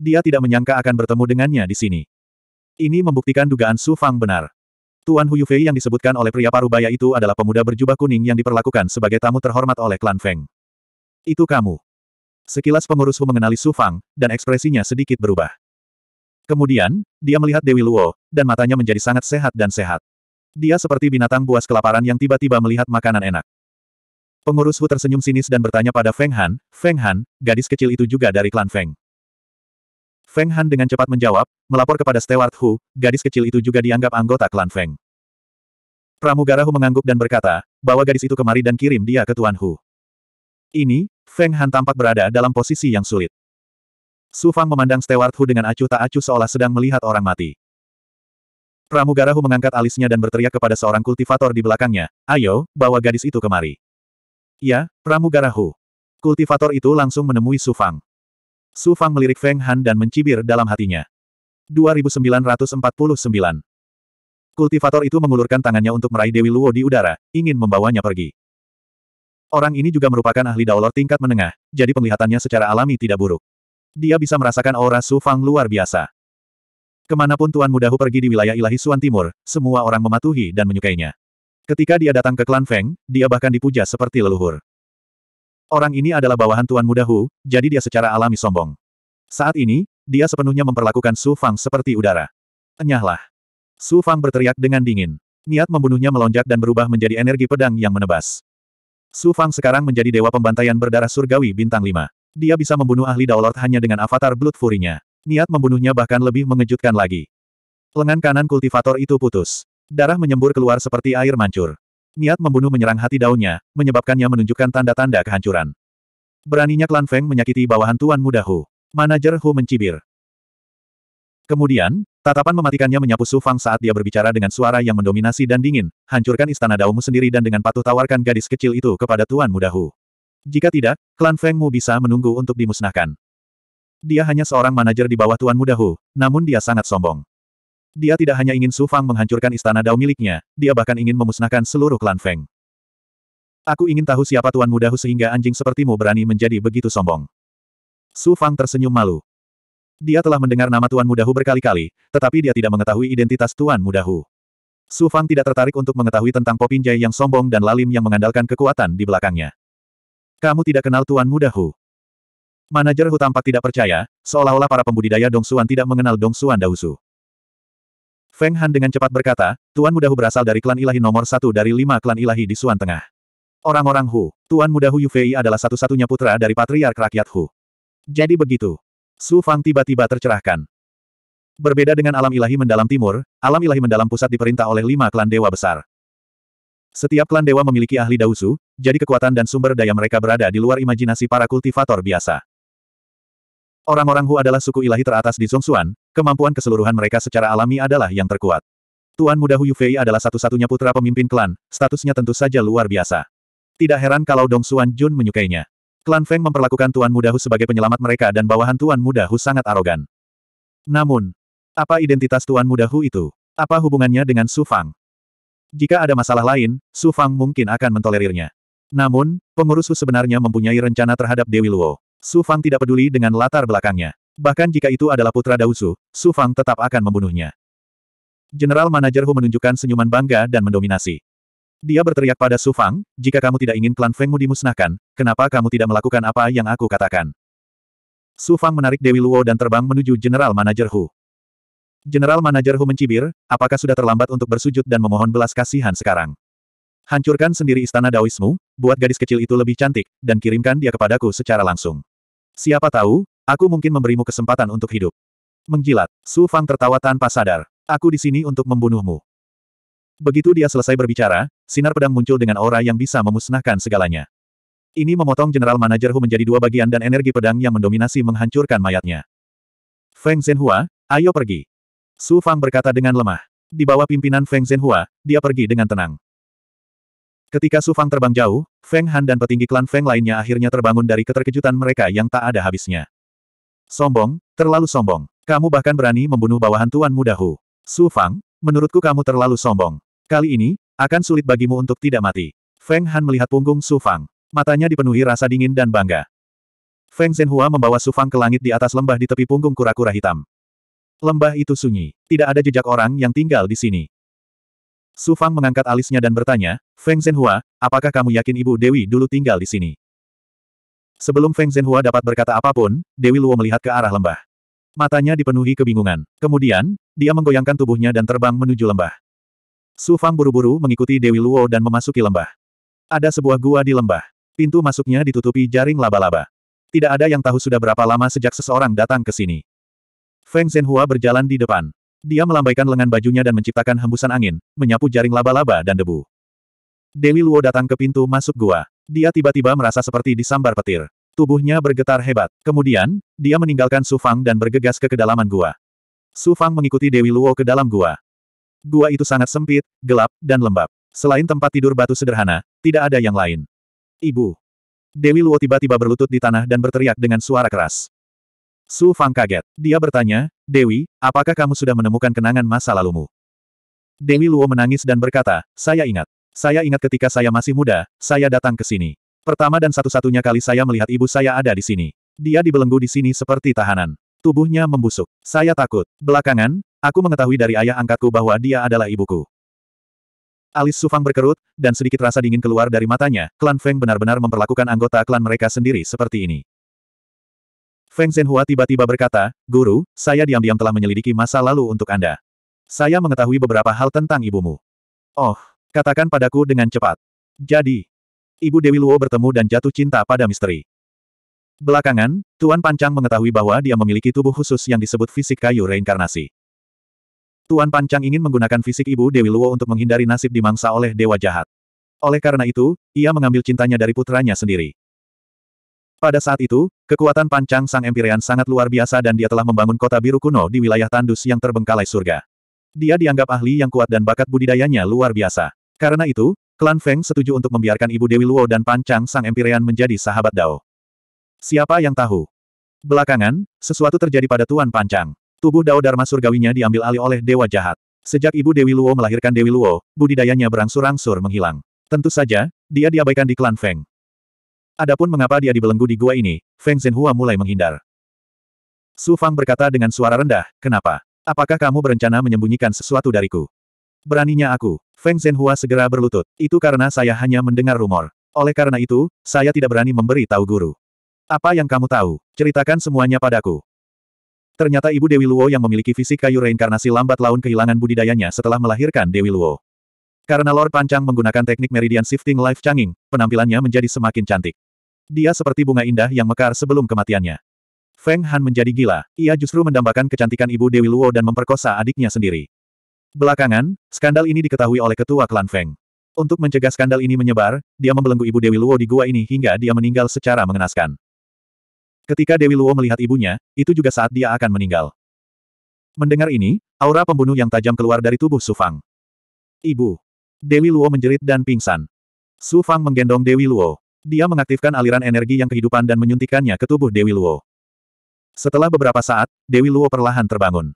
Dia tidak menyangka akan bertemu dengannya di sini. Ini membuktikan dugaan Su Fang benar. Tuan Huyufei yang disebutkan oleh pria parubaya itu adalah pemuda berjubah kuning yang diperlakukan sebagai tamu terhormat oleh klan Feng. Itu kamu. Sekilas pengurus Hu mengenali Su Fang, dan ekspresinya sedikit berubah. Kemudian, dia melihat Dewi Luo, dan matanya menjadi sangat sehat dan sehat. Dia seperti binatang buas kelaparan yang tiba-tiba melihat makanan enak. Pengurus Hu tersenyum sinis dan bertanya pada Feng Han, Feng Han, gadis kecil itu juga dari klan Feng. Feng Han dengan cepat menjawab, melapor kepada Stewart Hu, gadis kecil itu juga dianggap anggota klan Feng. Pramugara Hu mengangguk dan berkata, bawa gadis itu kemari dan kirim dia ke Tuan Hu. Ini, Feng Han tampak berada dalam posisi yang sulit. Su Fang memandang Stewart Hu dengan acuh tak acuh seolah sedang melihat orang mati. Pramugara Hu mengangkat alisnya dan berteriak kepada seorang kultivator di belakangnya, ayo, bawa gadis itu kemari. Ya, Pramugara Hu. Kultivator itu langsung menemui Su Fang. Su Fang melirik Feng Han dan mencibir dalam hatinya. 2949. Kultivator itu mengulurkan tangannya untuk meraih Dewi Luo di udara, ingin membawanya pergi. Orang ini juga merupakan ahli daolor tingkat menengah, jadi penglihatannya secara alami tidak buruk. Dia bisa merasakan aura Su Fang luar biasa. Kemanapun Tuan Mudahu pergi di wilayah ilahi Suan Timur, semua orang mematuhi dan menyukainya. Ketika dia datang ke klan Feng, dia bahkan dipuja seperti leluhur. Orang ini adalah bawahan Tuan Muda Hu, jadi dia secara alami sombong. Saat ini, dia sepenuhnya memperlakukan Su Fang seperti udara. Enyahlah. Su Fang berteriak dengan dingin. Niat membunuhnya melonjak dan berubah menjadi energi pedang yang menebas. Su Fang sekarang menjadi dewa pembantaian berdarah surgawi bintang 5. Dia bisa membunuh ahli Daolord hanya dengan avatar Blood Fury-nya. Niat membunuhnya bahkan lebih mengejutkan lagi. Lengan kanan kultivator itu putus. Darah menyembur keluar seperti air mancur. Niat membunuh menyerang hati daunnya, menyebabkannya menunjukkan tanda-tanda kehancuran. Beraninya klan Feng menyakiti bawahan Tuan Muda Hu. Manajer Hu mencibir. Kemudian, tatapan mematikannya menyapu Su Fang saat dia berbicara dengan suara yang mendominasi dan dingin, hancurkan istana daumu sendiri dan dengan patuh tawarkan gadis kecil itu kepada Tuan Muda Hu. Jika tidak, klan Fengmu bisa menunggu untuk dimusnahkan. Dia hanya seorang manajer di bawah Tuan Muda Hu, namun dia sangat sombong. Dia tidak hanya ingin Su Fang menghancurkan istana Dao miliknya, dia bahkan ingin memusnahkan seluruh klan Feng. Aku ingin tahu siapa Tuan Muda sehingga anjing sepertimu berani menjadi begitu sombong. Su Fang tersenyum malu. Dia telah mendengar nama Tuan Muda berkali-kali, tetapi dia tidak mengetahui identitas Tuan Muda Hu. Su Fang tidak tertarik untuk mengetahui tentang Popinjai yang sombong dan lalim yang mengandalkan kekuatan di belakangnya. Kamu tidak kenal Tuan Muda Hu. Manajer Hu tampak tidak percaya, seolah-olah para pembudidaya Dong Suan tidak mengenal Dong Dongsuan Dausu. Feng Han dengan cepat berkata, Tuan Muda Hu berasal dari klan ilahi nomor satu dari lima klan ilahi di Suan Tengah. Orang-orang Hu, Tuan Muda Hu Yufei adalah satu-satunya putra dari patriark rakyat Hu. Jadi begitu. Su Fang tiba-tiba tercerahkan. Berbeda dengan alam ilahi mendalam timur, alam ilahi mendalam pusat diperintah oleh lima klan dewa besar. Setiap klan dewa memiliki ahli dausu, jadi kekuatan dan sumber daya mereka berada di luar imajinasi para kultivator biasa. Orang-orang Hu adalah suku ilahi teratas di Zongsuan, Kemampuan keseluruhan mereka secara alami adalah yang terkuat. Tuan Muda Hu Yufei adalah satu-satunya putra pemimpin klan, statusnya tentu saja luar biasa. Tidak heran kalau Dong Xuan Jun menyukainya. Klan Feng memperlakukan Tuan Muda Hu sebagai penyelamat mereka dan bawahan Tuan Muda Hu sangat arogan. Namun, apa identitas Tuan Muda Hu itu? Apa hubungannya dengan Su Fang? Jika ada masalah lain, Su Fang mungkin akan mentolerirnya. Namun, pengurus Hu sebenarnya mempunyai rencana terhadap Dewi Luo. Su Fang tidak peduli dengan latar belakangnya. Bahkan jika itu adalah putra Dausu, Su Fang tetap akan membunuhnya. General Manager Hu menunjukkan senyuman bangga dan mendominasi. Dia berteriak pada Su Fang, jika kamu tidak ingin klan Fengmu dimusnahkan, kenapa kamu tidak melakukan apa yang aku katakan? Su Fang menarik Dewi Luo dan terbang menuju General Manager Hu. General Manager Hu mencibir, apakah sudah terlambat untuk bersujud dan memohon belas kasihan sekarang? Hancurkan sendiri istana Daoismu, buat gadis kecil itu lebih cantik, dan kirimkan dia kepadaku secara langsung. Siapa tahu, Aku mungkin memberimu kesempatan untuk hidup. Menggilat, Su Fang tertawa tanpa sadar. Aku di sini untuk membunuhmu. Begitu dia selesai berbicara, sinar pedang muncul dengan aura yang bisa memusnahkan segalanya. Ini memotong General Manajer Hu menjadi dua bagian dan energi pedang yang mendominasi menghancurkan mayatnya. Feng Zhenhua, ayo pergi. Su Fang berkata dengan lemah. Di bawah pimpinan Feng Zhenhua, dia pergi dengan tenang. Ketika Su Fang terbang jauh, Feng Han dan petinggi klan Feng lainnya akhirnya terbangun dari keterkejutan mereka yang tak ada habisnya. Sombong, terlalu sombong. Kamu bahkan berani membunuh bawahan Tuan Muda Hu. Su Fang, menurutku kamu terlalu sombong. Kali ini, akan sulit bagimu untuk tidak mati. Feng Han melihat punggung Su Fang. Matanya dipenuhi rasa dingin dan bangga. Feng Zhenhua membawa Su Fang ke langit di atas lembah di tepi punggung kura-kura hitam. Lembah itu sunyi. Tidak ada jejak orang yang tinggal di sini. Su Fang mengangkat alisnya dan bertanya, Feng Zhenhua, apakah kamu yakin Ibu Dewi dulu tinggal di sini? Sebelum Feng Zhenhua dapat berkata apapun, Dewi Luo melihat ke arah lembah. Matanya dipenuhi kebingungan. Kemudian, dia menggoyangkan tubuhnya dan terbang menuju lembah. Su Fang buru-buru mengikuti Dewi Luo dan memasuki lembah. Ada sebuah gua di lembah. Pintu masuknya ditutupi jaring laba-laba. Tidak ada yang tahu sudah berapa lama sejak seseorang datang ke sini. Feng Zhenhua berjalan di depan. Dia melambaikan lengan bajunya dan menciptakan hembusan angin, menyapu jaring laba-laba dan debu. Dewi Luo datang ke pintu masuk gua. Dia tiba-tiba merasa seperti disambar petir. Tubuhnya bergetar hebat. Kemudian, dia meninggalkan Su Fang dan bergegas ke kedalaman gua. Su Fang mengikuti Dewi Luo ke dalam gua. Gua itu sangat sempit, gelap, dan lembab. Selain tempat tidur batu sederhana, tidak ada yang lain. Ibu. Dewi Luo tiba-tiba berlutut di tanah dan berteriak dengan suara keras. Su Fang kaget. Dia bertanya, Dewi, apakah kamu sudah menemukan kenangan masa lalumu? Dewi Luo menangis dan berkata, saya ingat. Saya ingat ketika saya masih muda, saya datang ke sini. Pertama dan satu-satunya kali saya melihat ibu saya ada di sini. Dia dibelenggu di sini seperti tahanan. Tubuhnya membusuk. Saya takut. Belakangan, aku mengetahui dari ayah angkatku bahwa dia adalah ibuku. Alis Sufang berkerut, dan sedikit rasa dingin keluar dari matanya, klan Feng benar-benar memperlakukan anggota klan mereka sendiri seperti ini. Feng Zhenhua tiba-tiba berkata, Guru, saya diam-diam telah menyelidiki masa lalu untuk Anda. Saya mengetahui beberapa hal tentang ibumu. Oh, Katakan padaku dengan cepat. Jadi, Ibu Dewi Luo bertemu dan jatuh cinta pada misteri. Belakangan, Tuan Pancang mengetahui bahwa dia memiliki tubuh khusus yang disebut fisik kayu reinkarnasi. Tuan Pancang ingin menggunakan fisik Ibu Dewi Luo untuk menghindari nasib dimangsa oleh dewa jahat. Oleh karena itu, ia mengambil cintanya dari putranya sendiri. Pada saat itu, kekuatan Pancang Sang Empyrean sangat luar biasa dan dia telah membangun kota biru kuno di wilayah tandus yang terbengkalai surga. Dia dianggap ahli yang kuat dan bakat budidayanya luar biasa. Karena itu, klan Feng setuju untuk membiarkan Ibu Dewi Luo dan Pan Chang Sang Empyrean menjadi sahabat Dao. Siapa yang tahu? Belakangan, sesuatu terjadi pada Tuan Pan Chang. Tubuh Dao Dharma Surgawinya diambil alih oleh Dewa Jahat. Sejak Ibu Dewi Luo melahirkan Dewi Luo, budidayanya berangsur-angsur menghilang. Tentu saja, dia diabaikan di klan Feng. Adapun mengapa dia dibelenggu di gua ini, Feng Zhenhua mulai menghindar. Su Fang berkata dengan suara rendah, kenapa? Apakah kamu berencana menyembunyikan sesuatu dariku? Beraninya aku. Feng Zhenhua segera berlutut. Itu karena saya hanya mendengar rumor. Oleh karena itu, saya tidak berani memberi tahu guru. Apa yang kamu tahu? Ceritakan semuanya padaku. Ternyata Ibu Dewi Luo yang memiliki fisik kayu reinkarnasi lambat laun kehilangan budidayanya setelah melahirkan Dewi Luo. Karena Lord Panjang menggunakan teknik Meridian Shifting Life Changing, penampilannya menjadi semakin cantik. Dia seperti bunga indah yang mekar sebelum kematiannya. Feng Han menjadi gila, ia justru mendambakan kecantikan Ibu Dewi Luo dan memperkosa adiknya sendiri. Belakangan, skandal ini diketahui oleh ketua klan Feng. Untuk mencegah skandal ini menyebar, dia membelenggu ibu Dewi Luo di gua ini hingga dia meninggal secara mengenaskan. Ketika Dewi Luo melihat ibunya, itu juga saat dia akan meninggal. Mendengar ini, aura pembunuh yang tajam keluar dari tubuh Su Fang. Ibu. Dewi Luo menjerit dan pingsan. Su Fang menggendong Dewi Luo. Dia mengaktifkan aliran energi yang kehidupan dan menyuntikkannya ke tubuh Dewi Luo. Setelah beberapa saat, Dewi Luo perlahan terbangun.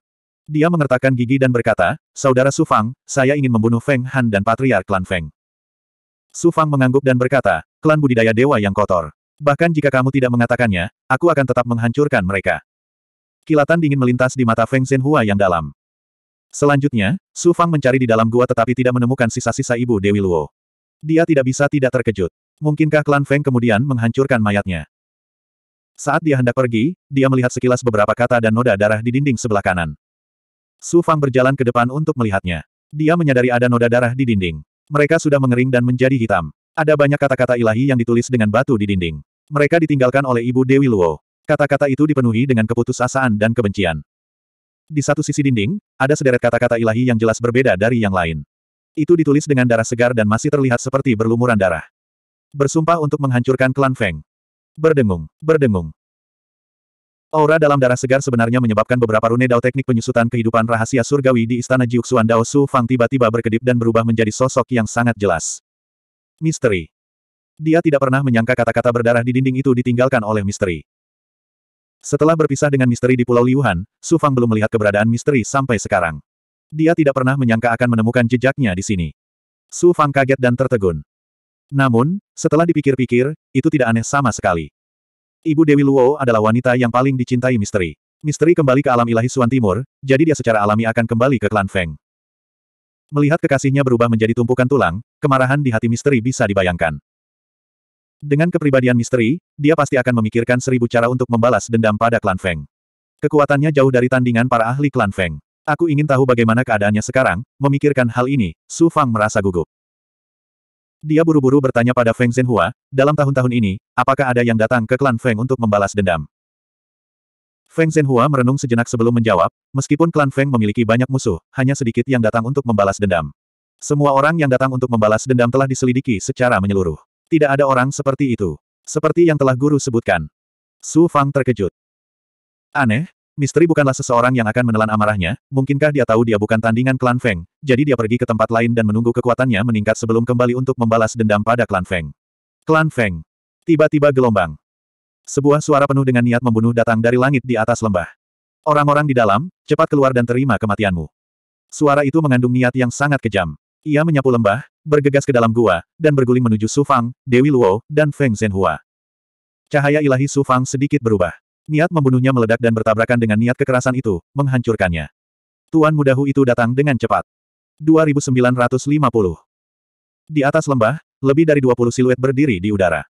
Dia mengertakkan gigi dan berkata, Saudara Su Fang, saya ingin membunuh Feng Han dan Patriark Klan Feng. Su Fang mengangguk dan berkata, Klan budidaya dewa yang kotor. Bahkan jika kamu tidak mengatakannya, aku akan tetap menghancurkan mereka. Kilatan dingin melintas di mata Feng Hua yang dalam. Selanjutnya, Su Fang mencari di dalam gua tetapi tidak menemukan sisa-sisa ibu Dewi Luo. Dia tidak bisa tidak terkejut. Mungkinkah klan Feng kemudian menghancurkan mayatnya? Saat dia hendak pergi, dia melihat sekilas beberapa kata dan noda darah di dinding sebelah kanan. Su Fang berjalan ke depan untuk melihatnya. Dia menyadari ada noda darah di dinding. Mereka sudah mengering dan menjadi hitam. Ada banyak kata-kata ilahi yang ditulis dengan batu di dinding. Mereka ditinggalkan oleh Ibu Dewi Luo. Kata-kata itu dipenuhi dengan keputusasaan dan kebencian. Di satu sisi dinding, ada sederet kata-kata ilahi yang jelas berbeda dari yang lain. Itu ditulis dengan darah segar dan masih terlihat seperti berlumuran darah. Bersumpah untuk menghancurkan klan Feng. Berdengung, berdengung. Aura dalam darah segar sebenarnya menyebabkan beberapa rune dao teknik penyusutan kehidupan rahasia surgawi di istana Jiuxuan Dao Su Fang tiba-tiba berkedip dan berubah menjadi sosok yang sangat jelas. Misteri. Dia tidak pernah menyangka kata-kata berdarah di dinding itu ditinggalkan oleh misteri. Setelah berpisah dengan misteri di Pulau Liuhan, Su Fang belum melihat keberadaan misteri sampai sekarang. Dia tidak pernah menyangka akan menemukan jejaknya di sini. Su Fang kaget dan tertegun. Namun, setelah dipikir-pikir, itu tidak aneh sama sekali. Ibu Dewi Luo adalah wanita yang paling dicintai misteri. Misteri kembali ke alam ilahi Suan Timur, jadi dia secara alami akan kembali ke klan Feng. Melihat kekasihnya berubah menjadi tumpukan tulang, kemarahan di hati misteri bisa dibayangkan. Dengan kepribadian misteri, dia pasti akan memikirkan seribu cara untuk membalas dendam pada klan Feng. Kekuatannya jauh dari tandingan para ahli klan Feng. Aku ingin tahu bagaimana keadaannya sekarang, memikirkan hal ini, Su Fang merasa gugup. Dia buru-buru bertanya pada Feng Zhenhua, dalam tahun-tahun ini, apakah ada yang datang ke klan Feng untuk membalas dendam? Feng Zhenhua merenung sejenak sebelum menjawab, meskipun klan Feng memiliki banyak musuh, hanya sedikit yang datang untuk membalas dendam. Semua orang yang datang untuk membalas dendam telah diselidiki secara menyeluruh. Tidak ada orang seperti itu. Seperti yang telah guru sebutkan. Su Fang terkejut. Aneh, Misteri bukanlah seseorang yang akan menelan amarahnya, mungkinkah dia tahu dia bukan tandingan klan Feng, jadi dia pergi ke tempat lain dan menunggu kekuatannya meningkat sebelum kembali untuk membalas dendam pada klan Feng. Klan Feng. Tiba-tiba gelombang. Sebuah suara penuh dengan niat membunuh datang dari langit di atas lembah. Orang-orang di dalam, cepat keluar dan terima kematianmu. Suara itu mengandung niat yang sangat kejam. Ia menyapu lembah, bergegas ke dalam gua, dan berguling menuju Sufang, Dewi Luo, dan Feng Zhenhua. Cahaya ilahi Sufang sedikit berubah. Niat membunuhnya meledak dan bertabrakan dengan niat kekerasan itu, menghancurkannya. Tuan muda itu datang dengan cepat. 2950. Di atas lembah, lebih dari 20 siluet berdiri di udara.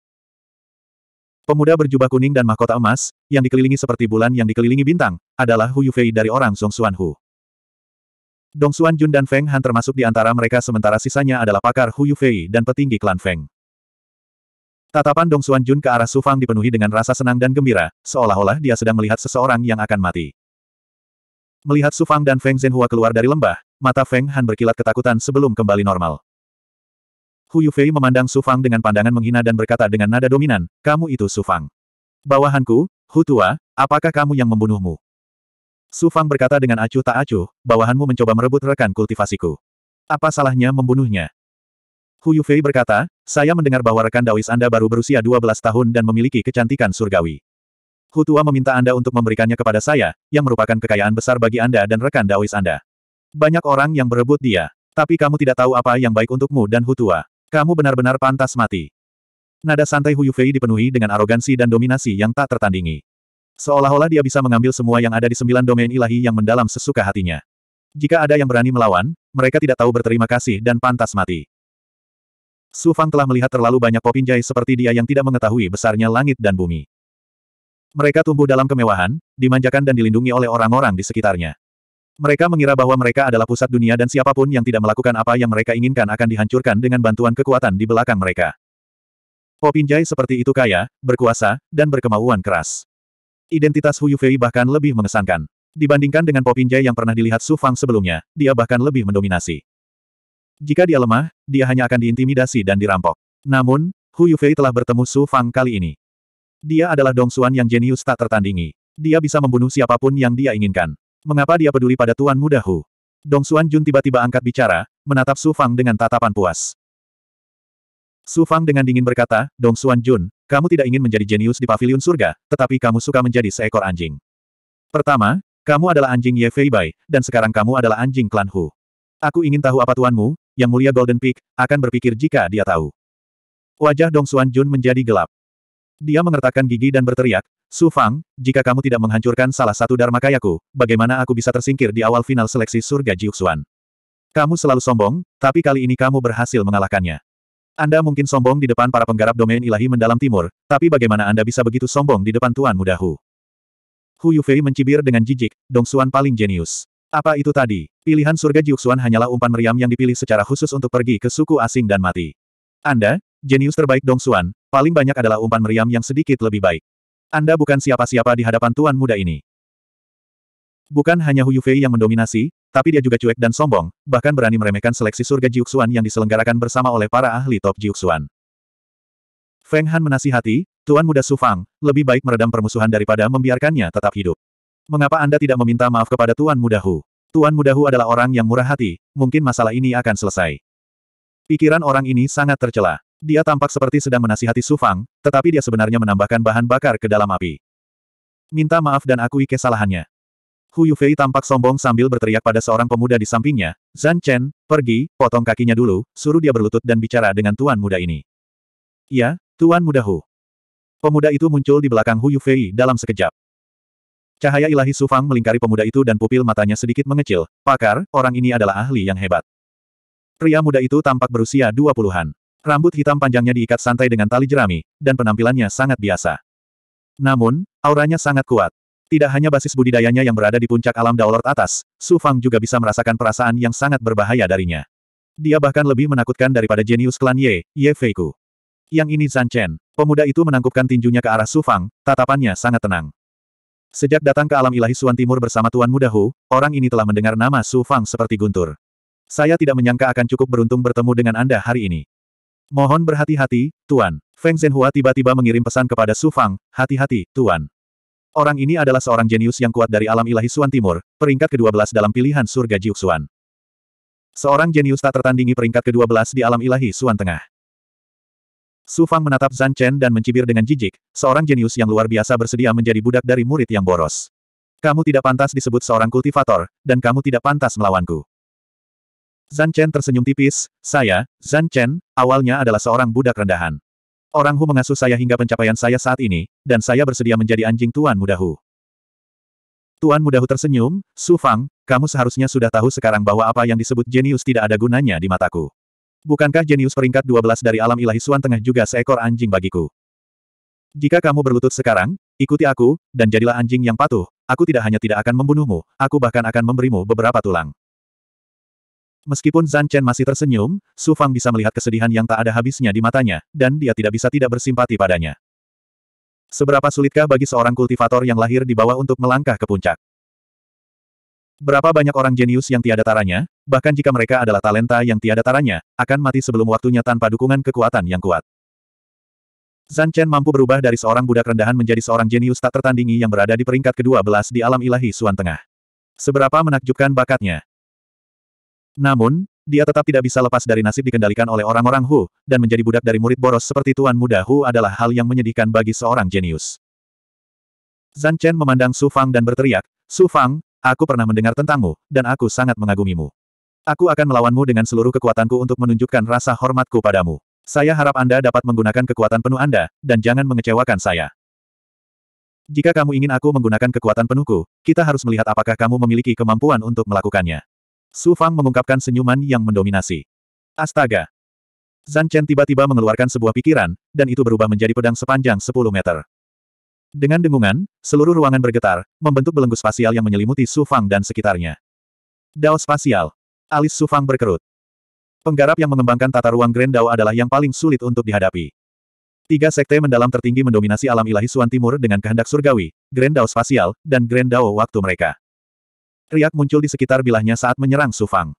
Pemuda berjubah kuning dan mahkota emas, yang dikelilingi seperti bulan yang dikelilingi bintang, adalah Hu Yufei dari orang Song Xuan Hu. Dong Xuan Jun dan Feng Han termasuk di antara mereka sementara sisanya adalah pakar Hu Yufei dan petinggi klan Feng. Tatapan Dong Xuan Jun ke arah Su Fang dipenuhi dengan rasa senang dan gembira, seolah-olah dia sedang melihat seseorang yang akan mati. Melihat Su Fang dan Feng Zhenhua keluar dari lembah, mata Feng Han berkilat ketakutan sebelum kembali normal. Hu Yufei memandang Su Fang dengan pandangan menghina dan berkata dengan nada dominan, kamu itu Su Fang. Bawahanku, Hu Tua, apakah kamu yang membunuhmu? Su Fang berkata dengan acuh tak acuh, bawahanmu mencoba merebut rekan kultivasiku. Apa salahnya membunuhnya? Hu Yufei berkata, saya mendengar bahwa rekan Daois Anda baru berusia 12 tahun dan memiliki kecantikan surgawi. Hutua meminta Anda untuk memberikannya kepada saya, yang merupakan kekayaan besar bagi Anda dan rekan Daois Anda. Banyak orang yang berebut dia. Tapi kamu tidak tahu apa yang baik untukmu dan Hutua. Kamu benar-benar pantas mati. Nada santai Hu Yufei dipenuhi dengan arogansi dan dominasi yang tak tertandingi. Seolah-olah dia bisa mengambil semua yang ada di sembilan domain ilahi yang mendalam sesuka hatinya. Jika ada yang berani melawan, mereka tidak tahu berterima kasih dan pantas mati. Su Fang telah melihat terlalu banyak popinjai seperti dia yang tidak mengetahui besarnya langit dan bumi. Mereka tumbuh dalam kemewahan, dimanjakan dan dilindungi oleh orang-orang di sekitarnya. Mereka mengira bahwa mereka adalah pusat dunia dan siapapun yang tidak melakukan apa yang mereka inginkan akan dihancurkan dengan bantuan kekuatan di belakang mereka. Popinjai seperti itu kaya, berkuasa, dan berkemauan keras. Identitas Hu Yufei bahkan lebih mengesankan. Dibandingkan dengan Popinjai yang pernah dilihat Su Fang sebelumnya, dia bahkan lebih mendominasi. Jika dia lemah, dia hanya akan diintimidasi dan dirampok. Namun, Hu Yufei telah bertemu Su Fang kali ini. Dia adalah Dong Xuan yang jenius tak tertandingi. Dia bisa membunuh siapapun yang dia inginkan. Mengapa dia peduli pada Tuan Muda Hu? Dong Xuan Jun tiba-tiba angkat bicara, menatap Su Fang dengan tatapan puas. Su Fang dengan dingin berkata, Dong Xuan Jun, kamu tidak ingin menjadi jenius di pavilion surga, tetapi kamu suka menjadi seekor anjing. Pertama, kamu adalah anjing Ye Fei Bai, dan sekarang kamu adalah anjing klan Hu. Aku ingin tahu apa tuanmu, yang Mulia Golden Peak, akan berpikir jika dia tahu. Wajah Dong Xuan Jun menjadi gelap. Dia mengertakkan gigi dan berteriak, Su Fang, jika kamu tidak menghancurkan salah satu Dharma Kayaku, bagaimana aku bisa tersingkir di awal final seleksi surga Jiuxuan? Kamu selalu sombong, tapi kali ini kamu berhasil mengalahkannya. Anda mungkin sombong di depan para penggarap domain ilahi mendalam timur, tapi bagaimana Anda bisa begitu sombong di depan Tuan Mudahu? Hu? Hu Yufei mencibir dengan jijik, Dong Xuan paling jenius. Apa itu tadi? Pilihan surga Jiuxuan hanyalah umpan meriam yang dipilih secara khusus untuk pergi ke suku asing dan mati. Anda, jenius terbaik Dong Xuan, paling banyak adalah umpan meriam yang sedikit lebih baik. Anda bukan siapa-siapa di hadapan tuan muda ini. Bukan hanya Hu Yufei yang mendominasi, tapi dia juga cuek dan sombong, bahkan berani meremehkan seleksi surga Jiuxuan yang diselenggarakan bersama oleh para ahli top Jiuxuan. Feng Han menasihati, Tuan Muda Su Fang, lebih baik meredam permusuhan daripada membiarkannya tetap hidup. Mengapa Anda tidak meminta maaf kepada Tuan Mudahu? Tuan Mudahu adalah orang yang murah hati, mungkin masalah ini akan selesai. Pikiran orang ini sangat tercela. Dia tampak seperti sedang menasihati Sufang, tetapi dia sebenarnya menambahkan bahan bakar ke dalam api. Minta maaf dan akui kesalahannya. Hu Yufei tampak sombong sambil berteriak pada seorang pemuda di sampingnya, Zan Chen, pergi, potong kakinya dulu, suruh dia berlutut dan bicara dengan tuan muda ini. Ya, tuan muda Hu. Pemuda itu muncul di belakang Hu Yufei dalam sekejap. Cahaya ilahi Sufang melingkari pemuda itu dan pupil matanya sedikit mengecil. Pakar, orang ini adalah ahli yang hebat. Pria muda itu tampak berusia dua puluhan. Rambut hitam panjangnya diikat santai dengan tali jerami, dan penampilannya sangat biasa. Namun, auranya sangat kuat. Tidak hanya basis budidayanya yang berada di puncak alam daulat atas, Sufang juga bisa merasakan perasaan yang sangat berbahaya darinya. Dia bahkan lebih menakutkan daripada jenius klan Ye, Ye Feiku. Yang ini Zan Chen. Pemuda itu menangkupkan tinjunya ke arah Sufang, tatapannya sangat tenang. Sejak datang ke alam ilahi Suan Timur bersama Tuan Mudahu, orang ini telah mendengar nama Su Fang seperti guntur. Saya tidak menyangka akan cukup beruntung bertemu dengan Anda hari ini. Mohon berhati-hati, Tuan. Feng Zhenhua tiba-tiba mengirim pesan kepada Su Fang, hati-hati, Tuan. Orang ini adalah seorang jenius yang kuat dari alam ilahi Suan Timur, peringkat ke-12 dalam pilihan surga Jiuxuan. Seorang jenius tak tertandingi peringkat ke-12 di alam ilahi Suan Tengah. Su Fang menatap Zan Chen dan mencibir dengan jijik, seorang jenius yang luar biasa bersedia menjadi budak dari murid yang boros. Kamu tidak pantas disebut seorang kultivator, dan kamu tidak pantas melawanku. Zan Chen tersenyum tipis, saya, Zan Chen, awalnya adalah seorang budak rendahan. Orang Hu mengasuh saya hingga pencapaian saya saat ini, dan saya bersedia menjadi anjing Tuan Muda Hu. Tuan Muda Hu tersenyum, Su Fang, kamu seharusnya sudah tahu sekarang bahwa apa yang disebut jenius tidak ada gunanya di mataku. Bukankah jenius peringkat 12 dari alam ilahi Suan Tengah juga seekor anjing bagiku? Jika kamu berlutut sekarang, ikuti aku, dan jadilah anjing yang patuh. Aku tidak hanya tidak akan membunuhmu, aku bahkan akan memberimu beberapa tulang. Meskipun Zan Chen masih tersenyum, Su Fang bisa melihat kesedihan yang tak ada habisnya di matanya, dan dia tidak bisa tidak bersimpati padanya. Seberapa sulitkah bagi seorang kultivator yang lahir di bawah untuk melangkah ke puncak? Berapa banyak orang jenius yang tiada taranya, bahkan jika mereka adalah talenta yang tiada taranya, akan mati sebelum waktunya tanpa dukungan kekuatan yang kuat. Zan Chen mampu berubah dari seorang budak rendahan menjadi seorang jenius tak tertandingi yang berada di peringkat kedua belas di alam ilahi Suan Tengah. Seberapa menakjubkan bakatnya. Namun, dia tetap tidak bisa lepas dari nasib dikendalikan oleh orang-orang Hu, dan menjadi budak dari murid boros seperti Tuan Muda Hu adalah hal yang menyedihkan bagi seorang jenius. Zan Chen memandang Su Fang dan berteriak, Su Fang, aku pernah mendengar tentangmu, dan aku sangat mengagumimu. Aku akan melawanmu dengan seluruh kekuatanku untuk menunjukkan rasa hormatku padamu. Saya harap Anda dapat menggunakan kekuatan penuh Anda, dan jangan mengecewakan saya. Jika kamu ingin aku menggunakan kekuatan penuhku, kita harus melihat apakah kamu memiliki kemampuan untuk melakukannya. Su Fang mengungkapkan senyuman yang mendominasi. Astaga! Zan Chen tiba-tiba mengeluarkan sebuah pikiran, dan itu berubah menjadi pedang sepanjang 10 meter. Dengan dengungan, seluruh ruangan bergetar, membentuk belenggu spasial yang menyelimuti Su Fang dan sekitarnya. Dao spasial. Alis Sufang berkerut. Penggarap yang mengembangkan tata ruang Grand Dao adalah yang paling sulit untuk dihadapi. Tiga sekte mendalam tertinggi mendominasi alam ilahi Suan Timur dengan kehendak surgawi, Grand Dao spasial, dan Grand Dao waktu mereka. Riak muncul di sekitar bilahnya saat menyerang Sufang.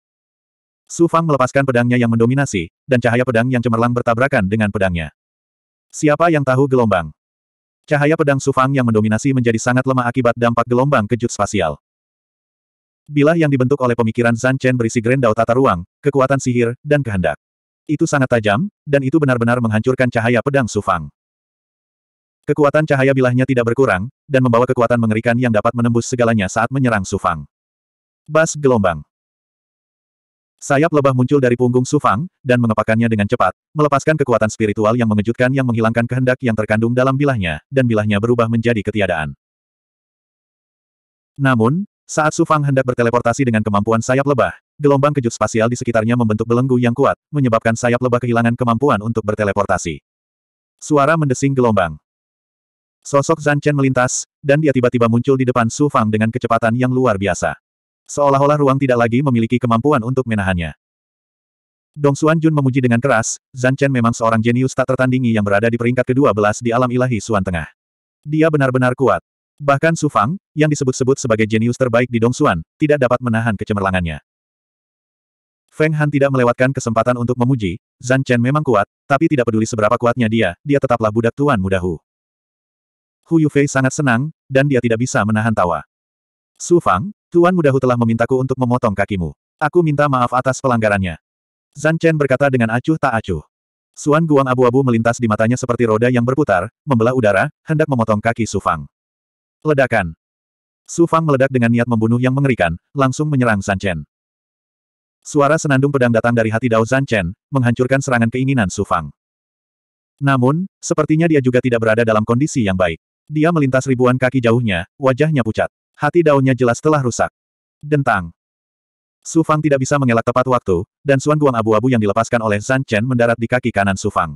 Sufang melepaskan pedangnya yang mendominasi, dan cahaya pedang yang cemerlang bertabrakan dengan pedangnya. Siapa yang tahu gelombang? Cahaya pedang Sufang yang mendominasi menjadi sangat lemah akibat dampak gelombang kejut spasial. Bilah yang dibentuk oleh pemikiran Zan Chen berisi grendau tata ruang, kekuatan sihir, dan kehendak. Itu sangat tajam, dan itu benar-benar menghancurkan cahaya pedang Sufang. Kekuatan cahaya bilahnya tidak berkurang, dan membawa kekuatan mengerikan yang dapat menembus segalanya saat menyerang Sufang. Bas gelombang. Sayap lebah muncul dari punggung Sufang, dan mengepakannya dengan cepat, melepaskan kekuatan spiritual yang mengejutkan yang menghilangkan kehendak yang terkandung dalam bilahnya, dan bilahnya berubah menjadi ketiadaan. Namun, saat Su Fang hendak berteleportasi dengan kemampuan sayap lebah, gelombang kejut spasial di sekitarnya membentuk belenggu yang kuat, menyebabkan sayap lebah kehilangan kemampuan untuk berteleportasi. Suara mendesing gelombang. Sosok Zan Chen melintas, dan dia tiba-tiba muncul di depan Su Fang dengan kecepatan yang luar biasa. Seolah-olah ruang tidak lagi memiliki kemampuan untuk menahannya. Dong Xuan Jun memuji dengan keras, Zan Chen memang seorang jenius tak tertandingi yang berada di peringkat ke-12 di alam ilahi Suan Tengah. Dia benar-benar kuat. Bahkan Su Fang, yang disebut-sebut sebagai jenius terbaik di Dongsuan, tidak dapat menahan kecemerlangannya. Feng Han tidak melewatkan kesempatan untuk memuji, Zan Chen memang kuat, tapi tidak peduli seberapa kuatnya dia, dia tetaplah budak tuan muda Hu. Hu Yufei sangat senang, dan dia tidak bisa menahan tawa. Su Fang, tuan muda Hu telah memintaku untuk memotong kakimu. Aku minta maaf atas pelanggarannya. Zan Chen berkata dengan acuh tak acuh. Suan Guang abu-abu melintas di matanya seperti roda yang berputar, membelah udara, hendak memotong kaki Su Fang. Ledakan. Su Fang meledak dengan niat membunuh yang mengerikan, langsung menyerang San Chen. Suara senandung pedang datang dari hati Dao San Chen, menghancurkan serangan keinginan Su Fang. Namun, sepertinya dia juga tidak berada dalam kondisi yang baik. Dia melintas ribuan kaki jauhnya, wajahnya pucat. Hati daunnya jelas telah rusak. Dentang. Su Fang tidak bisa mengelak tepat waktu, dan suan guang abu-abu yang dilepaskan oleh San Chen mendarat di kaki kanan Su Fang.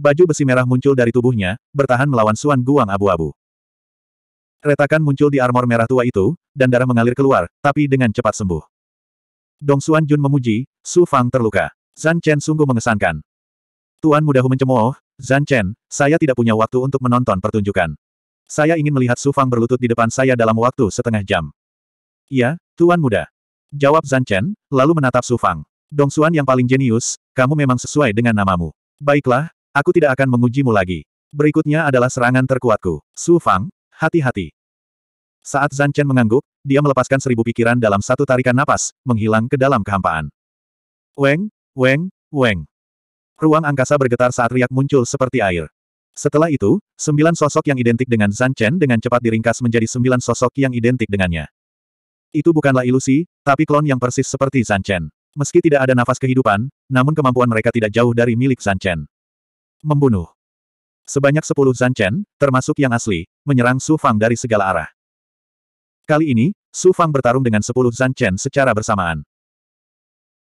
Baju besi merah muncul dari tubuhnya, bertahan melawan suan guang abu-abu. Retakan muncul di armor merah tua itu, dan darah mengalir keluar, tapi dengan cepat sembuh. Dong Xuan Jun memuji, Su Fang terluka. Zan Chen sungguh mengesankan. Tuan mudahu mencemooh, Zan Chen, saya tidak punya waktu untuk menonton pertunjukan. Saya ingin melihat Su Fang berlutut di depan saya dalam waktu setengah jam. Iya, Tuan muda. Jawab Zan Chen, lalu menatap Su Fang. Dong Xuan yang paling jenius, kamu memang sesuai dengan namamu. Baiklah, aku tidak akan mengujimu lagi. Berikutnya adalah serangan terkuatku. Su Fang, Hati-hati. Saat Zan Chen mengangguk, dia melepaskan seribu pikiran dalam satu tarikan napas, menghilang ke dalam kehampaan. Weng, weng, weng. Ruang angkasa bergetar saat riak muncul seperti air. Setelah itu, sembilan sosok yang identik dengan Zan Chen dengan cepat diringkas menjadi sembilan sosok yang identik dengannya. Itu bukanlah ilusi, tapi klon yang persis seperti Zan Chen. Meski tidak ada nafas kehidupan, namun kemampuan mereka tidak jauh dari milik Zan Chen. Membunuh. Sebanyak sepuluh Zanchen, termasuk yang asli, menyerang Su Fang dari segala arah. Kali ini, Su Fang bertarung dengan sepuluh Zanchen secara bersamaan.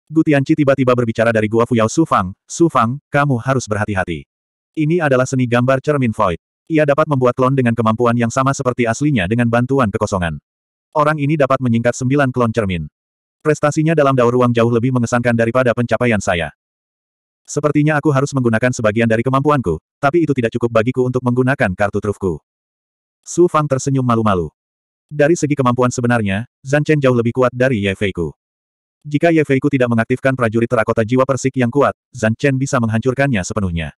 Gutianci tiba-tiba berbicara dari Gua Fuyao Su Fang, Su Fang, kamu harus berhati-hati. Ini adalah seni gambar cermin void. Ia dapat membuat klon dengan kemampuan yang sama seperti aslinya dengan bantuan kekosongan. Orang ini dapat menyingkat sembilan klon cermin. Prestasinya dalam daur ruang jauh lebih mengesankan daripada pencapaian saya. Sepertinya aku harus menggunakan sebagian dari kemampuanku, tapi itu tidak cukup bagiku untuk menggunakan kartu trufku. Su Fang tersenyum malu-malu. Dari segi kemampuan sebenarnya, Zan Chen jauh lebih kuat dari Ye Feiku. Jika Ye Feiku tidak mengaktifkan prajurit terakota jiwa persik yang kuat, Zan Chen bisa menghancurkannya sepenuhnya.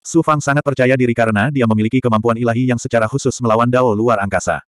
Su Fang sangat percaya diri karena dia memiliki kemampuan ilahi yang secara khusus melawan Dao luar angkasa.